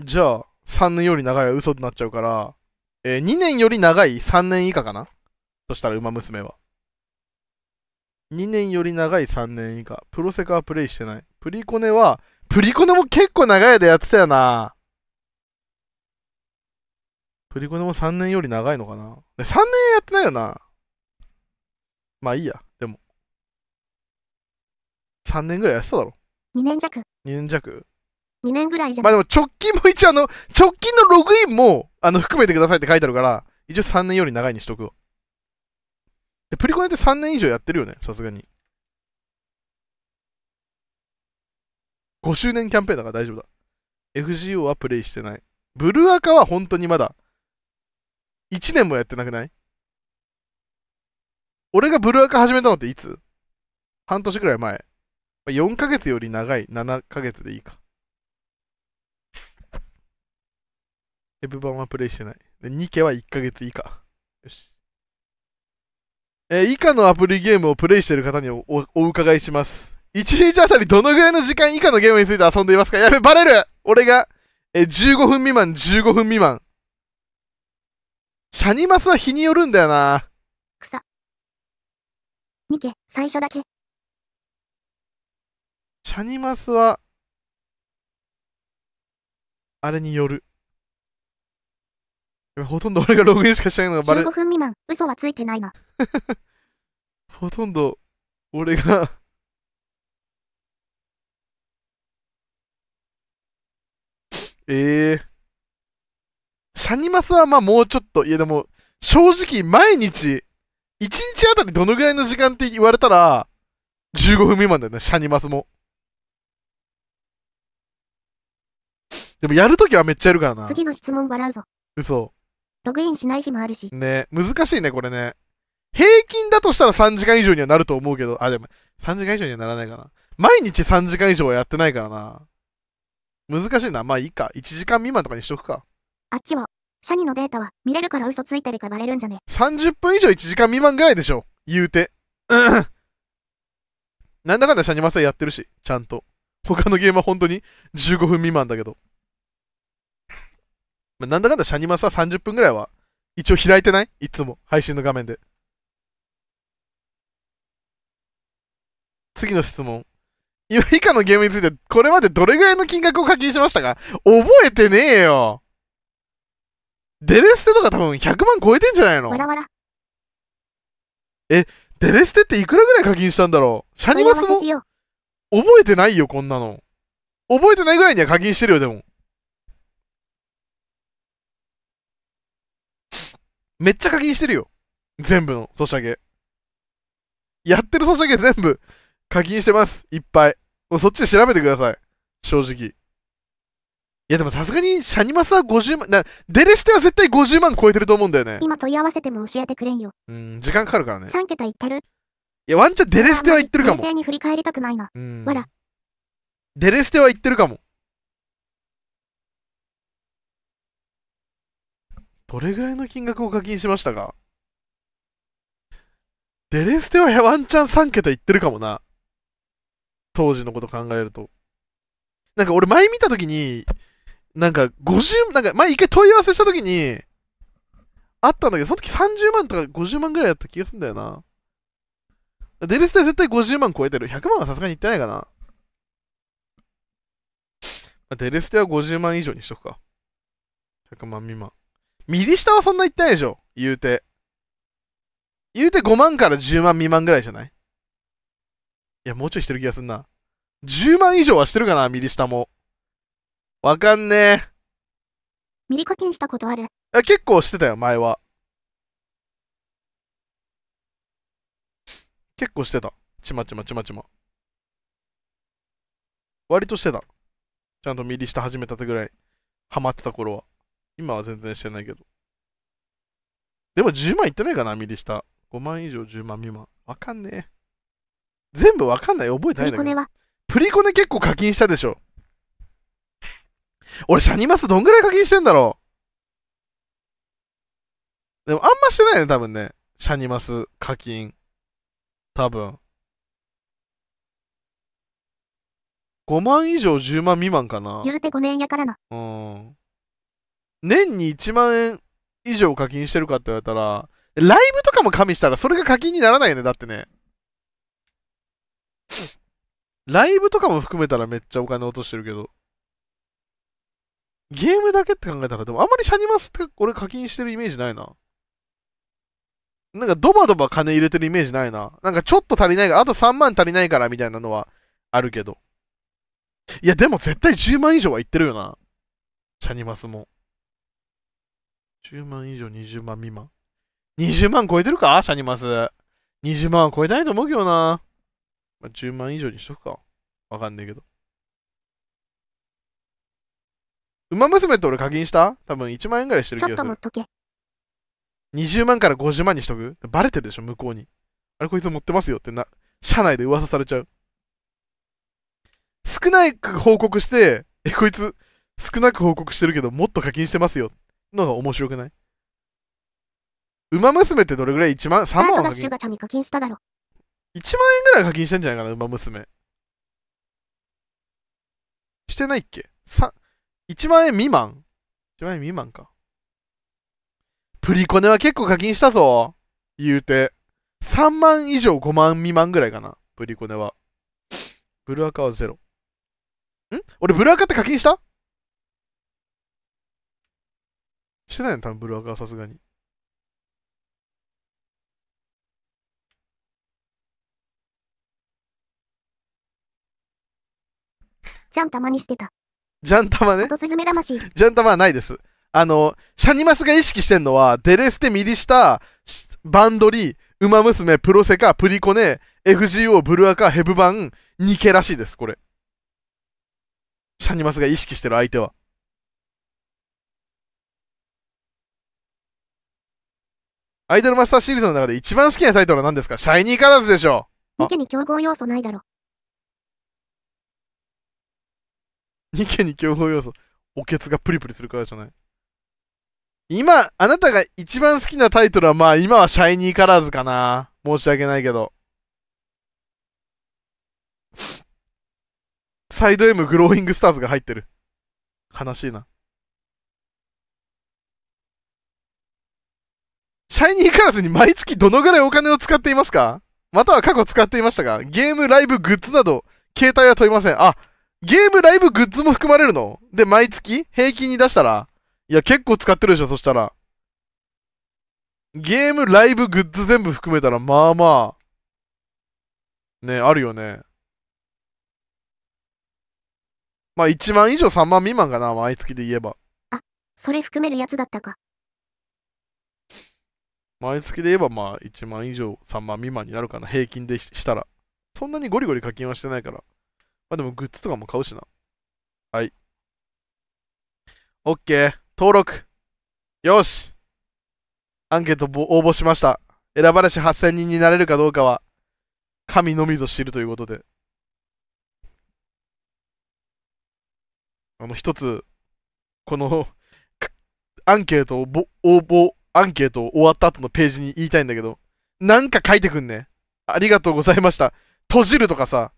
じゃあ、3年より長いは嘘になっちゃうから、えー、2年より長い3年以下かなそしたら、馬娘は。2年より長い3年以下。プロセカはプレイしてない。プリコネは、プリコネも結構長い間やってたよな。プリコネも3年より長いのかな。3年やってないよな。まあいいや、でも。3年ぐらいやってただろ。2年弱。2年弱2年ぐらいじゃまあでも直近も一応あの、直近のログインもあの含めてくださいって書いてあるから、一応3年より長いにしとくわ。で、プリコネって3年以上やってるよね、さすがに。5周年キャンペーンだから大丈夫だ。FGO はプレイしてない。ブルーアカは本当にまだ、1年もやってなくない俺がブルーアカ始めたのっていつ半年くらい前。4ヶ月より長い7ヶ月でいいか。ヘブバンはプレイしてない。で、ニケは1ヶ月以下。よし。えー、以下のアプリゲームをプレイしている方におお伺いします。1日あたりどのぐらいの時間以下のゲームについて遊んでいますかやべ、バレる俺が、えー、15分未満、15分未満。シャニマスは日によるんだよな。草。ニケ、最初だけ。シャニマスは、あれによる。ほとんど俺がログインしかしてないのがバレ15分未満、嘘はついてないな。ほとんど俺がえ えー、シャニマスはまあもうちょっと、いやでも、正直毎日、1日あたりどのぐらいの時間って言われたら、15分未満だよね、シャニマスも。でもやるときはめっちゃやるからな。次の質問笑うぞ。嘘。ログインしない日もあるし。ね難しいね、これね。平均だとしたら3時間以上にはなると思うけど、あ、でも、3時間以上にはならないかな。毎日3時間以上はやってないからな。難しいな。まあいいか。1時間未満とかにしとくか。あっちは、シャニのデータは見れるから嘘ついてるかバレるんじゃね。30分以上1時間未満ぐらいでしょ。言うて。うん。なんだかんだシャニマサやってるし、ちゃんと。他のゲームは本当に15分未満だけど。まあ、なんだかんだシャニマスは30分ぐらいは一応開いてないいつも配信の画面で。次の質問。今以下のゲームについて、これまでどれぐらいの金額を課金しましたか覚えてねえよデレステとか多分100万超えてんじゃないのえ、デレステっていくらぐらい課金したんだろうシャニマスも覚えてないよ、こんなの。覚えてないぐらいには課金してるよ、でも。めっちゃ課金してるよ。全部のソシャゲ。やってるソシャゲ全部課金してます。いっぱい。もうそっちで調べてください。正直。いやでもさすがにシャニマスは50万、な、デレステは絶対50万超えてると思うんだよね。今問い合わせても教えてくれんよ。うん、時間かかるからね。3桁いってる。いや、ワンチャンデレステは言ってるかも。冷静に振り返りたくないな。わら。デレステは言ってるかも。どれぐらいの金額を課金しましたかデレステはワンチャン3桁いってるかもな。当時のこと考えると。なんか俺前見たときに、なんか50、なんか前一回問い合わせしたときに、あったんだけど、その時30万とか50万ぐらいだった気がするんだよな。デレステは絶対50万超えてる。100万はさすがにいってないかな。デレステは50万以上にしとくか。100万未満。右下はそんな言ってないでしょ言うて。言うて5万から10万未満ぐらいじゃないいや、もうちょいしてる気がすんな。10万以上はしてるかな右下も。わかんねえ。ミリ課金したことあるあ結構してたよ、前は。結構してた。ちまちまちまちま。割としてた。ちゃんと右下始めたてぐらい、ハマってた頃は。今は全然してないけど。でも10万いってないかな、ミリ下。5万以上、10万未満。わかんねえ。全部わかんない。覚えてないんだけど。プリコネはプリコネ結構課金したでしょ。俺、シャニマスどんぐらい課金してんだろう。でも、あんましてないね、多分ね。シャニマス課金。多分。5万以上10万未満かな。言うて5年やからな。うん。年に1万円以上課金してるかって言われたら、ライブとかも加味したらそれが課金にならないよね、だってね。ライブとかも含めたらめっちゃお金落としてるけど。ゲームだけって考えたら、でもあんまりシャニマスって俺課金してるイメージないな。なんかドバドバ金入れてるイメージないな。なんかちょっと足りないから、あと3万足りないからみたいなのはあるけど。いや、でも絶対10万以上はいってるよな。シャニマスも。10万以上、20万未満。20万超えてるかシャニマス。20万は超えないと思うけどな。まあ、10万以上にしとくか。わかんねえけど。馬娘って俺課金した多分1万円ぐらいしてるけど。ちょっと持っとけ。20万から50万にしとくバレてるでしょ、向こうに。あれこいつ持ってますよってな、社内で噂されちゃう。少なく報告して、え、こいつ、少なく報告してるけど、もっと課金してますよ。のが面白くない馬娘ってどれぐらい ?1 万 ?3 万課金 ?1 万円ぐらい課金してんじゃないかな、馬娘。してないっけ ?1 万円未満 ?1 万円未満か。プリコネは結構課金したぞ。言うて。3万以上5万未満ぐらいかな。プリコネは。ブルアカはゼロ。ん俺ブルアカって課金したしてないの多分、ブルワーカーはさすがに。ジャンたまにしてた。ジャンたまね。スズメ魂。じたまはないです。あの、シャニマスが意識してんのは、デレステ、ミリシタ、バンドリ、ウマ娘、プロセカ、プリコネ、FGO、ブルアカ、ヘブバン、ニケらしいです、これ。シャニマスが意識してる相手は。アイドルマスターシリーズの中で一番好きなタイトルは何ですかシャイニーカラーズでしょう。ニケに競合要素ないだろ。ニケに競合要素。おけつがプリプリするからじゃない今、あなたが一番好きなタイトルはまあ今はシャイニーカラーズかな。申し訳ないけど。サイド M グローイングスターズが入ってる。悲しいな。シャイニーカラずに毎月どのぐらいお金を使っていますかまたは過去使っていましたが、ゲーム、ライブ、グッズなど、携帯は問いません。あ、ゲーム、ライブ、グッズも含まれるので、毎月平均に出したら、いや、結構使ってるでしょ、そしたら。ゲーム、ライブ、グッズ全部含めたら、まあまあ、ね、あるよね。まあ、1万以上3万未満かな、毎月で言えば。あ、それ含めるやつだったか。毎月で言えばまあ1万以上、3万未満になるかな、平均でしたら。そんなにゴリゴリ課金はしてないから。まあでもグッズとかも買うしな。はい。OK。登録。よし。アンケート応募しました。選ばれし8000人になれるかどうかは、神のみぞ知るということで。あの、一つ、このアンケート応募アンケート終わった後のページに言いたいんだけど、なんか書いてくんね。ありがとうございました。閉じるとかさ、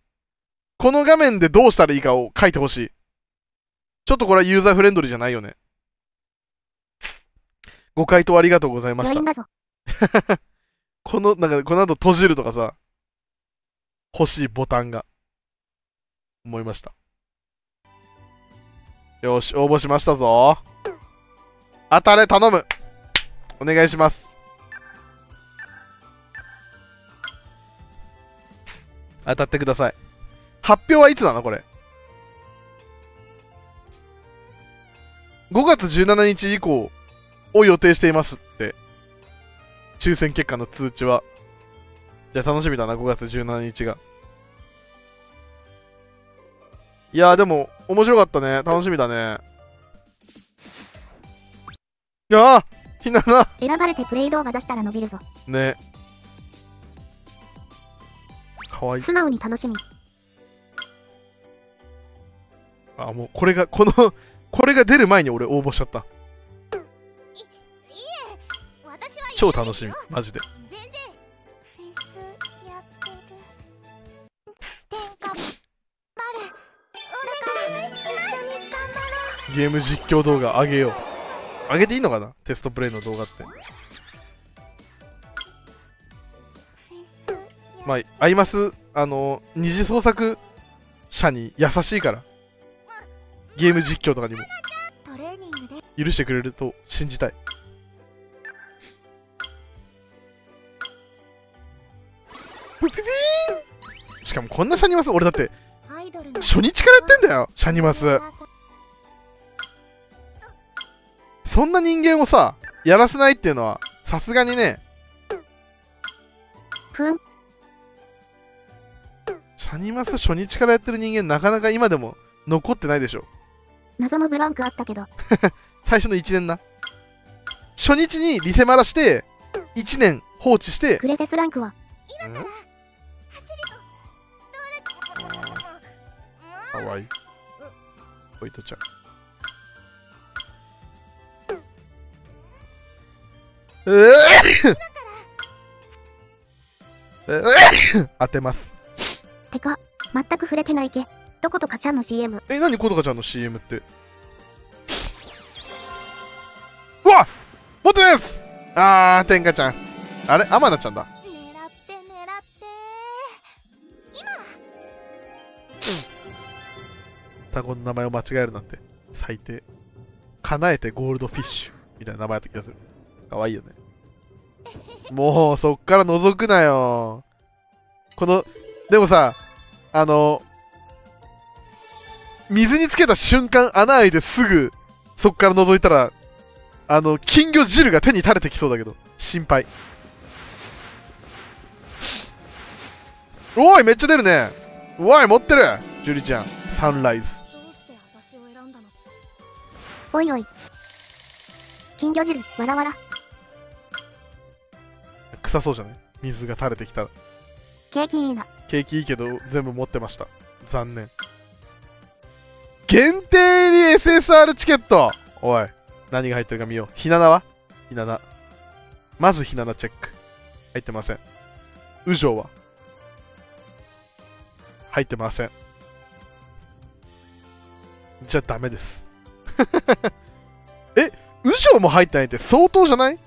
この画面でどうしたらいいかを書いてほしい。ちょっとこれはユーザーフレンドリーじゃないよね。ご回答ありがとうございました。この、なんか、この後閉じるとかさ、欲しいボタンが、思いました。よし、応募しましたぞ。当たれ、頼むお願いします当たってください発表はいつなのこれ5月17日以降を予定していますって抽選結果の通知はじゃあ楽しみだな5月17日がいやでも面白かったね楽しみだねいやひなな選ばれてプレイ動画出したら伸びるぞねかわいい素直に楽しみあもうこれがこのこれが出る前に俺応募しちゃったいいえ私は超楽しみマジで全然フェスやってる天下丸緒に頑張ろうゲーム実況動画あげよう上げていいのかなテストプレイの動画って。まあ、アイマス、あの、二次創作者に優しいから。ゲーム実況とかにも。許してくれると信じたい。しかもこんなシャニマス、俺だって、初日からやってんだよ、シャニマス。そんな人間をさ、やらせないっていうのは、さすがにね。ふん。シャニマス初日からやってる人間、なかなか今でも残ってないでしょ。謎のブランクあったけど。最初の1年な。初日にリセマラして、1年放置して。クレフェスランクは今から走るぞ。かわいい。ポイトちゃん。当てます。てか、全く触れてないけ。どことかちゃんの CM。え、なにことかちゃんの CM って。うわ持ってないやつあー、天下ちゃん。あれ天菜ちゃんだ。狙狙っってて今双子の名前を間違えるなんて最低叶えてゴールドフィッシュみたいな名前やった気がする可愛いよね。もう、そっから覗くなよ。この、でもさ、あの、水につけた瞬間、穴開いてすぐ、そっから覗いたら、あの、金魚汁が手に垂れてきそうだけど、心配。おい、めっちゃ出るね。おい、持ってる。ジュリちゃん、サンライズ。おいおい。金魚汁、わらわら。臭そうじゃない水が垂れてきたら。ケーキいいな。ケーキいいけど、全部持ってました。残念。限定入り SSR チケットおい、何が入ってるか見よう。ひななはひなな。まずひななチェック。入ってません。うじょうは入ってません。じゃあダメです。え、うじょうも入ってないって相当じゃない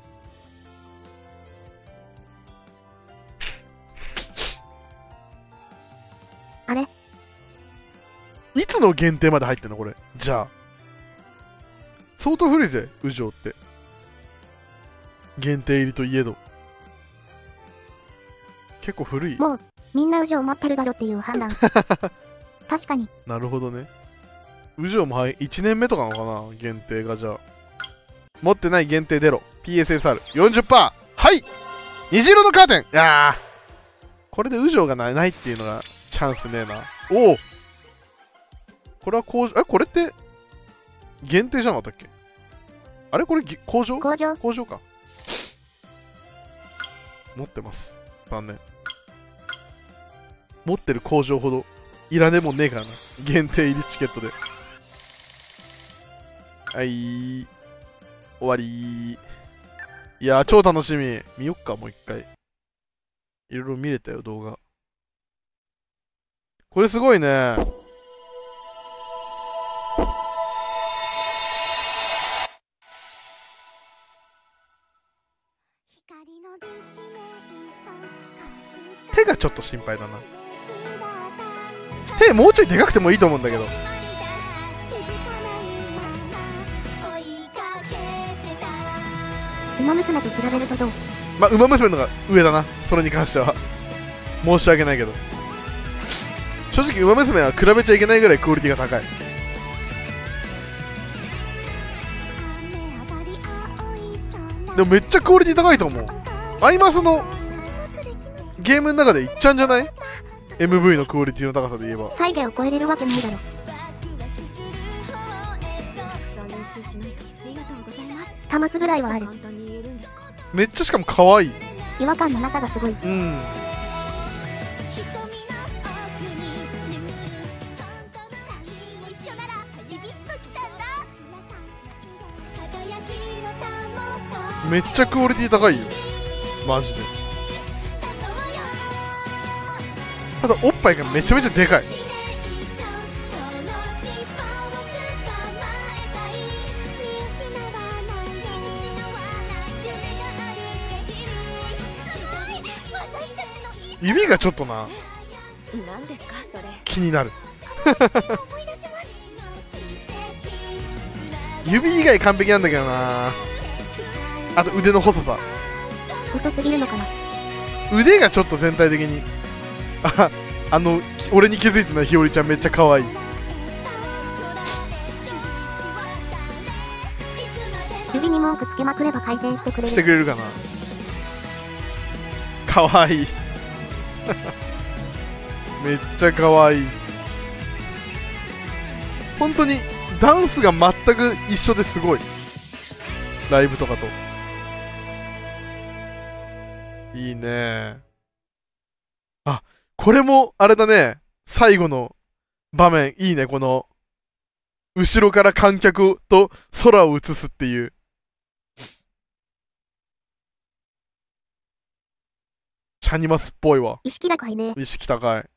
いつの限定まで入ってんのこれ。じゃあ。相当古いぜ、ウジョウって。限定入りといえど。結構古い。もう、みんなウジョウ待ってるだろっていう判断。確かに。なるほどね。ウジョウも1年目とかなのかな限定がじゃあ。持ってない限定出ろ。PSSR40%! はい虹色のカーテンいやーこれでウジョウがないっていうのがチャンスねえな。おおこれは工場、え、これって、限定じゃなかったっけあれこれ工場工場工場か。持ってます。残念。持ってる工場ほど、いらねもねえからな。限定入りチケットで。はい。終わりいや超楽しみ。見よっか、もう一回。いろいろ見れたよ、動画。これすごいね。手がちょっと心配だな手もうちょいでかくてもいいと思うんだけどまあウマ娘のが上だなそれに関しては申し訳ないけど正直ウマ娘は比べちゃいけないぐらいクオリティが高いでもめっちゃクオリティ高いと思うアイマスのゲームの中でいっちゃうんじゃない ?MV のクオリティの高さで言えば。イゲを超えれるわけないだろ。タマスぐらいはある。めっちゃしかも可愛い。違和感のなさがすごい。うん。めっちゃクオリティ高いよマジであとおっぱいがめちゃめちゃでかい指がちょっとな気になる 指以外完璧なんだけどなあと腕の細さ細すぎるのかな腕がちょっと全体的にあ あの俺に気づいてないひ和りちゃんめっちゃ可愛い指に文句つけまくれば改善してくれるしてくれるかな可愛い めっちゃ可愛い本当にダンスが全く一緒ですごいライブとかといいねこれも、あれだね、最後の場面、いいね、この、後ろから観客と空を映すっていう。シャニマスっぽいわ。意識高いね。意識高い。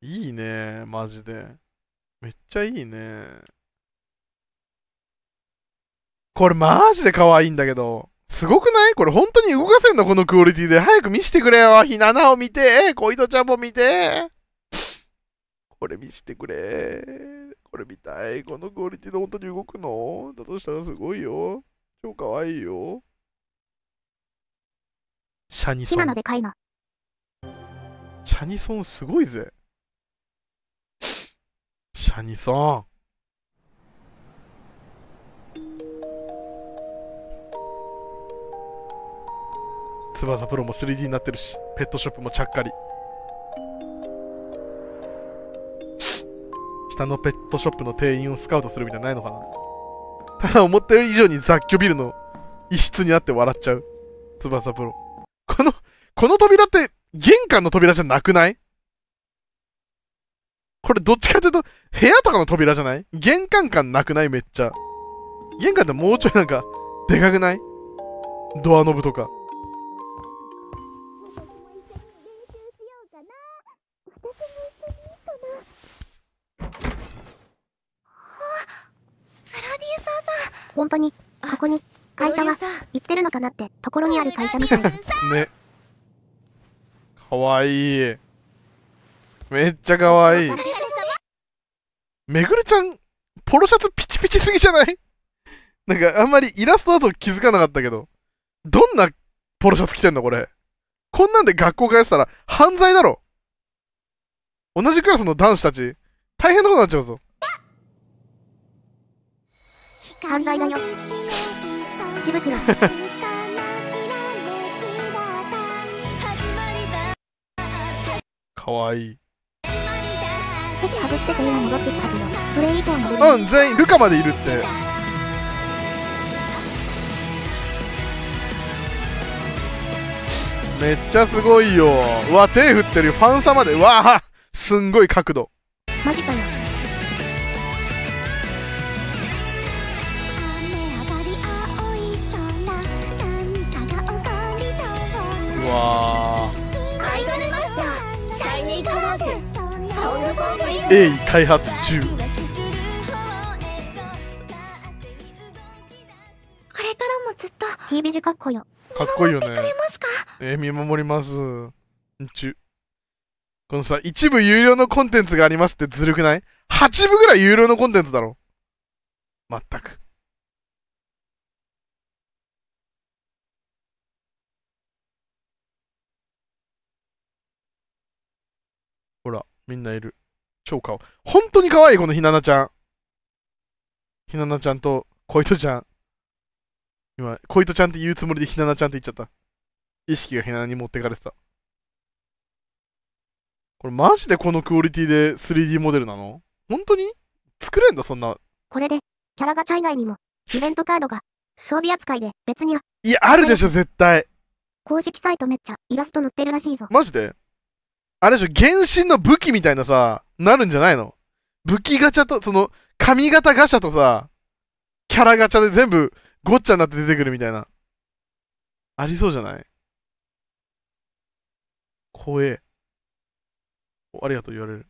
いいね、マジで。めっちゃいいね。これマジで可愛いんだけど。すごくないこれ本当に動かせんのこのクオリティで。早く見してくれよ。ひななを見て。小糸ちゃんも見て。これ見してくれ。これ見たい。このクオリティで本当に動くのだとしたらすごいよ。超かわいいよ。シャニソン。でかいシャニソンすごいぜ。シャニソン。翼プロも 3D になってるしペットショップもちゃっかり下のペットショップの店員をスカウトするみたいないのかなただ思った以上に雑居ビルの一室にあって笑っちゃう翼プロこのこの扉って玄関の扉じゃなくないこれどっちかというと部屋とかの扉じゃない玄関感なくないめっちゃ玄関ってもうちょいなんかでかくないドアノブとか。本当に、ここに、会社は、行ってるのかなってところにある会社みたい。ね。かわいい。めっちゃかわいい。めぐるちゃん、ポロシャツピチピチすぎじゃないなんかあんまりイラストだと気づかなかったけど、どんなポロシャツ着てんのこれ。こんなんで学校帰ってたら犯罪だろ。同じクラスの男子たち、大変なことになっちゃうぞ。犯罪だよ。土袋。かわいい。席外してという戻ってきたけど、スト以降戻うん、全員、ルカまでいるって。めっちゃすごいよ。うわ、手振ってるファンサまで。わあすんごい角度。マジかよ。鋭意開発中これからもずっとキービかっこよかっこいいよねえー、見守りますちこのさ一部有料のコンテンツがありますってずるくない ?8 部ぐらい有料のコンテンツだろまったくほらみんないる超顔。本当に可愛い、このひななちゃん。ひななちゃんと、小糸ちゃん。今、小糸ちゃんって言うつもりでひななちゃんって言っちゃった。意識がひなに持ってかれてた。これマジでこのクオリティで 3D モデルなの本当に作れんだ、そんな。これで、キャラガチャ以外にも、イベントカードが、装備扱いで別には。いや、あるでしょ、絶対。公式サイトめっちゃイラスト載ってるらしいぞ。マジであれでしょ、原神の武器みたいなさ、なるんじゃないの武器ガチャと、その、髪型ガチャとさ、キャラガチャで全部ごっちゃになって出てくるみたいな。ありそうじゃない怖え。ありがとう言われる。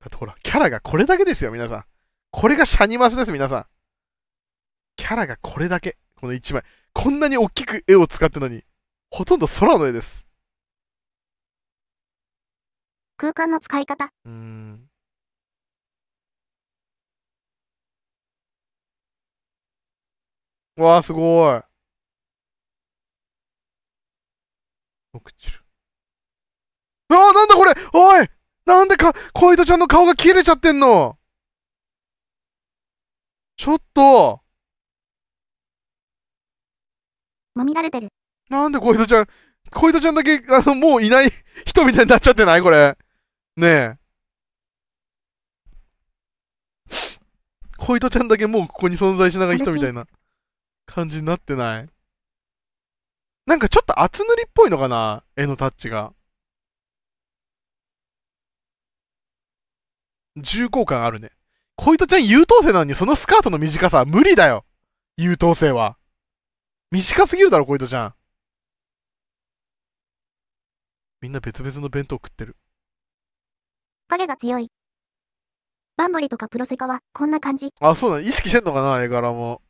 だってほら、キャラがこれだけですよ、皆さん。これがシャニマスです、皆さん。キャラがこれだけ。この1枚。こんなに大きく絵を使ってのに、ほとんど空の絵です。空間の使い方。うん。わあ、すごい。おくうわあ、なんだこれおいなんでか、小糸ちゃんの顔が切れちゃってんのちょっともみられてる。なんで小糸ちゃん、小糸ちゃんだけ、あの、もういない人みたいになっちゃってないこれ。ねえ。小糸ちゃんだけもうここに存在しながら人みたいな感じになってないなんかちょっと厚塗りっぽいのかな絵のタッチが。重厚感あるね。小糸ちゃん優等生なのにそのスカートの短さは無理だよ優等生は。短すぎるだろ、こいとちゃん。みんな別々の弁当食ってる。影が強い。バンドリとかプロセカはこんな感じ。あ、そうだ、ね、意識してんのかな、絵柄も。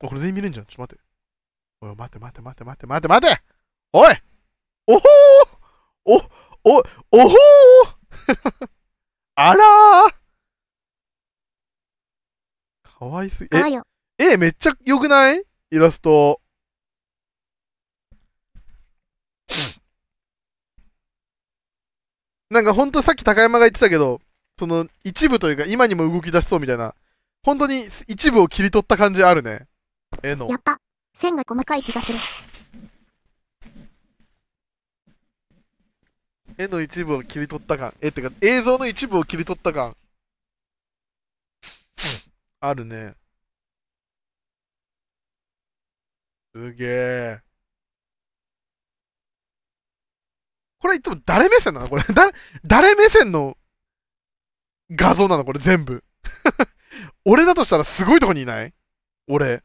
これ全員見るんじゃん。ちょっと待って。おい、待て待て待て待て待て待ておいおほーお、お、おほー あらーかわいすぎ。え、え、めっちゃ良くないイラスト。なんかほんとさっき高山が言ってたけど、その一部というか今にも動き出しそうみたいな、本当に一部を切り取った感じあるね。絵の。やっぱ、線が細かい気がする。絵の一部を切り取った感。絵ってか、映像の一部を切り取った感。あるね。すげえ。これいつも誰目線なのこれ。誰、誰目線の画像なのこれ全部。俺だとしたらすごいとこにいない俺。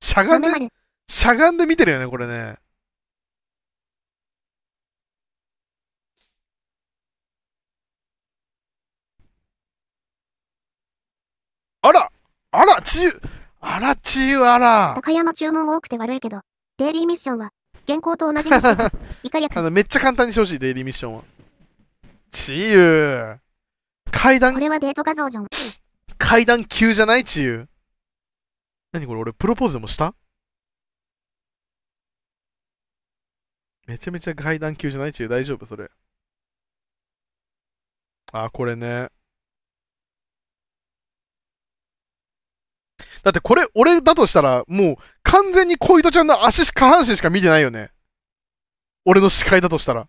しゃがんで、しゃがんで見てるよね、これね。あらあら、ちゆあら、ちゆあら。高山注文多くて悪いけど、デイリーミッションは原稿と同じ あのめっちゃ簡単にしてほしい、デイリーミッションは。チユ階段。これはデート画像じゃん。階段急じゃないチユ何これ、俺プロポーズでもしためちゃめちゃ階段級じゃないちゅう大丈夫それ。あ、これね。だってこれ、俺だとしたら、もう完全に小糸ちゃんの足、下半身しか見てないよね。俺の視界だとしたら。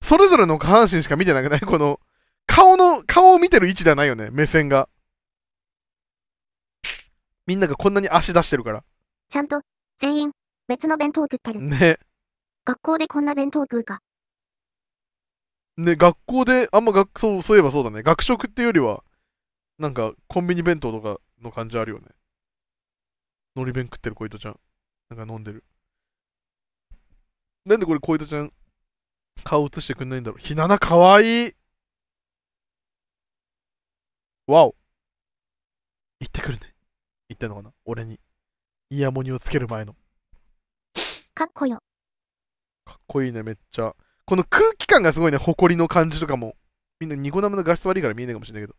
それぞれの下半身しか見てなくない この、顔の、顔を見てる位置ではないよね、目線が。みんながこんなに足出してるから。ちゃんと、全員、別の弁当食ってる。ね。学校でこんな弁当食うか。ね、学校で、あんま学、そう、そういえばそうだね。学食っていうよりは、なんか、コンビニ弁当とかの感じあるよね。のり弁食ってる小糸ちゃん。なんか飲んでる。なんでこれ小糸ちゃん、顔映してくんないんだろう。ひななかわいいわお行ってくるね。行ってんのかな俺に。イヤモニをつける前の。かっこよ。かっこいいね、めっちゃ。この空気感がすごいね、誇りの感じとかも。みんなニコ生の画質悪いから見えないかもしれないけど。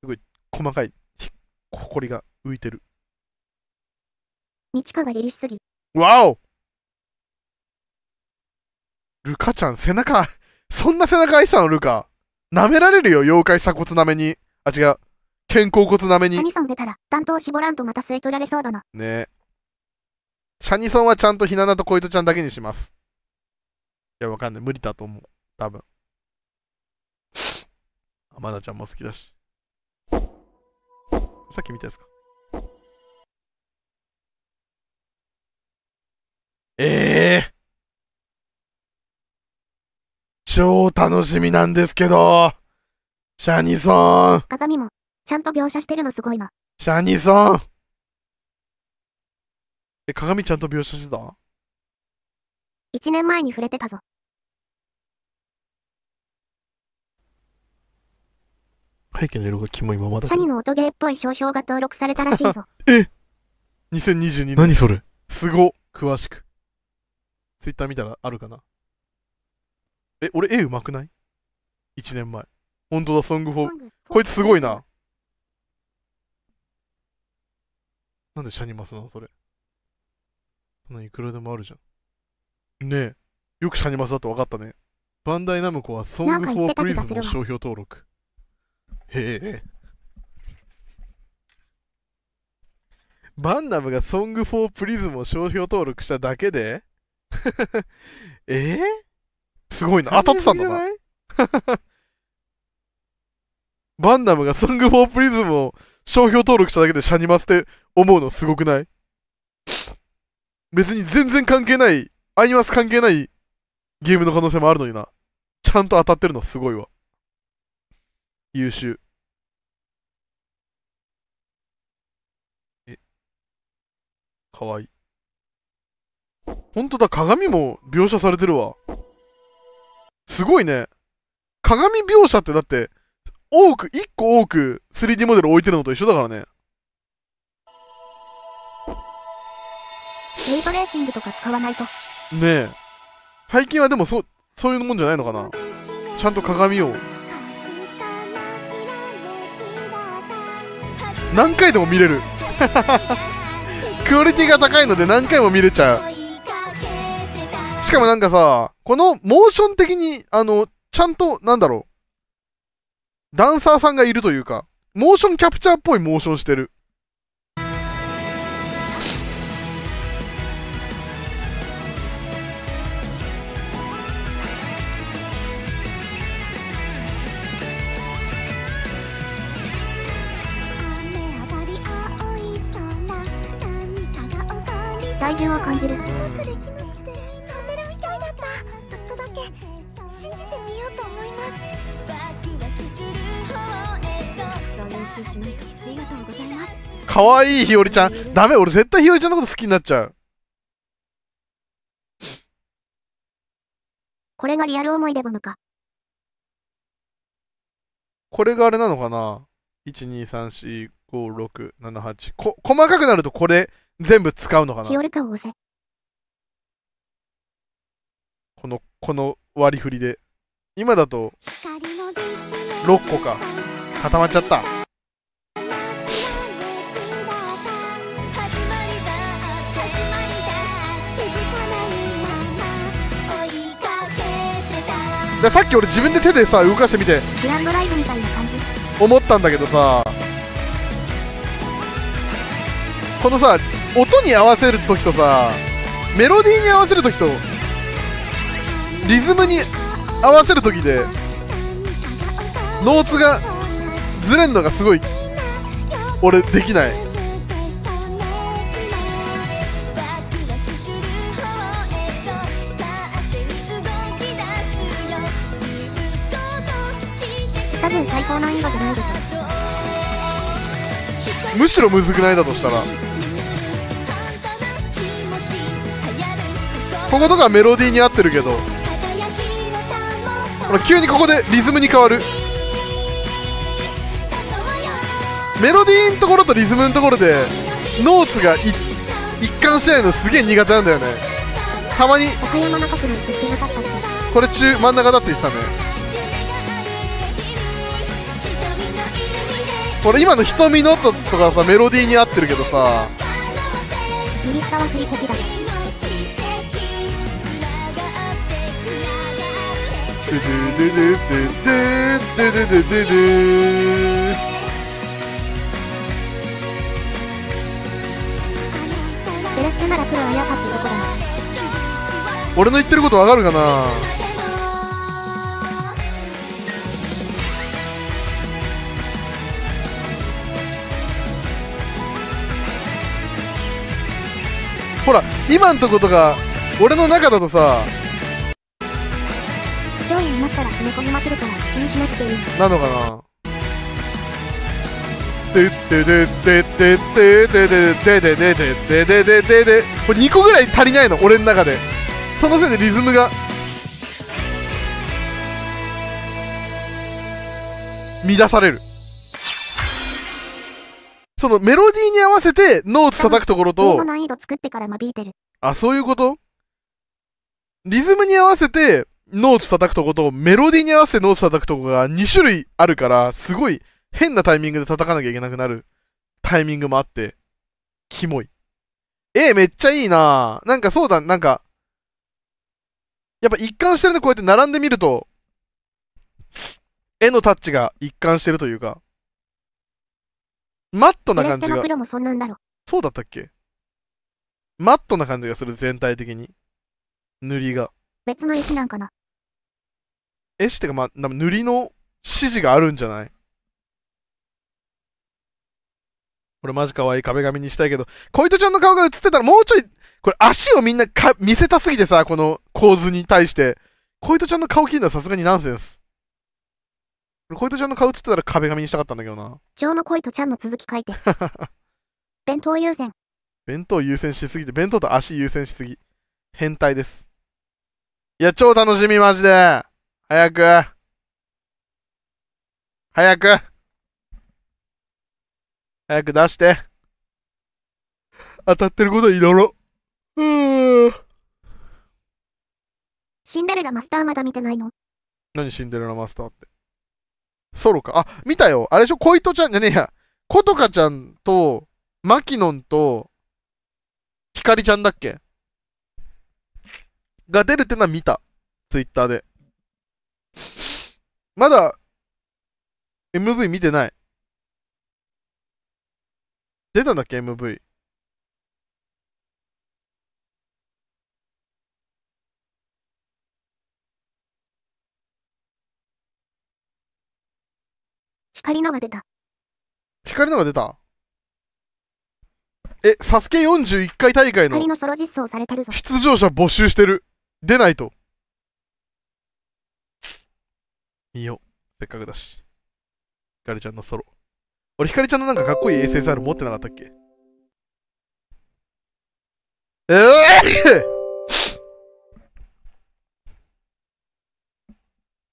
すごい細かい。埃が浮いてる。すぎ。わおルカちゃん、背中、そんな背中開いてたの、ルカ。舐められるよ、妖怪鎖骨なめに。あ、違う。肩甲骨なめに。シャニソン出たら、担当絞らんとまた吸い取られそうだな。ねえ。シャニソンはちゃんとひななといとちゃんだけにします。いや、わかんない。無理だと思う。多分。まなちゃんも好きだし。さっき見たやつか。ええー、超楽しみなんですけどシャニソン鏡も、ちゃんと描写してるのすごいな。シャニソンえ、鏡ちゃんと描写してた ?1 年前に触れてたぞ。背景の色がキモいままだシャニの音ゲーっぽい商標が登録されたらしいぞ。え2022年。何それすご。詳しく。ツイッター見たらあるかな。え、俺絵うまくない ?1 年前。ほんとだ、ソングフォー。こいつすごいな。なんでシャニマスなのそれ。そんないくらでもあるじゃん。ねえ。よくシャニマスだと分かったね。バンダイナムコはソングフォープリズムの商標登録。へえ。バンダムがソングフォープリズムを商標登録しただけで えー、すごいな。当たってたんだな。バンダムがソングフォープリズムを商標登録しただけでシャニマスって思うのすごくない別に全然関係ない、アニマス関係ないゲームの可能性もあるのにな。ちゃんと当たってるのすごいわ。優秀。え、かわいい。ほんとだ、鏡も描写されてるわ。すごいね。鏡描写ってだって、多く、1個多く 3D モデル置いてるのと一緒だからね。レイトレーシングとか使わないと。ねえ。最近はでもそ、そういうもんじゃないのかな。ちゃんと鏡を何回でも見れる クオリティが高いので何回も見れちゃうしかもなんかさこのモーション的にあのちゃんとなんだろうダンサーさんがいるというかモーションキャプチャーっぽいモーションしてる感じるうまくできなくてるみたいだったちょっとだけ信じてみようと思いますいかわいいひよりちゃんダメ俺絶対ひよりちゃんのこと好きになっちゃうこれがリアル思い出ボムかこれがあれなのかな ?1、2、3、4、5、6、7、8。こ、細かくなるとこれ、全部使うのかなこの、この割り振りで。今だと、6個か。固まっちゃった。さっき俺自分で手でさ動かしてみて思ったんだけどさこのさ音に合わせる時とさメロディーに合わせる時とリズムに合わせる時でノーツがずれんのがすごい俺できない多分最高じゃないでしょむしろむずくないだとしたら。こことかメロディーに合ってるけどほら急にここでリズムに変わるメロディーのところとリズムのところでノーツが一貫してないのすげえ苦手なんだよねたまにこれ中真ん中だって言ってたねこれ今の「瞳の」ととかさメロディーに合ってるけどさ右下は振りだスならプロは良かったとこだ俺の言ってることわかるかなほら今んとことか俺の中だとさ詰め込みまくるから気にしなくていいなのかなでででででででででででででででででこれ2個ぐらい足りないの俺の中でそのせいでリズムが乱されるそのメロディーに合わせてノーツ叩くところとあそういうことリズムに合わせてノーツ叩くとことメロディーに合わせてノーツ叩くとこが2種類あるから、すごい変なタイミングで叩かなきゃいけなくなるタイミングもあって、キモい。えめっちゃいいななんかそうだ、なんか、やっぱ一貫してるね、こうやって並んでみると、絵のタッチが一貫してるというか、マットな感じが。そうだったっけマットな感じがする、全体的に。塗りが。別の石なんかな絵師ってか、まあ、塗りの指示があるんじゃないこれマジ可愛い壁紙にしたいけど、小糸ちゃんの顔が映ってたらもうちょい、これ足をみんなか見せたすぎてさ、この構図に対して。小糸ちゃんの顔切るのはさすがにナンセンス。小糸ちゃんの顔映ってたら壁紙にしたかったんだけどな。上の小糸ちゃんの続き書いて。弁当優先。弁当優先しすぎて、弁当と足優先しすぎ。変態です。いや、超楽しみ、マジで。早く早く早く出して当たってることいろう。うシンデレラマスターまだ見てないの何シンデレラマスターって。ソロか。あ、見たよ。あれでしょ、小糸ちゃんじゃねえや。コトカちゃんと、マキノンと、ヒカリちゃんだっけが出るってのは見た。ツイッターで。まだ MV 見てない。出たんだっけ ?MV。光のが出た。光のが出たえ、サスケ41回大会の出場者募集してる。出ないと。見よせっかくだし。ひかりちゃんのソロ。俺、ひかりちゃんのなんかかっこいい SSR 持ってなかったっけえぇ、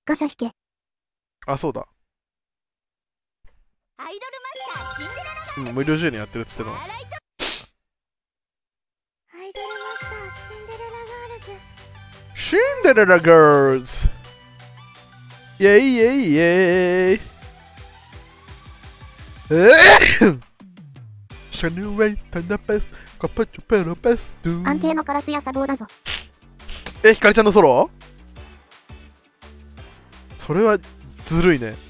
ガシャ引け。あ、そうだ。アイドルマスターシンデレラガー無料中にやってるっつっての。アイドルマスターシンデレラガールズ。シンデレラガールズイェイイェイイェイえぇ、ー、シャニウイ、タンダペス、カパチュペロペス、ドゥ安え、ヒカリちゃんのソロそれはずるいね。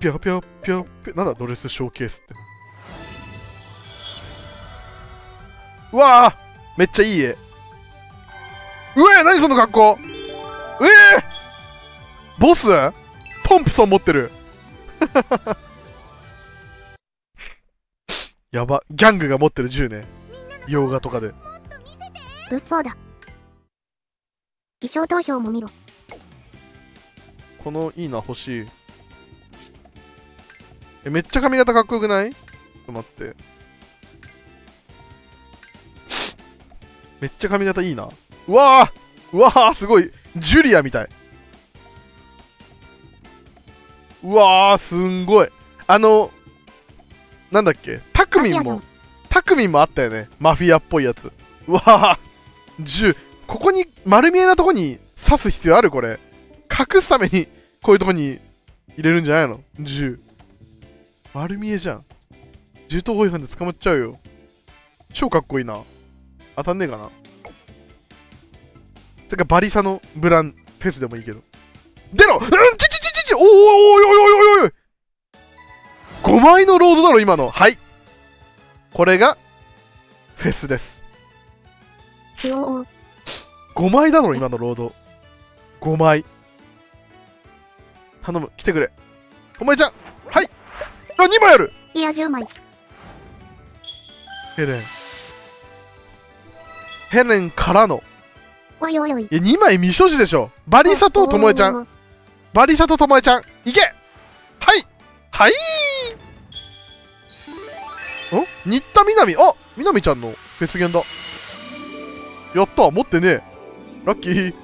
ぴょぴょぴょぴょなんだドレスショーケースってうわあめっちゃいい絵うわ何その格好ええー、ボストンプソン持ってる やばギャングが持ってる銃ね洋画とかで物騒だ衣装投票も見ろこのいいな欲しいえ、めっちゃ髪型かっこよくないちょっと待って。めっちゃ髪型いいな。うわあうわーすごいジュリアみたい。うわーすんごい。あの、なんだっけタクミンも、タクミンもあったよね。マフィアっぽいやつ。うわあ銃。ここに、丸見えなとこに刺す必要あるこれ。隠すために、こういうとこに入れるんじゃないの銃。丸見えじゃん。銃刀法違反で捕まっちゃうよ。超かっこいいな。当たんねえかな。てか、バリサのブラン、フェスでもいいけど。出ろうんちちちちちおおおいおいおいおいおい !5 枚のロードだろ、今の。はい。これが、フェスです。5枚だろ、今のロード。5枚。頼む、来てくれ。お前ちゃんはいあ2枚あるいや10枚ヘレンヘレンからのおいおいおいいや2枚未所持でしょバリサとともえちゃんバリサとともえちゃんいけはいはいお新田みなみあみなみちゃんの別言だやった持ってねえラッキー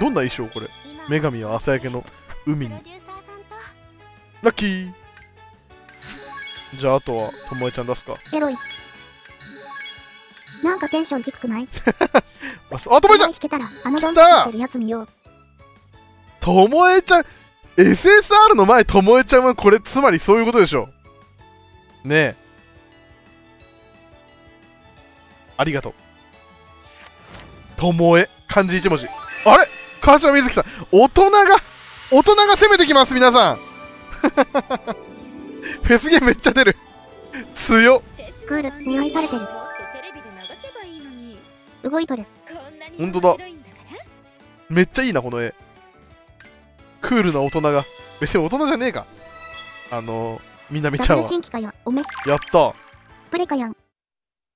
どんな衣装これ女神は朝焼けの海にラッキーじゃああとはともえちゃん出すかエロいなんかテンション低くない あともえちゃん弾けたらあのドンしてるやつ見ようともえちゃん SSR の前ともえちゃんはこれつまりそういうことでしょねえありがとうともえ漢字1文字あれ川島みずきさん大人が大人が攻めてきます、皆さん。フェスゲーめっちゃ出る。強っ。クール、されてる。動いとる。ほんとだ。めっちゃいいな、この絵。クールな大人が。別に大人じゃねえか。あのみみなみちゃんは。新規かや、おめ。やった。プレカヤン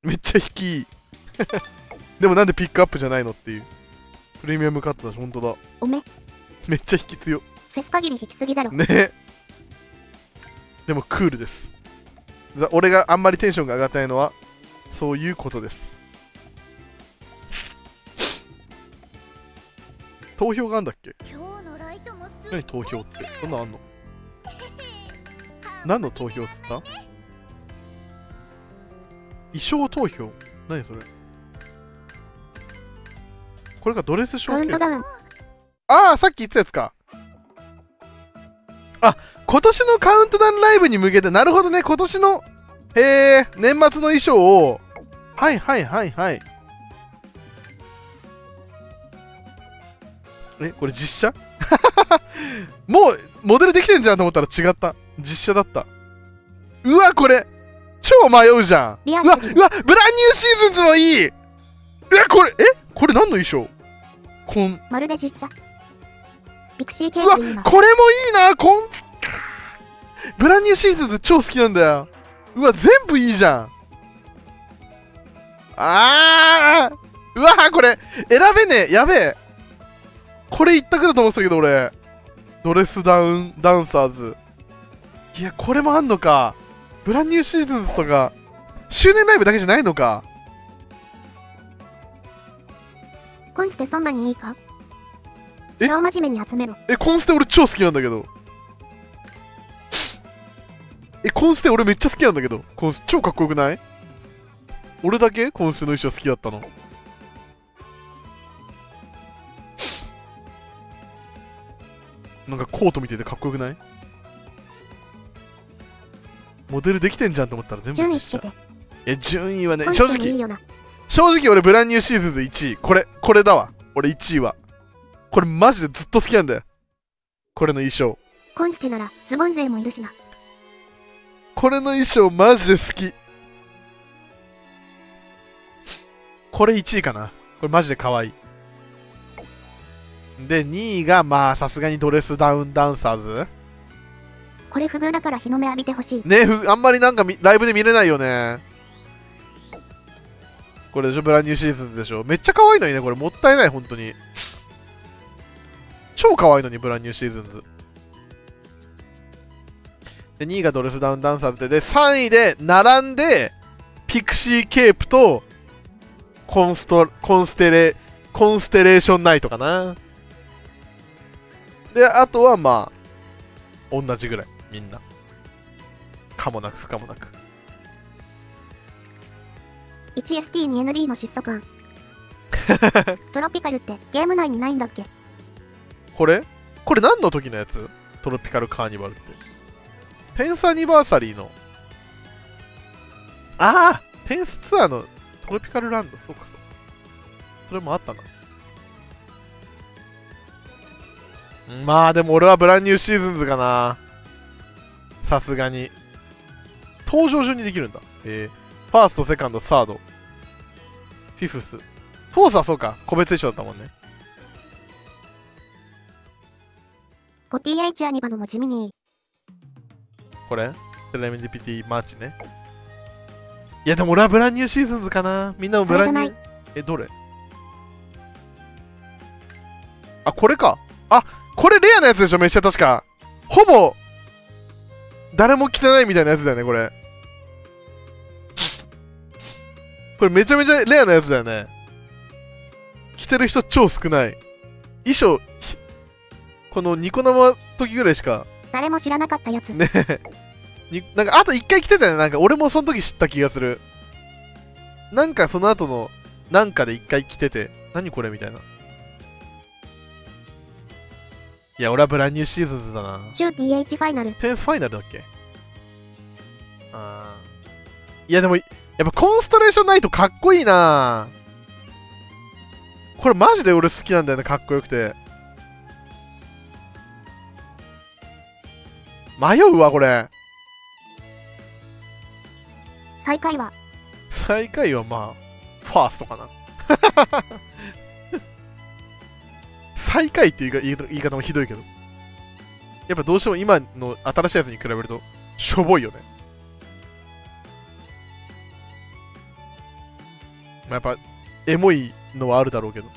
めっちゃ引きいい。でもなんでピックアップじゃないのっていう。プレミアムカットだし、ほんとだ。おめ。めっちゃ引き強。フェス限り引きすぎだろねでもクールです俺があんまりテンションが上がっないのはそういうことです投票があんだっけ何投票ってそんなんあんの 何の投票っつった衣装投票何それこれがドレスショーああさっき言ったやつかあ、今年のカウントダウンライブに向けて、なるほどね、今年の、ええ、年末の衣装を、はいはいはいはい。え、これ実写 もう、モデルできてんじゃんと思ったら違った。実写だった。うわ、これ、超迷うじゃん。うわ、うわ、ブランニューシーズンズもいいえ、これ、え、これ何の衣装こん。まるで実写。クシーうわこれもいいなこんブランニューシーズンズ超好きなんだようわ全部いいじゃんあーうわこれ選べねえやべえこれ一択だと思ってたけど俺ドレスダウンダンサーズいやこれもあんのかブランニューシーズンズとか周年ライブだけじゃないのかコンチてそんなにいいかえ真面目に集めろえコンステ俺超好きなんだけどえコンステ俺めっちゃ好きなんだけどコンス超かっこよくない俺だけコンステの衣装好きだったのなんかコート見ててかっこよくないモデルできてんじゃんと思ったら全部順位つけてえ順位はね正直正直俺ブランニューシーズンズ1位これこれだわ俺1位はこれマジでずっと好きなんだよ。これの衣装。コンステならズボン勢もいるしな。これの衣装マジで好き。これ1位かな。これマジで可愛い。で、2位がまあさすがにドレスダウンダンサーズ。これ不遇だから日の目浴びてほしい。ねふ、あんまりなんかライブで見れないよね。これでしょブランニューシーズンでしょめっちゃ可愛いのにね、これもったいない、本当に。超可愛いのに、ブランニューシーズンズ。で、2位がドレスダウンダンサーズで、で、3位で並んで、ピクシーケープと、コンスト、コンステレ、コンステレーションナイトかな。で、あとはまあ、同じぐらい、みんな。かもなく、不可もなく。1ST2ND の失速感。トロピカルってゲーム内にないんだっけこれこれ何の時のやつトロピカルカーニバルって。テンスアニバーサリーの。ああテンスツアーのトロピカルランド。そうかそう。それもあったな。まあでも俺はブランニューシーズンズかな。さすがに。登場順にできるんだ。えー、ファースト、セカンド、サード、フィフス。フォースはそうか。個別衣装だったもんね。5th アニバのも地味に。これセレミディピティマーチね。いやでも俺はブランニューシーズンズかな。みんなもブランニュー。え、どれあ、これか。あ、これレアなやつでしょ、めっちゃ確か。ほぼ、誰も着てないみたいなやつだよね、これ。これめちゃめちゃレアなやつだよね。着てる人超少ない。衣装、このニコ生時ぐらいしか。誰も知らなかったやつ。ね なんか、あと一回来てたよね。なんか、俺もその時知った気がする。なんか、その後の、なんかで一回来てて、何これみたいな。いや、俺はブランニューシーズンズだな。週 TH ファイナル。テンスファイナルだっけああ。いや、でも、やっぱコンストレーションないとかっこいいなこれマジで俺好きなんだよね、かっこよくて。迷うわ、これ。最下位は最下位はまあ、ファーストかな。最下位っていう言い方もひどいけど。やっぱどうしても今の新しいやつに比べると、しょぼいよね。まあ、やっぱ、エモいのはあるだろうけど。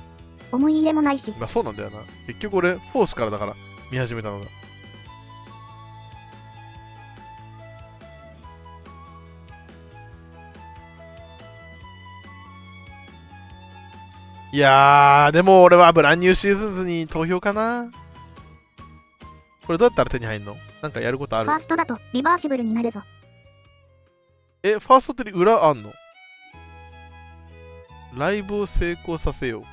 思い入れもないし。まあそうなんだよな。結局俺、フォースからだから、見始めたのが。いやー、でも俺はブランニューシーズンズに投票かな。これどうやったら手に入んのなんかやることあるファーストだとリバーシブルになるぞ。え、ファーストって裏あんのライブを成功させよう。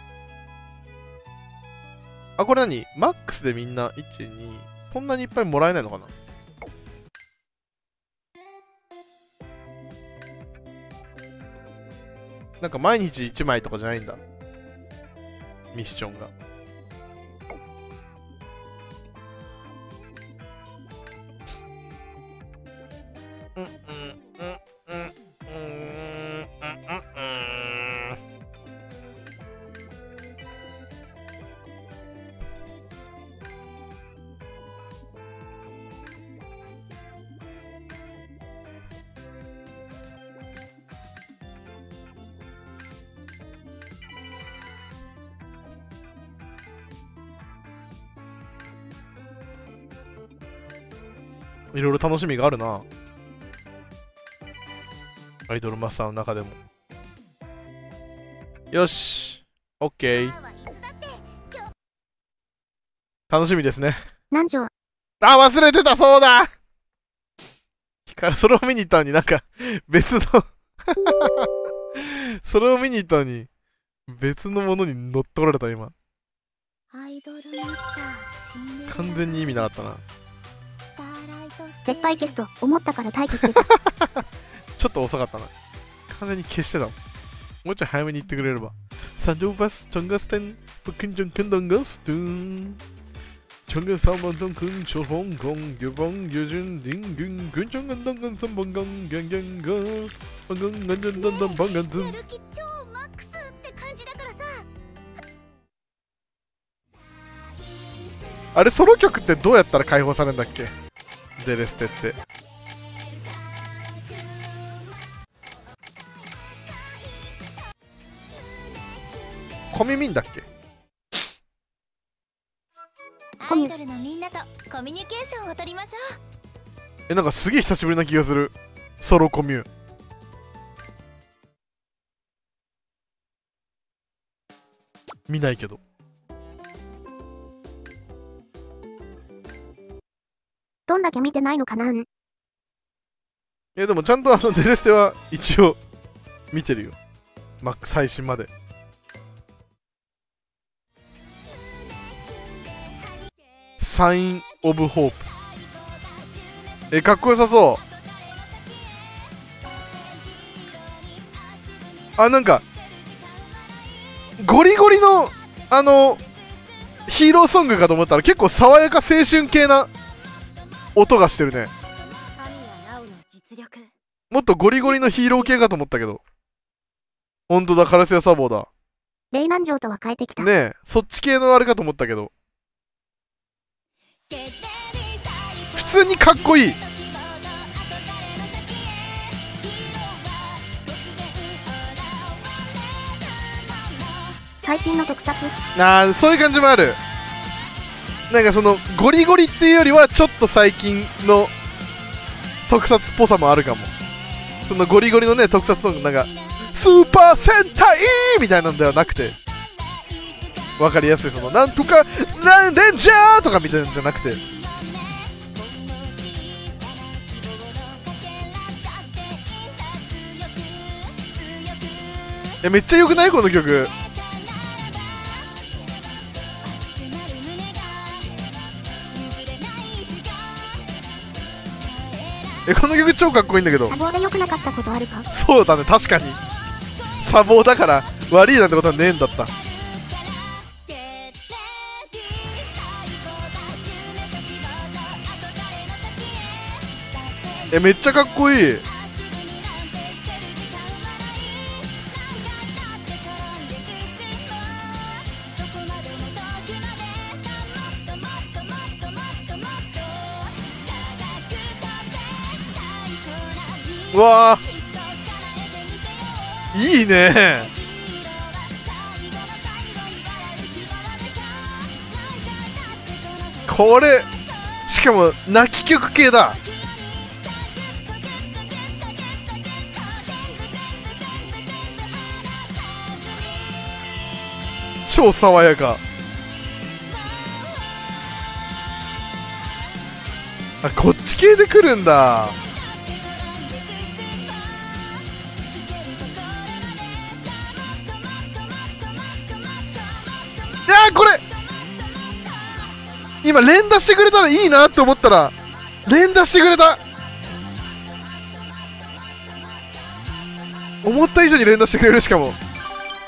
あ、これ何マックスでみんな、1、2、そんなにいっぱいもらえないのかななんか毎日1枚とかじゃないんだ。ミッションが。いろいろ楽しみがあるな。アイドルマスターの中でも。よし。オッケー。楽しみですね。あ、忘れてた、そうだからそれを見に行ったのになんか、別の それを見に行ったのに、別のものに乗っ取られた、今。完全に意味なかったな。絶対消すと思ったから待機してた ちょっと遅かったな完全に消してたもんもうちょい早めに言ってくれればサンジョバスチョンガステンブキンジョンキンドンガストゥーンチョンゲサンドンクンショホンコンギュボンギュジュンリンギュングンチョンガンドンガンサンボンガンギャンギャンガバンガンガンジャンダンダンバンガンズあれソロ曲ってどうやったら解放されるんだっけデレステって。コミミンだっけアイドルのみんなとコミュニケーションを取りましょうえなんかすげえ久しぶりな気がするソロコミュ見ないけどどんだけ見てないのかなん。いや、でもちゃんとあのデレステは一応見てるよ。マック最新まで。サイン・オブ・ホープ。え、かっこよさそう。あ、なんか、ゴリゴリの、あの、ヒーローソングかと思ったら結構爽やか青春系な音がしてるねもっとゴリゴリのヒーロー系かと思ったけどほんだカラスヤサボーだ霊南城とは変えてきたねえそっち系のあれかと思ったけど普通にかっこいい最近の特撮あそういう感じもあるなんかそのゴリゴリっていうよりはちょっと最近の特撮っぽさもあるかもそのゴリゴリのね特撮ソングなんかスーパー戦隊みたいなんではなくて分かりやすいそのなんとかなんレンジャーとかみたいなんじゃなくてえめっちゃ良くないこの曲えこの曲超かっこいいんだけどサボで良くなかったことあるかそうだね確かにサボだから悪いなんてことはねえんだったえめっちゃかっこいいうわいいねこれしかも泣き曲系だ超爽やかあこっち系で来るんだこれ今連打してくれたらいいなって思ったら連打してくれた思った以上に連打してくれるしかも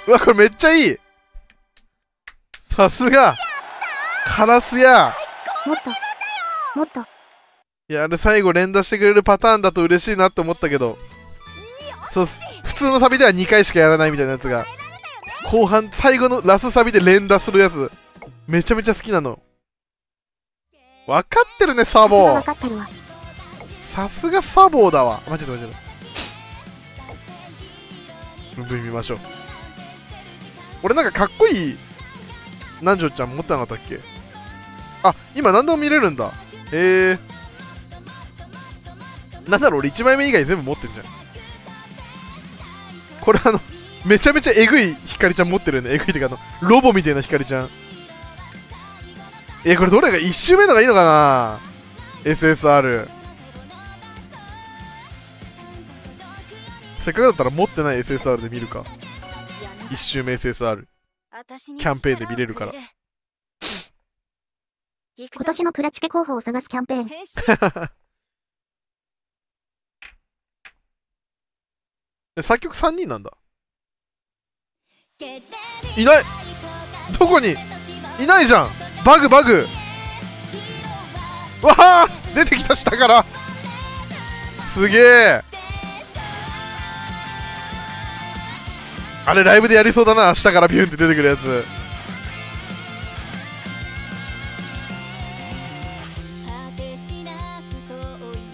うわこれめっちゃいいさすがカラスやもっともっといやあれ最後連打してくれるパターンだと嬉しいなって思ったけどそう普通のサビでは2回しかやらないみたいなやつが後半最後のラスサビで連打するやつめちゃめちゃ好きなの分かってるねサボさすがサボだわマジでマジで V 見ましょう俺なんかかっこいい南條ちゃん持ってなかったっけあ今何でも見れるんだへえー、なんだろう俺1枚目以外全部持ってんじゃんこれあのめちゃめちゃえぐい光ちゃん持ってるよね。えぐいってか、あの、ロボみたいな光ちゃん。え、これどれが1周目のがいいのかな ?SSR。せっかくだったら持ってない SSR で見るか。1周目 SSR。キャンペーンで見れるから。今年のプラチケ候補を探すキャンペーン。作曲3人なんだ。いないどこにいないじゃんバグバグわあ出てきた下からすげえあれライブでやりそうだな下からビュンって出てくるやつ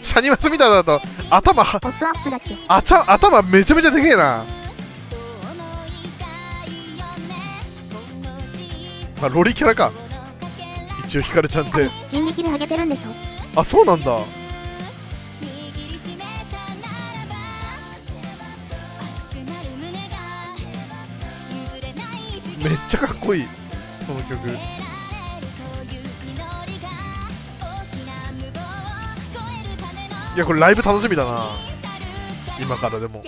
シャニマスみたいだと頭はあちゃ頭めちゃめちゃでけえなあロリキャラか一応ヒカルちゃんって人力でてるんでしょあそうなんだめっちゃかっこいいこの曲いやこれライブ楽しみだな今からでも。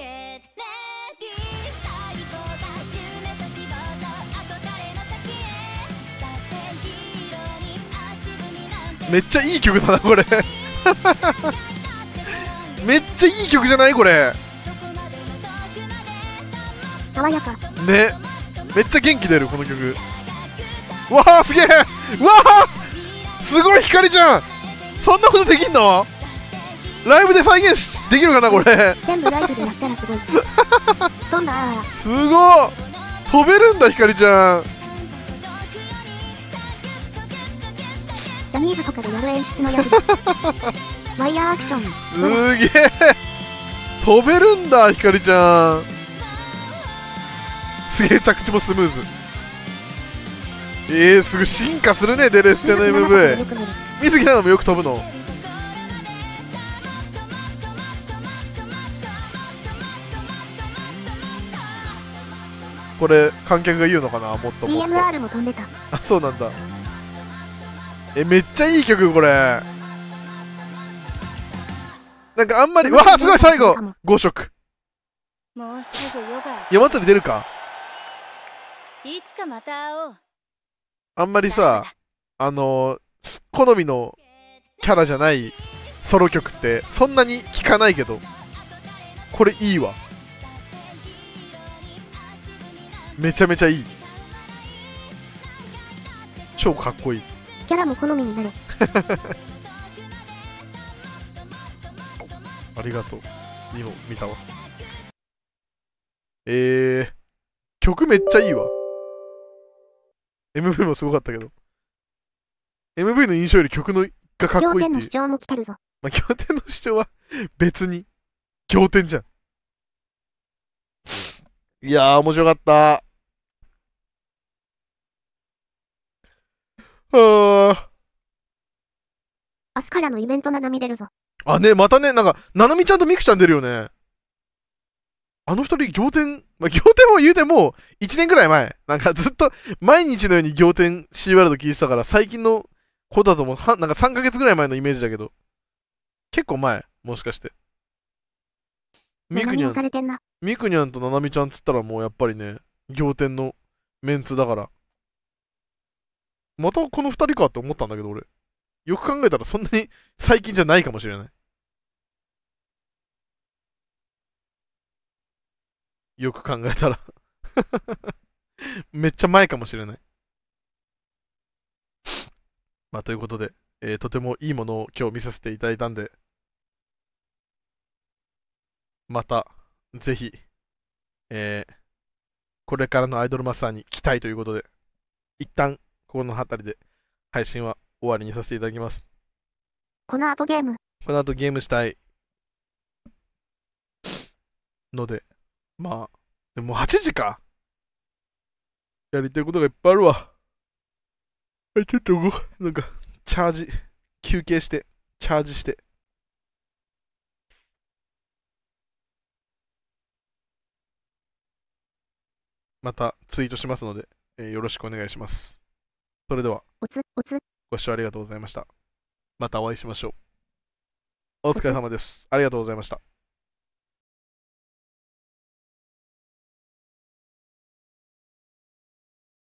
めっちゃいい曲だなこれめっちゃいい曲じゃないこれ爽やかねめっちゃ元気出るこの曲わあすげえわあすごい光ちゃんそんなことできんのライブで再現しできるかなこれ全部ライブでやったらすごい んすごい飛べるんだひかりちゃんジャニーズとかでやる演出のやつ ワイヤーアクションすげえ飛べるんだひかりちゃんすげえ着地もスムーズえー、すぐ進化するねデレステの MV 水木奈々もよく飛ぶのこれ観客が言うのかなもっともっと DMR も飛んでたあそうなんだえめっちゃいい曲これなんかあんまりわあすごい最後5色もうすぐヨガ山り出るかいつかまた会おうあんまりさあのー、好みのキャラじゃないソロ曲ってそんなに聴かないけどこれいいわめちゃめちゃいい超かっこいいキャラも好みになる ありがとう本見たわえー、曲めっちゃいいわ MV もすごかったけど MV の印象より曲のがかっこいい仰天の主張も来てるぞまあ仰天の主張は 別に仰天じゃんいやー面白かったああ。明日からのイベントななみ出るぞ。あ、ね、またね、なんか、ななみちゃんとみくちゃん出るよね。あの二人、仰天、まあ、仰天も言うても、一年くらい前。なんかずっと、毎日のように仰天 C ワールド聞いてたから、最近の子だともう、はなんか3ヶ月ぐらい前のイメージだけど。結構前、もしかして。みくにゃん、みくにゃんとななみちゃんつったらもうやっぱりね、仰天のメンツだから。またこの2人かって思ったんだけど、俺。よく考えたらそんなに 最近じゃないかもしれない。よく考えたら めっちゃ前かもしれない。まあ、ということで、えー、とてもいいものを今日見させていただいたんで、また、ぜひ、えー、これからのアイドルマスターに期待ということで、一旦この辺りで配信は終わりにさせていただきます。この後ゲーム。この後ゲームしたい。ので、まあ、でも8時か。やりたいことがいっぱいあるわ。ちょっとご、なんか、チャージ、休憩して、チャージして。またツイートしますので、えー、よろしくお願いします。それでは、ご視聴ありがとうございました。またお会いしましょう。お疲れ様です。ありがとうございました。